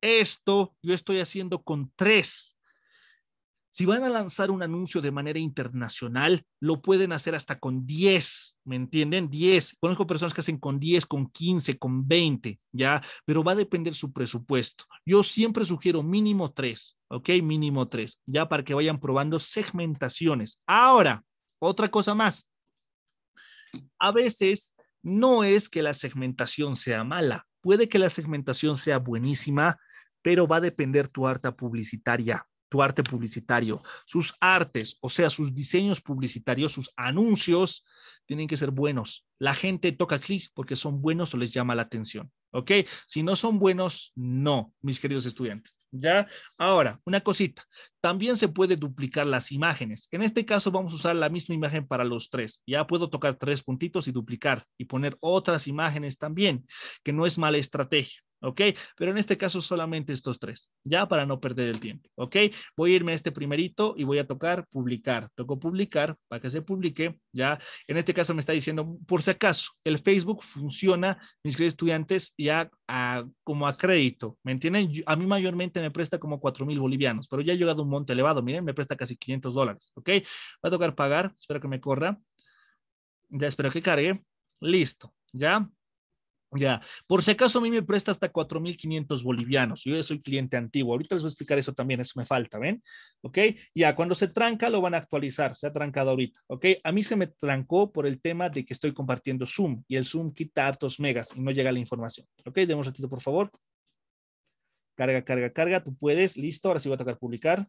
Esto yo estoy haciendo con tres si van a lanzar un anuncio de manera internacional, lo pueden hacer hasta con 10, ¿me entienden? 10. Conozco personas que hacen con 10, con 15, con 20, ¿ya? Pero va a depender su presupuesto. Yo siempre sugiero mínimo 3, ¿ok? Mínimo 3, ya para que vayan probando segmentaciones. Ahora, otra cosa más. A veces no es que la segmentación sea mala, puede que la segmentación sea buenísima, pero va a depender tu harta publicitaria tu arte publicitario. Sus artes, o sea, sus diseños publicitarios, sus anuncios, tienen que ser buenos. La gente toca clic porque son buenos o les llama la atención. ¿Ok? Si no son buenos, no, mis queridos estudiantes. ¿Ya? Ahora, una cosita. También se puede duplicar las imágenes. En este caso vamos a usar la misma imagen para los tres. Ya puedo tocar tres puntitos y duplicar y poner otras imágenes también, que no es mala estrategia. ¿ok? Pero en este caso solamente estos tres, ya para no perder el tiempo, ¿ok? Voy a irme a este primerito y voy a tocar publicar. Toco publicar para que se publique, ya. En este caso me está diciendo, por si acaso, el Facebook funciona, mis queridos estudiantes, ya a, como a crédito, ¿me entienden? a mí mayormente me presta como 4 mil bolivianos, pero ya he llegado a un monte elevado, miren, me presta casi 500 dólares, ¿ok? Va a tocar pagar, espero que me corra. Ya espero que cargue. Listo, ¿ya? Ya, por si acaso a mí me presta hasta 4.500 bolivianos, yo ya soy cliente antiguo, ahorita les voy a explicar eso también, eso me falta, ¿ven? ¿Ok? Ya, cuando se tranca lo van a actualizar, se ha trancado ahorita, ¿ok? A mí se me trancó por el tema de que estoy compartiendo Zoom y el Zoom quita hartos megas y no llega la información, ¿ok? Demos ratito, por favor. Carga, carga, carga, tú puedes, listo, ahora sí voy a tocar publicar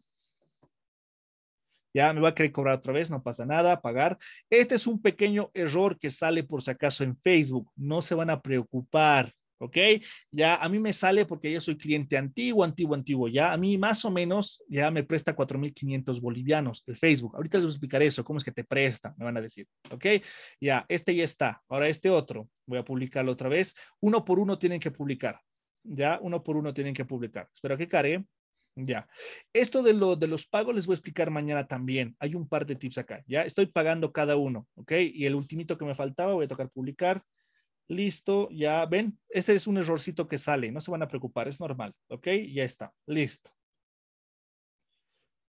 ya me va a querer cobrar otra vez, no pasa nada, pagar. Este es un pequeño error que sale por si acaso en Facebook, no se van a preocupar. ¿ok? Ya a mí me sale porque yo soy cliente antiguo, antiguo, antiguo, ya a mí más o menos ya me presta 4.500 bolivianos el Facebook. Ahorita les voy a explicar eso, cómo es que te presta, me van a decir, ¿ok? Ya, este ya está. Ahora este otro, voy a publicarlo otra vez. Uno por uno tienen que publicar, ya, uno por uno tienen que publicar. Espero que cargue. Ya. Esto de, lo, de los pagos les voy a explicar mañana también. Hay un par de tips acá. Ya estoy pagando cada uno, ¿ok? Y el ultimito que me faltaba, voy a tocar publicar. Listo, ya ven. Este es un errorcito que sale, no se van a preocupar, es normal, ¿ok? Ya está, listo.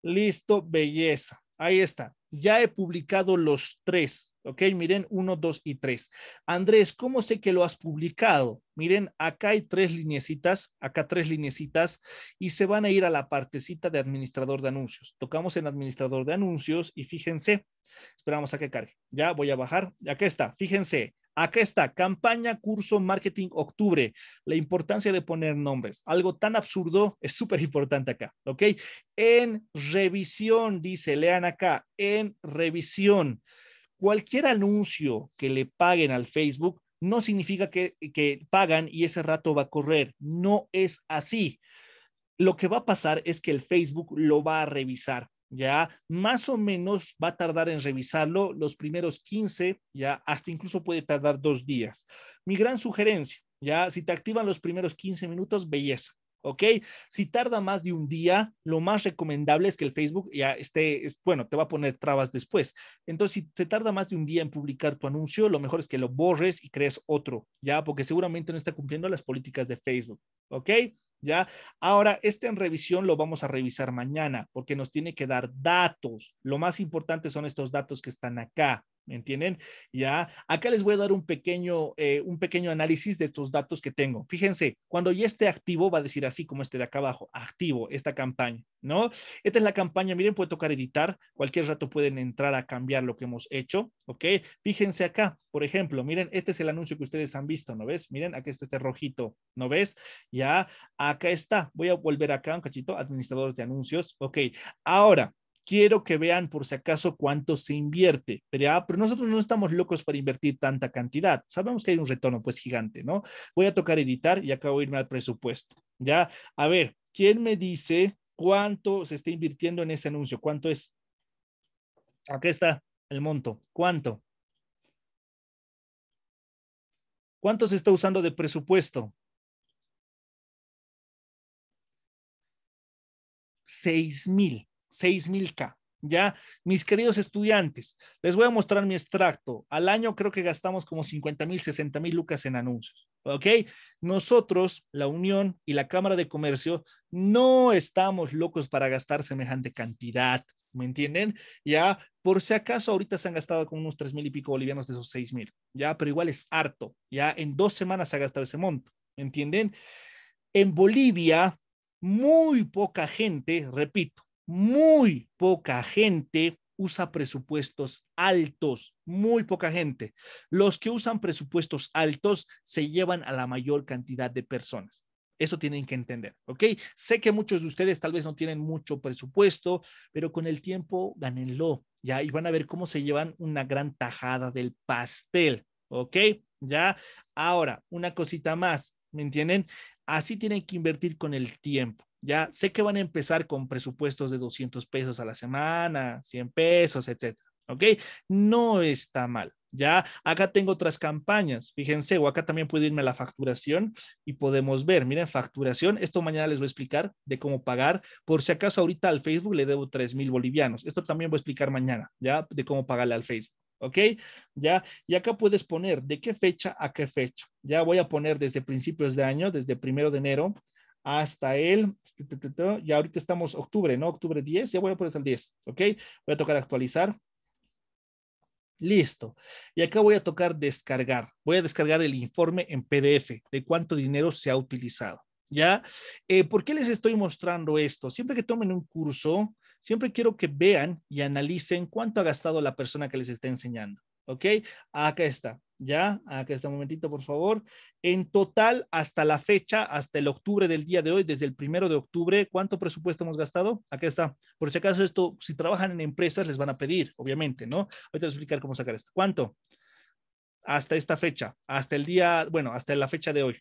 Listo, belleza. Ahí está. Ya he publicado los tres, Ok, miren, uno, dos y tres. Andrés, ¿cómo sé que lo has publicado? Miren, acá hay tres lineecitas, acá tres lineecitas, y se van a ir a la partecita de administrador de anuncios. Tocamos en administrador de anuncios y fíjense, esperamos a que cargue. Ya voy a bajar, que está, fíjense. Acá está, campaña, curso, marketing, octubre. La importancia de poner nombres. Algo tan absurdo es súper importante acá, ¿ok? En revisión, dice, lean acá, en revisión cualquier anuncio que le paguen al Facebook no significa que, que, pagan y ese rato va a correr. No es así. Lo que va a pasar es que el Facebook lo va a revisar, ¿ya? Más o menos va a tardar en revisarlo los primeros 15, ¿ya? Hasta incluso puede tardar dos días. Mi gran sugerencia, ¿ya? Si te activan los primeros 15 minutos, belleza. ¿ok? Si tarda más de un día, lo más recomendable es que el Facebook ya esté, es, bueno, te va a poner trabas después. Entonces, si se tarda más de un día en publicar tu anuncio, lo mejor es que lo borres y crees otro, ¿ya? Porque seguramente no está cumpliendo las políticas de Facebook, ¿ok? ¿Ya? Ahora, este en revisión lo vamos a revisar mañana porque nos tiene que dar datos. Lo más importante son estos datos que están acá, ¿me entienden? Ya, acá les voy a dar un pequeño, eh, un pequeño análisis de estos datos que tengo. Fíjense, cuando ya esté activo, va a decir así como este de acá abajo, activo esta campaña, ¿no? Esta es la campaña, miren, puede tocar editar, cualquier rato pueden entrar a cambiar lo que hemos hecho, ¿ok? Fíjense acá, por ejemplo, miren, este es el anuncio que ustedes han visto, ¿no ves? Miren, aquí está este rojito, ¿no ves? Ya, acá está, voy a volver acá un cachito, administradores de anuncios, ok. Ahora, quiero que vean por si acaso cuánto se invierte. Pero, ah, pero nosotros no estamos locos para invertir tanta cantidad. Sabemos que hay un retorno pues gigante, ¿no? Voy a tocar editar y acabo de irme al presupuesto. Ya, a ver, ¿quién me dice cuánto se está invirtiendo en ese anuncio? ¿Cuánto es? Aquí está el monto. ¿Cuánto? ¿Cuánto se está usando de presupuesto? seis mil. 6000K. Ya, mis queridos estudiantes, les voy a mostrar mi extracto. Al año creo que gastamos como 50 mil, 60 mil lucas en anuncios. ¿Ok? Nosotros, la Unión y la Cámara de Comercio, no estamos locos para gastar semejante cantidad. ¿Me entienden? Ya, por si acaso, ahorita se han gastado como unos 3 mil y pico bolivianos de esos seis mil. Ya, pero igual es harto. Ya, en dos semanas se ha gastado ese monto. ¿Me entienden? En Bolivia, muy poca gente, repito, muy poca gente usa presupuestos altos, muy poca gente. Los que usan presupuestos altos se llevan a la mayor cantidad de personas. Eso tienen que entender, ¿ok? Sé que muchos de ustedes tal vez no tienen mucho presupuesto, pero con el tiempo gánenlo, ¿ya? Y van a ver cómo se llevan una gran tajada del pastel, ¿ok? ¿Ya? Ahora, una cosita más, ¿me entienden? Así tienen que invertir con el tiempo. Ya sé que van a empezar con presupuestos de 200 pesos a la semana, 100 pesos, etcétera. ¿Ok? No está mal. Ya acá tengo otras campañas. Fíjense, o acá también puedo irme a la facturación y podemos ver. Miren, facturación. Esto mañana les voy a explicar de cómo pagar. Por si acaso ahorita al Facebook le debo 3 mil bolivianos. Esto también voy a explicar mañana, ya, de cómo pagarle al Facebook. ¿ok? Ya, y acá puedes poner de qué fecha a qué fecha. Ya voy a poner desde principios de año, desde primero de enero hasta el, ya ahorita estamos octubre, ¿no? Octubre 10, ya voy a poner hasta el 10, ¿ok? Voy a tocar actualizar. Listo. Y acá voy a tocar descargar. Voy a descargar el informe en PDF de cuánto dinero se ha utilizado. ¿Ya? Eh, ¿Por qué les estoy mostrando esto? Siempre que tomen un curso, siempre quiero que vean y analicen cuánto ha gastado la persona que les está enseñando. ¿Ok? Acá está. ¿ya? Aquí está un momentito, por favor. En total, hasta la fecha, hasta el octubre del día de hoy, desde el primero de octubre, ¿cuánto presupuesto hemos gastado? Aquí está. Por si acaso esto, si trabajan en empresas, les van a pedir, obviamente, ¿no? Ahorita voy a explicar cómo sacar esto. ¿Cuánto? Hasta esta fecha, hasta el día, bueno, hasta la fecha de hoy.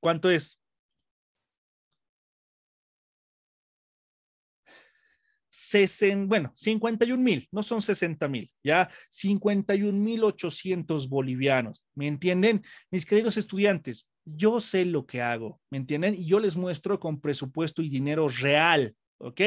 ¿Cuánto es? 60, bueno, 51 mil, no son 60 mil, ya 51 mil 800 bolivianos. ¿Me entienden? Mis queridos estudiantes, yo sé lo que hago, ¿me entienden? Y yo les muestro con presupuesto y dinero real ¿ok?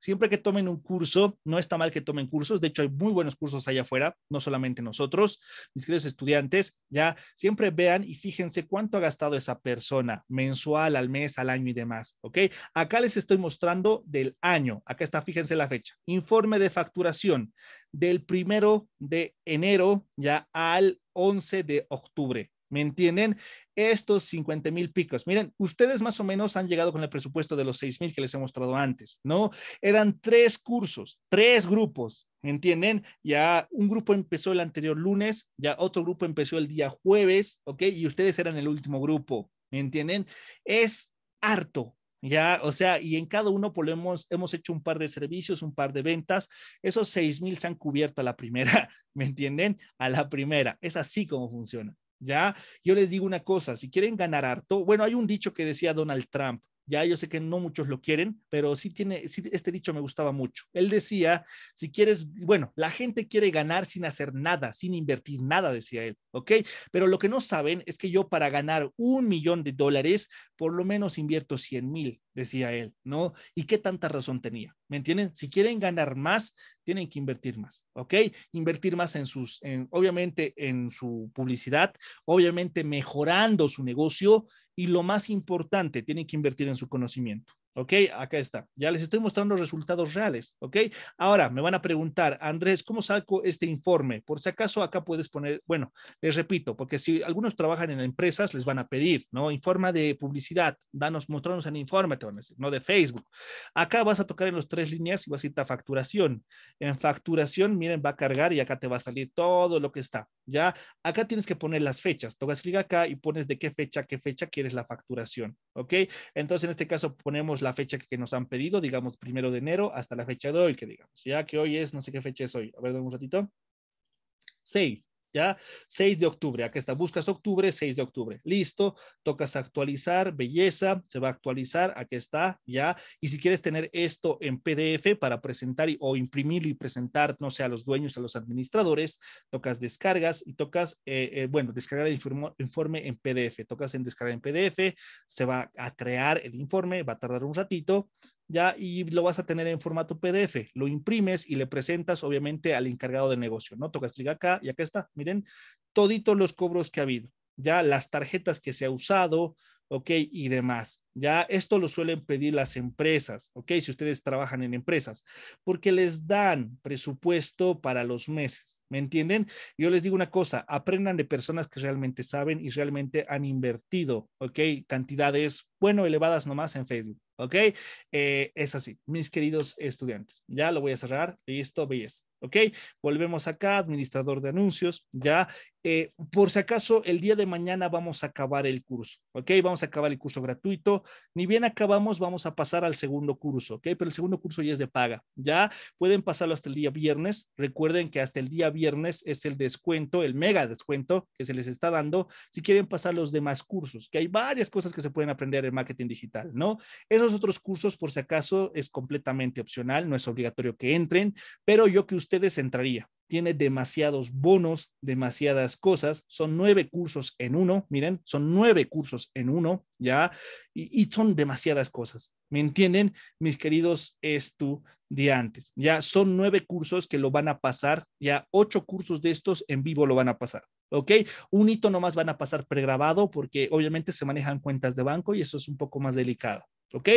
Siempre que tomen un curso, no está mal que tomen cursos, de hecho hay muy buenos cursos allá afuera, no solamente nosotros, mis queridos estudiantes, ya siempre vean y fíjense cuánto ha gastado esa persona mensual, al mes, al año y demás, ¿ok? Acá les estoy mostrando del año, acá está, fíjense la fecha, informe de facturación del primero de enero ya al 11 de octubre, ¿Me entienden? Estos 50 mil picos. Miren, ustedes más o menos han llegado con el presupuesto de los 6 mil que les he mostrado antes, ¿no? Eran tres cursos, tres grupos, ¿me entienden? Ya un grupo empezó el anterior lunes, ya otro grupo empezó el día jueves, ¿ok? Y ustedes eran el último grupo, ¿me entienden? Es harto, ya, o sea, y en cada uno hemos, hemos, hecho un par de servicios, un par de ventas. Esos seis mil se han cubierto a la primera, ¿me entienden? A la primera. Es así como funciona. ¿ya? Yo les digo una cosa, si quieren ganar harto, bueno, hay un dicho que decía Donald Trump, ya yo sé que no muchos lo quieren, pero sí tiene, este dicho me gustaba mucho. Él decía, si quieres, bueno, la gente quiere ganar sin hacer nada, sin invertir nada, decía él, ¿ok? Pero lo que no saben es que yo para ganar un millón de dólares, por lo menos invierto 100 mil, decía él, ¿no? ¿Y qué tanta razón tenía? ¿Me entienden? Si quieren ganar más, tienen que invertir más, ¿ok? Invertir más en sus, en, obviamente en su publicidad, obviamente mejorando su negocio y lo más importante, tienen que invertir en su conocimiento. ¿ok? Acá está. Ya les estoy mostrando resultados reales, ¿ok? Ahora me van a preguntar, Andrés, ¿cómo saco este informe? Por si acaso acá puedes poner, bueno, les repito, porque si algunos trabajan en empresas, les van a pedir, ¿no? Informa de publicidad, danos, mostrarnos en informe, te van a decir, no de Facebook. Acá vas a tocar en las tres líneas y vas a ir a facturación. En facturación, miren, va a cargar y acá te va a salir todo lo que está, ¿ya? Acá tienes que poner las fechas. Tocas clic acá y pones de qué fecha, qué fecha quieres la facturación, ¿ok? Entonces, en este caso ponemos la fecha que nos han pedido, digamos primero de enero hasta la fecha de hoy, que digamos, ya que hoy es, no sé qué fecha es hoy, a ver, un ratito. 6. ¿ya? 6 de octubre, aquí está, buscas octubre, 6 de octubre, listo, tocas actualizar, belleza, se va a actualizar, aquí está, ¿ya? Y si quieres tener esto en PDF para presentar o imprimirlo y presentar, no sé, a los dueños, a los administradores, tocas descargas y tocas, eh, eh, bueno, descargar el informe en PDF, tocas en descargar en PDF, se va a crear el informe, va a tardar un ratito, ya y lo vas a tener en formato PDF, lo imprimes y le presentas obviamente al encargado de negocio, ¿no? Tocas clic acá y acá está, miren, toditos los cobros que ha habido, ya las tarjetas que se ha usado, ¿ok? Y demás. Ya esto lo suelen pedir las empresas, ¿ok? Si ustedes trabajan en empresas, porque les dan presupuesto para los meses, ¿me entienden? Yo les digo una cosa, aprendan de personas que realmente saben y realmente han invertido, ¿ok? Cantidades, bueno, elevadas nomás en Facebook, ¿ok? Eh, es así, mis queridos estudiantes. Ya lo voy a cerrar, listo, belleza. ¿ok? Volvemos acá, administrador de anuncios, ya, eh, por si acaso, el día de mañana vamos a acabar el curso, ¿ok? Vamos a acabar el curso gratuito. Ni bien acabamos, vamos a pasar al segundo curso, ¿ok? Pero el segundo curso ya es de paga, ¿ya? Pueden pasarlo hasta el día viernes. Recuerden que hasta el día viernes es el descuento, el mega descuento que se les está dando si quieren pasar los demás cursos, que hay varias cosas que se pueden aprender en marketing digital, ¿no? Esos otros cursos, por si acaso, es completamente opcional, no es obligatorio que entren, pero yo que ustedes entraría, tiene demasiados bonos, demasiadas cosas. Son nueve cursos en uno, miren, son nueve cursos en uno, ¿ya? Y, son demasiadas cosas. ¿Me entienden, mis queridos estudiantes? Ya son nueve cursos que lo van a pasar, ya ocho cursos de estos en vivo lo van a pasar. ¿ok? Un hito nomás van a pasar pregrabado porque obviamente se manejan cuentas de banco y eso es un poco más delicado, ¿ok?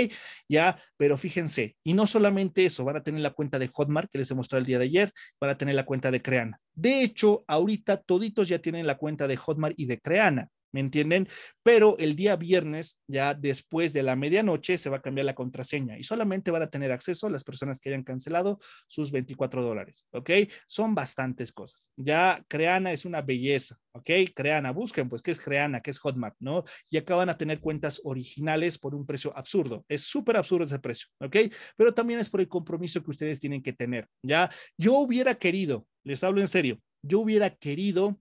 Ya, pero fíjense, y no solamente eso, van a tener la cuenta de Hotmart que les he mostrado el día de ayer, van a tener la cuenta de Creana. De hecho, ahorita toditos ya tienen la cuenta de Hotmart y de Creana. ¿me entienden? Pero el día viernes, ya después de la medianoche, se va a cambiar la contraseña y solamente van a tener acceso las personas que hayan cancelado sus 24 dólares, ¿ok? Son bastantes cosas. Ya Creana es una belleza, ¿ok? Creana, busquen, pues, ¿qué es Creana? ¿Qué es Hotmart? ¿No? Y acaban van a tener cuentas originales por un precio absurdo. Es súper absurdo ese precio, ¿ok? Pero también es por el compromiso que ustedes tienen que tener, ¿ya? Yo hubiera querido, les hablo en serio, yo hubiera querido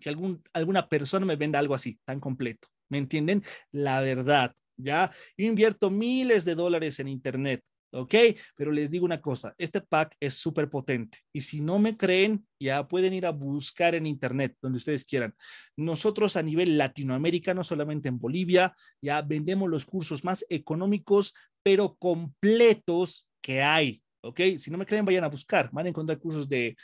que algún, alguna persona me venda algo así, tan completo. ¿Me entienden? La verdad, ¿ya? invierto miles de dólares en Internet, ¿ok? Pero les digo una cosa, este pack es súper potente y si no me creen, ya pueden ir a buscar en Internet, donde ustedes quieran. Nosotros a nivel latinoamericano, solamente en Bolivia, ya vendemos los cursos más económicos, pero completos que hay, ¿ok? Si no me creen, vayan a buscar, van a encontrar cursos de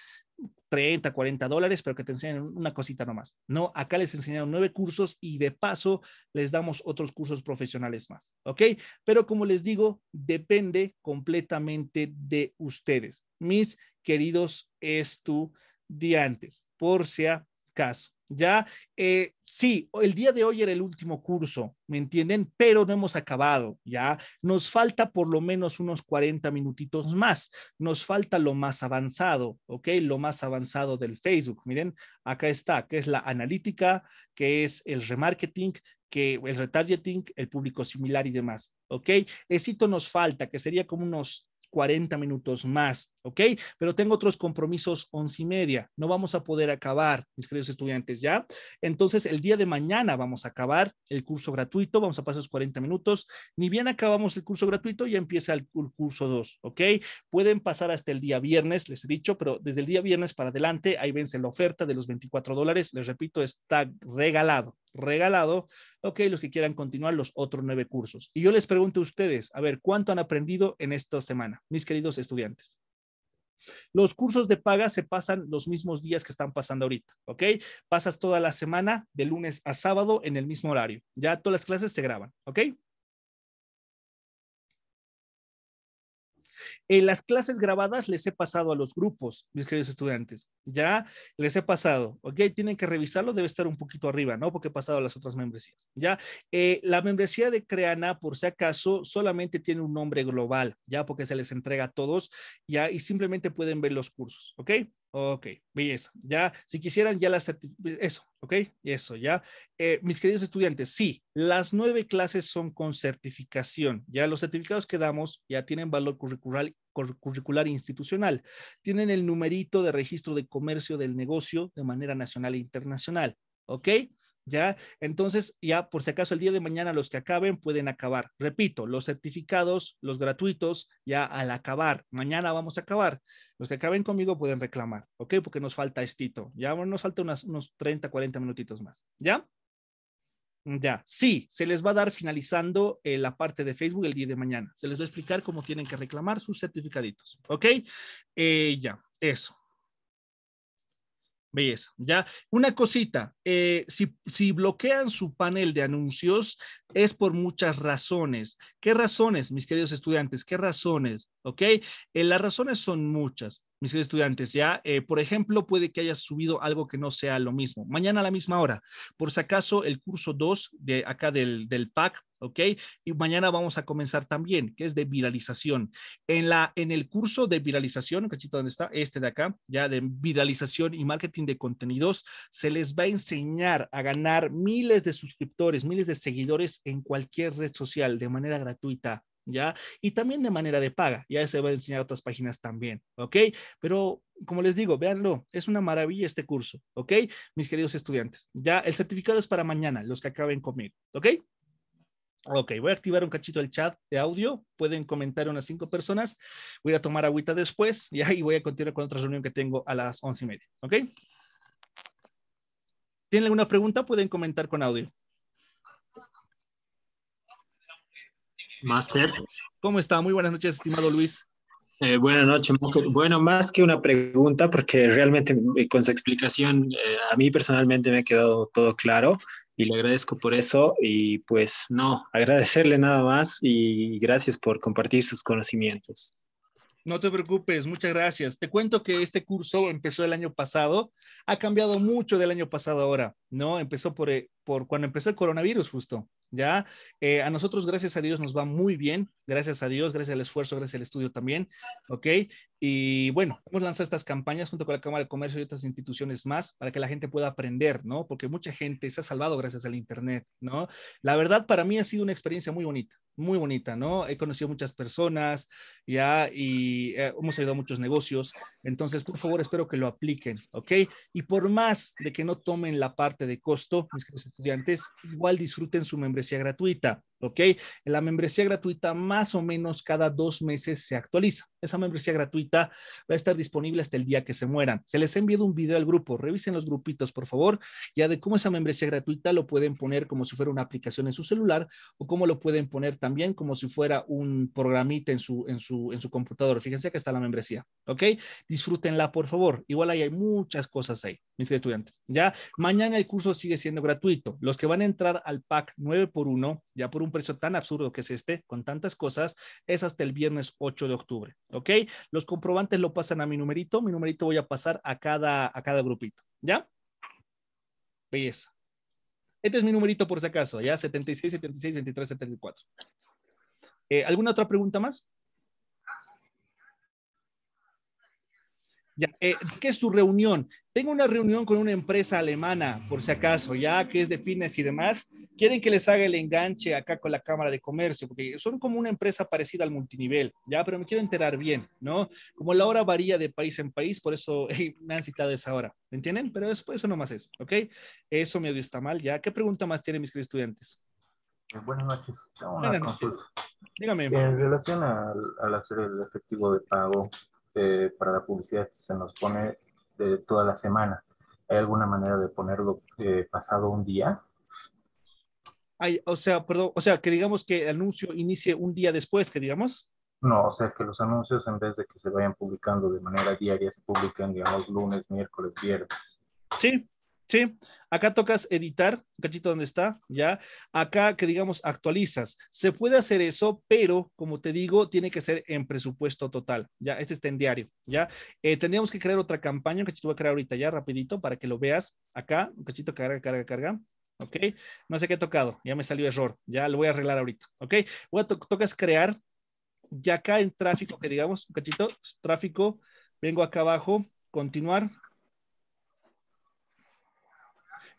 30, 40 dólares, pero que te enseñen una cosita nomás. No, acá les enseñaron nueve cursos y de paso les damos otros cursos profesionales más, ¿ok? Pero como les digo, depende completamente de ustedes, mis queridos estudiantes, por si acaso. Ya, eh, sí, el día de hoy era el último curso, ¿me entienden? Pero no hemos acabado, ya. Nos falta por lo menos unos 40 minutitos más. Nos falta lo más avanzado, ¿ok? Lo más avanzado del Facebook. Miren, acá está, que es la analítica, que es el remarketing, que el retargeting, el público similar y demás, ¿ok? Esito nos falta, que sería como unos 40 minutos más, ¿ok? Pero tengo otros compromisos once y media. No vamos a poder acabar, mis queridos estudiantes, ¿ya? Entonces, el día de mañana vamos a acabar el curso gratuito, vamos a pasar los 40 minutos. Ni bien acabamos el curso gratuito, ya empieza el, curso 2, ¿ok? Pueden pasar hasta el día viernes, les he dicho, pero desde el día viernes para adelante, ahí vence la oferta de los 24 dólares. Les repito, está regalado, regalado. Ok, los que quieran continuar los otros nueve cursos. Y yo les pregunto a ustedes, a ver, ¿cuánto han aprendido en esta semana, mis queridos estudiantes? Los cursos de paga se pasan los mismos días que están pasando ahorita, ¿ok? Pasas toda la semana de lunes a sábado en el mismo horario. Ya todas las clases se graban, ¿ok? En las clases grabadas les he pasado a los grupos, mis queridos estudiantes. Ya les he pasado, ¿ok? Tienen que revisarlo, debe estar un poquito arriba, ¿no? Porque he pasado a las otras membresías, ¿ya? Eh, la membresía de Creana, por si acaso, solamente tiene un nombre global, ¿ya? Porque se les entrega a todos, ¿ya? Y simplemente pueden ver los cursos, ¿ok? Ok, belleza. Ya, si quisieran, ya las... Eso, ok, eso, ya. Eh, mis queridos estudiantes, sí, las nueve clases son con certificación. Ya los certificados que damos ya tienen valor curricular, curricular institucional. Tienen el numerito de registro de comercio del negocio de manera nacional e internacional. ¿Ok? ¿ya? Entonces, ya por si acaso el día de mañana los que acaben pueden acabar. Repito, los certificados, los gratuitos, ya al acabar, mañana vamos a acabar. Los que acaben conmigo pueden reclamar, ¿ok? Porque nos falta estito, ya bueno, nos falta unos 30, 40 minutitos más, ¿ya? Ya, sí, se les va a dar finalizando eh, la parte de Facebook el día de mañana. Se les va a explicar cómo tienen que reclamar sus certificaditos, ¿ok? Eh, ya, eso. Belleza. Ya, una cosita, eh, si, bloquean su panel de anuncios es por muchas razones. ¿Qué razones, mis queridos estudiantes? ¿Qué razones? ¿Ok? Eh, las razones son muchas, mis queridos estudiantes. Ya, eh, por ejemplo, puede que hayas subido algo que no sea lo mismo. Mañana a la misma hora, por si acaso, el curso 2 de acá del, del PAC ¿ok? Y mañana vamos a comenzar también, que es de viralización. En, la, en el curso de viralización, cachito donde está, este de acá, ya de viralización y marketing de contenidos, se les va a enseñar a ganar miles de suscriptores, miles de seguidores en cualquier red social de manera gratuita. ¿Ya? Y también de manera de paga, ya se va a enseñar otras páginas también, ¿ok? Pero como les digo, véanlo, es una maravilla este curso, ¿ok? Mis queridos estudiantes, ya el certificado es para mañana, los que acaben conmigo, ¿ok? Ok, voy a activar un cachito el chat de audio. Pueden comentar unas cinco personas. Voy a tomar agüita después y ahí voy a continuar con otra reunión que tengo a las once y media. Ok. ¿Tienen alguna pregunta? Pueden comentar con audio. Master. ¿Cómo está? Muy buenas noches, estimado Luis. Eh, buenas noches, Bueno, más que una pregunta, porque realmente eh, con su explicación eh, a mí personalmente me ha quedado todo claro y le agradezco por eso y pues no, agradecerle nada más y gracias por compartir sus conocimientos. No te preocupes, muchas gracias. Te cuento que este curso empezó el año pasado, ha cambiado mucho del año pasado ahora, ¿no? Empezó por, por cuando empezó el coronavirus justo. ¿ya? Eh, a nosotros, gracias a Dios, nos va muy bien, gracias a Dios, gracias al esfuerzo, gracias al estudio también, ¿ok? Y bueno, hemos lanzado estas campañas junto con la Cámara de Comercio y otras instituciones más para que la gente pueda aprender, ¿no? Porque mucha gente se ha salvado gracias al Internet, ¿no? La verdad, para mí ha sido una experiencia muy bonita, muy bonita, ¿no? He conocido muchas personas, ¿ya? Y eh, hemos ayudado a muchos negocios. Entonces, por favor, espero que lo apliquen, ¿ok? Y por más de que no tomen la parte de costo, mis queridos estudiantes, igual disfruten su membresía gratuita. ¿ok? La membresía gratuita más o menos cada dos meses se actualiza. Esa membresía gratuita va a estar disponible hasta el día que se mueran. Se les ha enviado un video al grupo, revisen los grupitos, por favor, ya de cómo esa membresía gratuita lo pueden poner como si fuera una aplicación en su celular o cómo lo pueden poner también como si fuera un programita en su, en su, en su computador. Fíjense que está la membresía, ¿ok? Disfrútenla, por favor. Igual ahí hay muchas cosas ahí, mis estudiantes. Ya, mañana el curso sigue siendo gratuito. Los que van a entrar al pack 9 por 1 ya por un precio tan absurdo que se esté con tantas cosas, es hasta el viernes 8 de octubre, ¿ok? Los comprobantes lo pasan a mi numerito, mi numerito voy a pasar a cada, a cada grupito, ¿ya? Belleza. Este es mi numerito por si acaso, ya 76, 76, 23, 74. ¿Alguna otra pregunta más? Eh, ¿Qué es tu reunión? Tengo una reunión con una empresa alemana, por si acaso, ya que es de fines y demás. Quieren que les haga el enganche acá con la Cámara de Comercio, porque son como una empresa parecida al multinivel, ya, pero me quiero enterar bien, ¿no? Como la hora varía de país en país, por eso me han citado esa hora, ¿me entienden? Pero eso, no más es, ¿ok? Eso medio está mal, ¿ya? ¿Qué pregunta más tienen mis queridos estudiantes? Eh, buenas noches. Dígame. En relación al hacer el efectivo de pago, eh, para la publicidad se nos pone de toda la semana. ¿Hay alguna manera de ponerlo eh, pasado un día? o sea, perdón, o sea, que digamos que el anuncio inicie un día después, que digamos. No, o sea, que los anuncios en vez de que se vayan publicando de manera diaria, se publiquen, digamos, lunes, miércoles, viernes. Sí, Sí, acá tocas editar, un cachito donde está, ya. Acá que digamos actualizas. Se puede hacer eso, pero como te digo, tiene que ser en presupuesto total, ya. Este está en diario, ya. Eh, tendríamos que crear otra campaña, un cachito voy a crear ahorita ya, rapidito, para que lo veas. Acá, un cachito carga, carga, carga. ¿Ok? No sé qué he tocado, ya me salió error, ya lo voy a arreglar ahorita, ¿ok? Voy a tocas crear, ya acá en tráfico, que digamos, un cachito, tráfico, vengo acá abajo, continuar,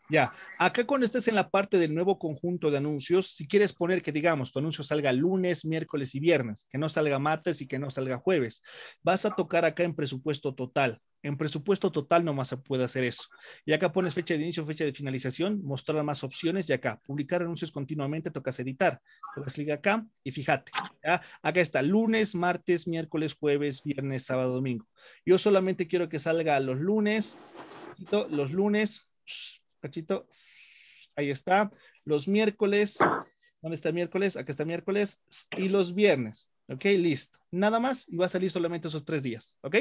ya, acá cuando estés en la parte del nuevo conjunto de anuncios, si quieres poner que digamos tu anuncio salga lunes, miércoles y viernes, que no salga martes y que no salga jueves, vas a tocar acá en presupuesto total. En presupuesto total nomás se puede hacer eso. Y acá pones fecha de inicio, fecha de finalización, mostrar más opciones y acá publicar anuncios continuamente, tocas editar. Tocas clic acá y fíjate. ¿ya? Acá está lunes, martes, miércoles, jueves, viernes, sábado, domingo. Yo solamente quiero que salga los lunes, los lunes, cachito. Ahí está. Los miércoles. ¿Dónde está miércoles? Aquí está miércoles. Y los viernes. ¿Ok? Listo. Nada más y va a salir solamente esos tres días. ¿Ok?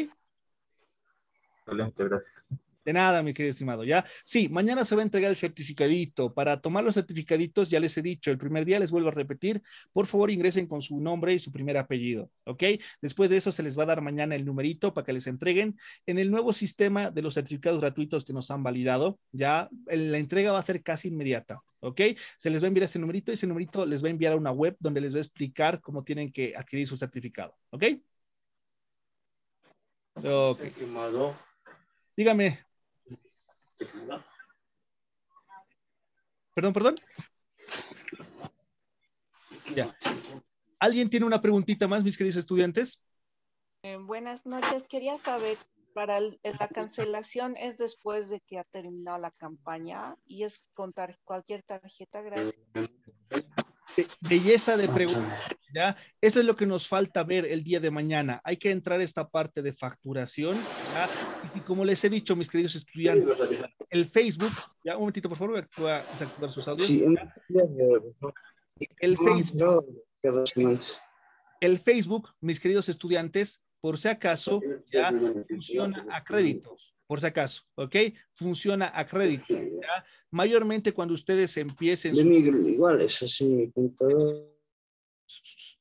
Excelente, gracias. De nada, mi querido estimado, ¿ya? Sí, mañana se va a entregar el certificadito. Para tomar los certificaditos, ya les he dicho, el primer día les vuelvo a repetir, por favor ingresen con su nombre y su primer apellido, ¿ok? Después de eso se les va a dar mañana el numerito para que les entreguen en el nuevo sistema de los certificados gratuitos que nos han validado, ya la entrega va a ser casi inmediata, ¿ok? Se les va a enviar ese numerito y ese numerito les va a enviar a una web donde les va a explicar cómo tienen que adquirir su certificado, ¿ok? okay. Dígame, Perdón, perdón. Ya. ¿Alguien tiene una preguntita más, mis queridos estudiantes? Eh, buenas noches. Quería saber, para la cancelación es después de que ha terminado la campaña y es contar cualquier tarjeta, gracias. Belleza de pregunta, ¿ya? Eso es lo que nos falta ver el día de mañana. Hay que entrar esta parte de facturación, Y como les he dicho, mis queridos estudiantes, el Facebook, ya un momentito por favor, voy a sus audios. Sí, el Facebook, el Facebook, mis queridos estudiantes, por si acaso, ya funciona a crédito, por si acaso, ¿ok? Funciona a crédito. ¿ya? Mayormente cuando ustedes empiecen... Igual, es así, mi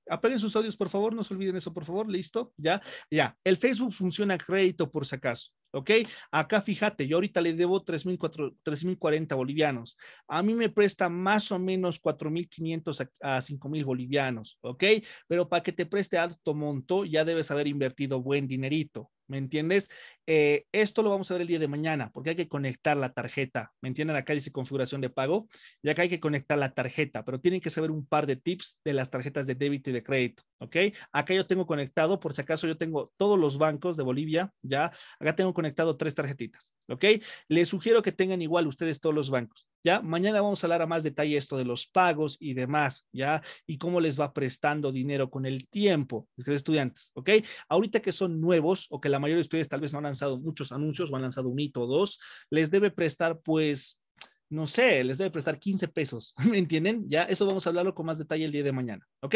Apaguen sus audios, por favor, no se olviden eso, por favor, listo, ya, ya. El Facebook funciona a crédito por si acaso, ¿ok? Acá fíjate, yo ahorita le debo 3.040 bolivianos. A mí me presta más o menos 4.500 a, cinco 5.000 bolivianos, ¿ok? Pero para que te preste alto monto, ya debes haber invertido buen dinerito, ¿me entiendes? Eh, esto lo vamos a ver el día de mañana, porque hay que conectar la tarjeta, ¿me entienden? Acá dice configuración de pago, y acá hay que conectar la tarjeta, pero tienen que saber un par de tips de las tarjetas de débito y de crédito, ¿ok? Acá yo tengo conectado, por si acaso yo tengo todos los bancos de Bolivia, ya, acá tengo conectado tres tarjetitas, ¿ok? Les sugiero que tengan igual ustedes todos los bancos. ¿ya? Mañana vamos a hablar a más detalle esto de los pagos y demás, ¿ya? Y cómo les va prestando dinero con el tiempo, queridos estudiantes, ¿ok? Ahorita que son nuevos o que la mayoría de ustedes tal vez no han lanzado muchos anuncios o han lanzado un hito o dos, les debe prestar pues no sé, les debe prestar 15 pesos, ¿me entienden? Ya, eso vamos a hablarlo con más detalle el día de mañana, ¿ok?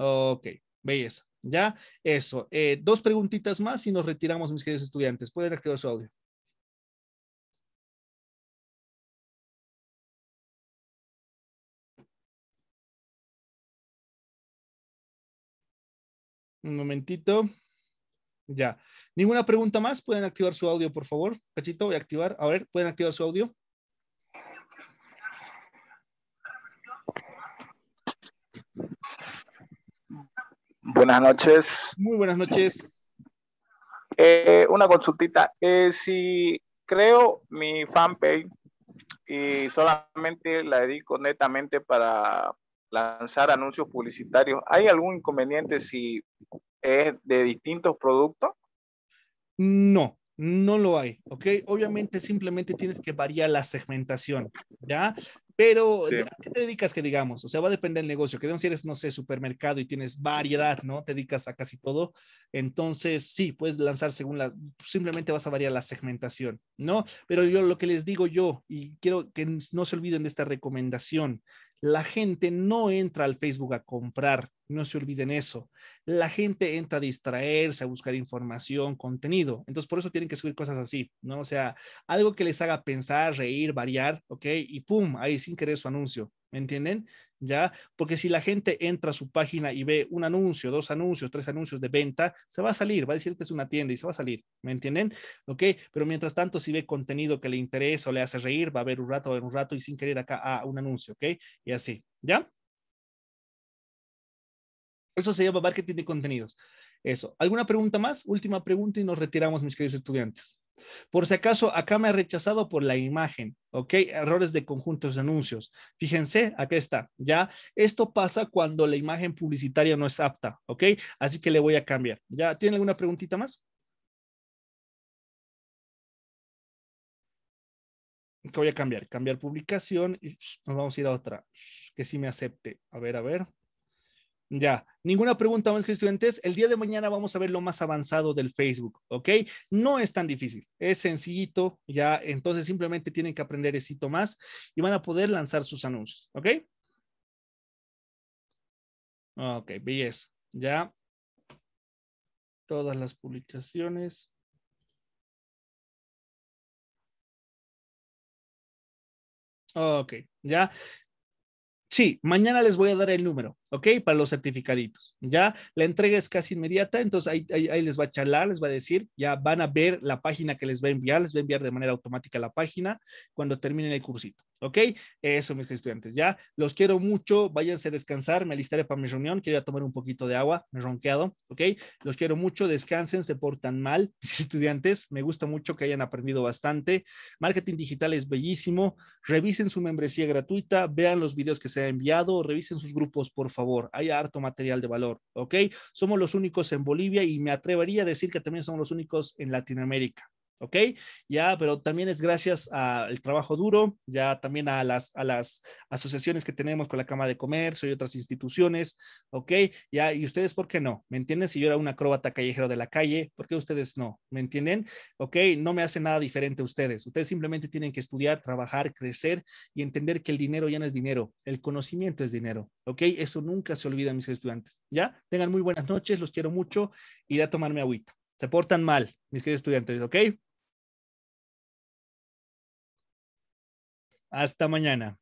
Ok, belleza, ya, eso. Eh, dos preguntitas más y nos retiramos, mis queridos estudiantes. Pueden activar su audio. Un momentito. Ya. ¿Ninguna pregunta más? ¿Pueden activar su audio, por favor? Cachito, voy a activar. A ver, ¿pueden activar su audio? Buenas noches. Muy buenas noches. Eh, una consultita. Eh, si creo mi fanpage y solamente la dedico netamente para lanzar anuncios publicitarios. ¿Hay algún inconveniente si es de distintos productos? No, no lo hay, ¿ok? Obviamente simplemente tienes que variar la segmentación, ¿ya? Pero, qué te dedicas que digamos? O sea, va a depender del negocio. Que digamos, si eres, no sé, supermercado y tienes variedad, ¿no? Te dedicas a casi todo. Entonces, sí, puedes lanzar según la, simplemente vas a variar la segmentación, ¿no? Pero yo lo que les digo yo, y quiero que no se olviden de esta recomendación, la gente no entra al Facebook a comprar, no se olviden eso. La gente entra a distraerse, a buscar información, contenido. Entonces, por eso tienen que subir cosas así, ¿no? O sea, algo que les haga pensar, reír, variar, ¿ok? Y pum, ahí sin querer su anuncio, ¿me entienden? ¿ya? Porque si la gente entra a su página y ve un anuncio, dos anuncios, tres anuncios de venta, se va a salir, va a decir que es una tienda y se va a salir, ¿me entienden? ¿Ok? Pero mientras tanto, si ve contenido que le interesa o le hace reír, va a ver un rato, va a ver un rato y sin querer acá a ah, un anuncio, ¿ok? Y así, ¿ya? Eso se llama marketing de contenidos. Eso. ¿Alguna pregunta más? Última pregunta y nos retiramos, mis queridos estudiantes. Por si acaso, acá me ha rechazado por la imagen, ¿ok? Errores de conjuntos de anuncios. Fíjense, acá está, ¿ya? Esto pasa cuando la imagen publicitaria no es apta, ¿ok? Así que le voy a cambiar. ¿Ya? ¿Tiene alguna preguntita más? voy a cambiar, cambiar publicación y nos vamos a ir a otra que sí me acepte. A ver, a ver. Ya, ninguna pregunta más que estudiantes. El día de mañana vamos a ver lo más avanzado del Facebook, ¿ok? No es tan difícil, es sencillito, ya, entonces simplemente tienen que aprender esito más y van a poder lanzar sus anuncios, ¿ok? Ok, belleza, ya. Todas las publicaciones. Ok, ya. Sí, mañana les voy a dar el número, ¿ok? Para los certificaditos. Ya la entrega es casi inmediata, entonces ahí, les va a charlar, les va a decir, ya van a ver la página que les va a enviar, les va a enviar de manera automática la página cuando terminen el cursito. ¿Ok? Eso, mis estudiantes, ya. Los quiero mucho. Váyanse a descansar. Me alistaré para mi reunión. Quiero tomar un poquito de agua. Me he ronqueado. ¿Ok? Los quiero mucho. Descansen. Se portan mal, mis estudiantes. Me gusta mucho que hayan aprendido bastante. Marketing digital es bellísimo. Revisen su membresía gratuita. Vean los videos que se ha enviado. Revisen sus grupos, por favor. Hay harto material de valor. ¿Ok? Somos los únicos en Bolivia y me atrevería a decir que también somos los únicos en Latinoamérica. ¿ok? Ya, pero también es gracias al trabajo duro, ya también a las, a las asociaciones que tenemos con la Cámara de Comercio y otras instituciones, ¿ok? Ya, y ustedes, ¿por qué no? ¿Me entienden? Si yo era un acróbata callejero de la calle, ¿por qué ustedes no? ¿Me entienden? ¿Ok? No me hace nada diferente a ustedes. Ustedes simplemente tienen que estudiar, trabajar, crecer y entender que el dinero ya no es dinero, el conocimiento es dinero, ¿ok? Eso nunca se olvida, mis estudiantes, ¿ya? Tengan muy buenas noches, los quiero mucho, iré a tomarme agüita. Se portan mal, mis queridos estudiantes, ¿ok? Hasta mañana.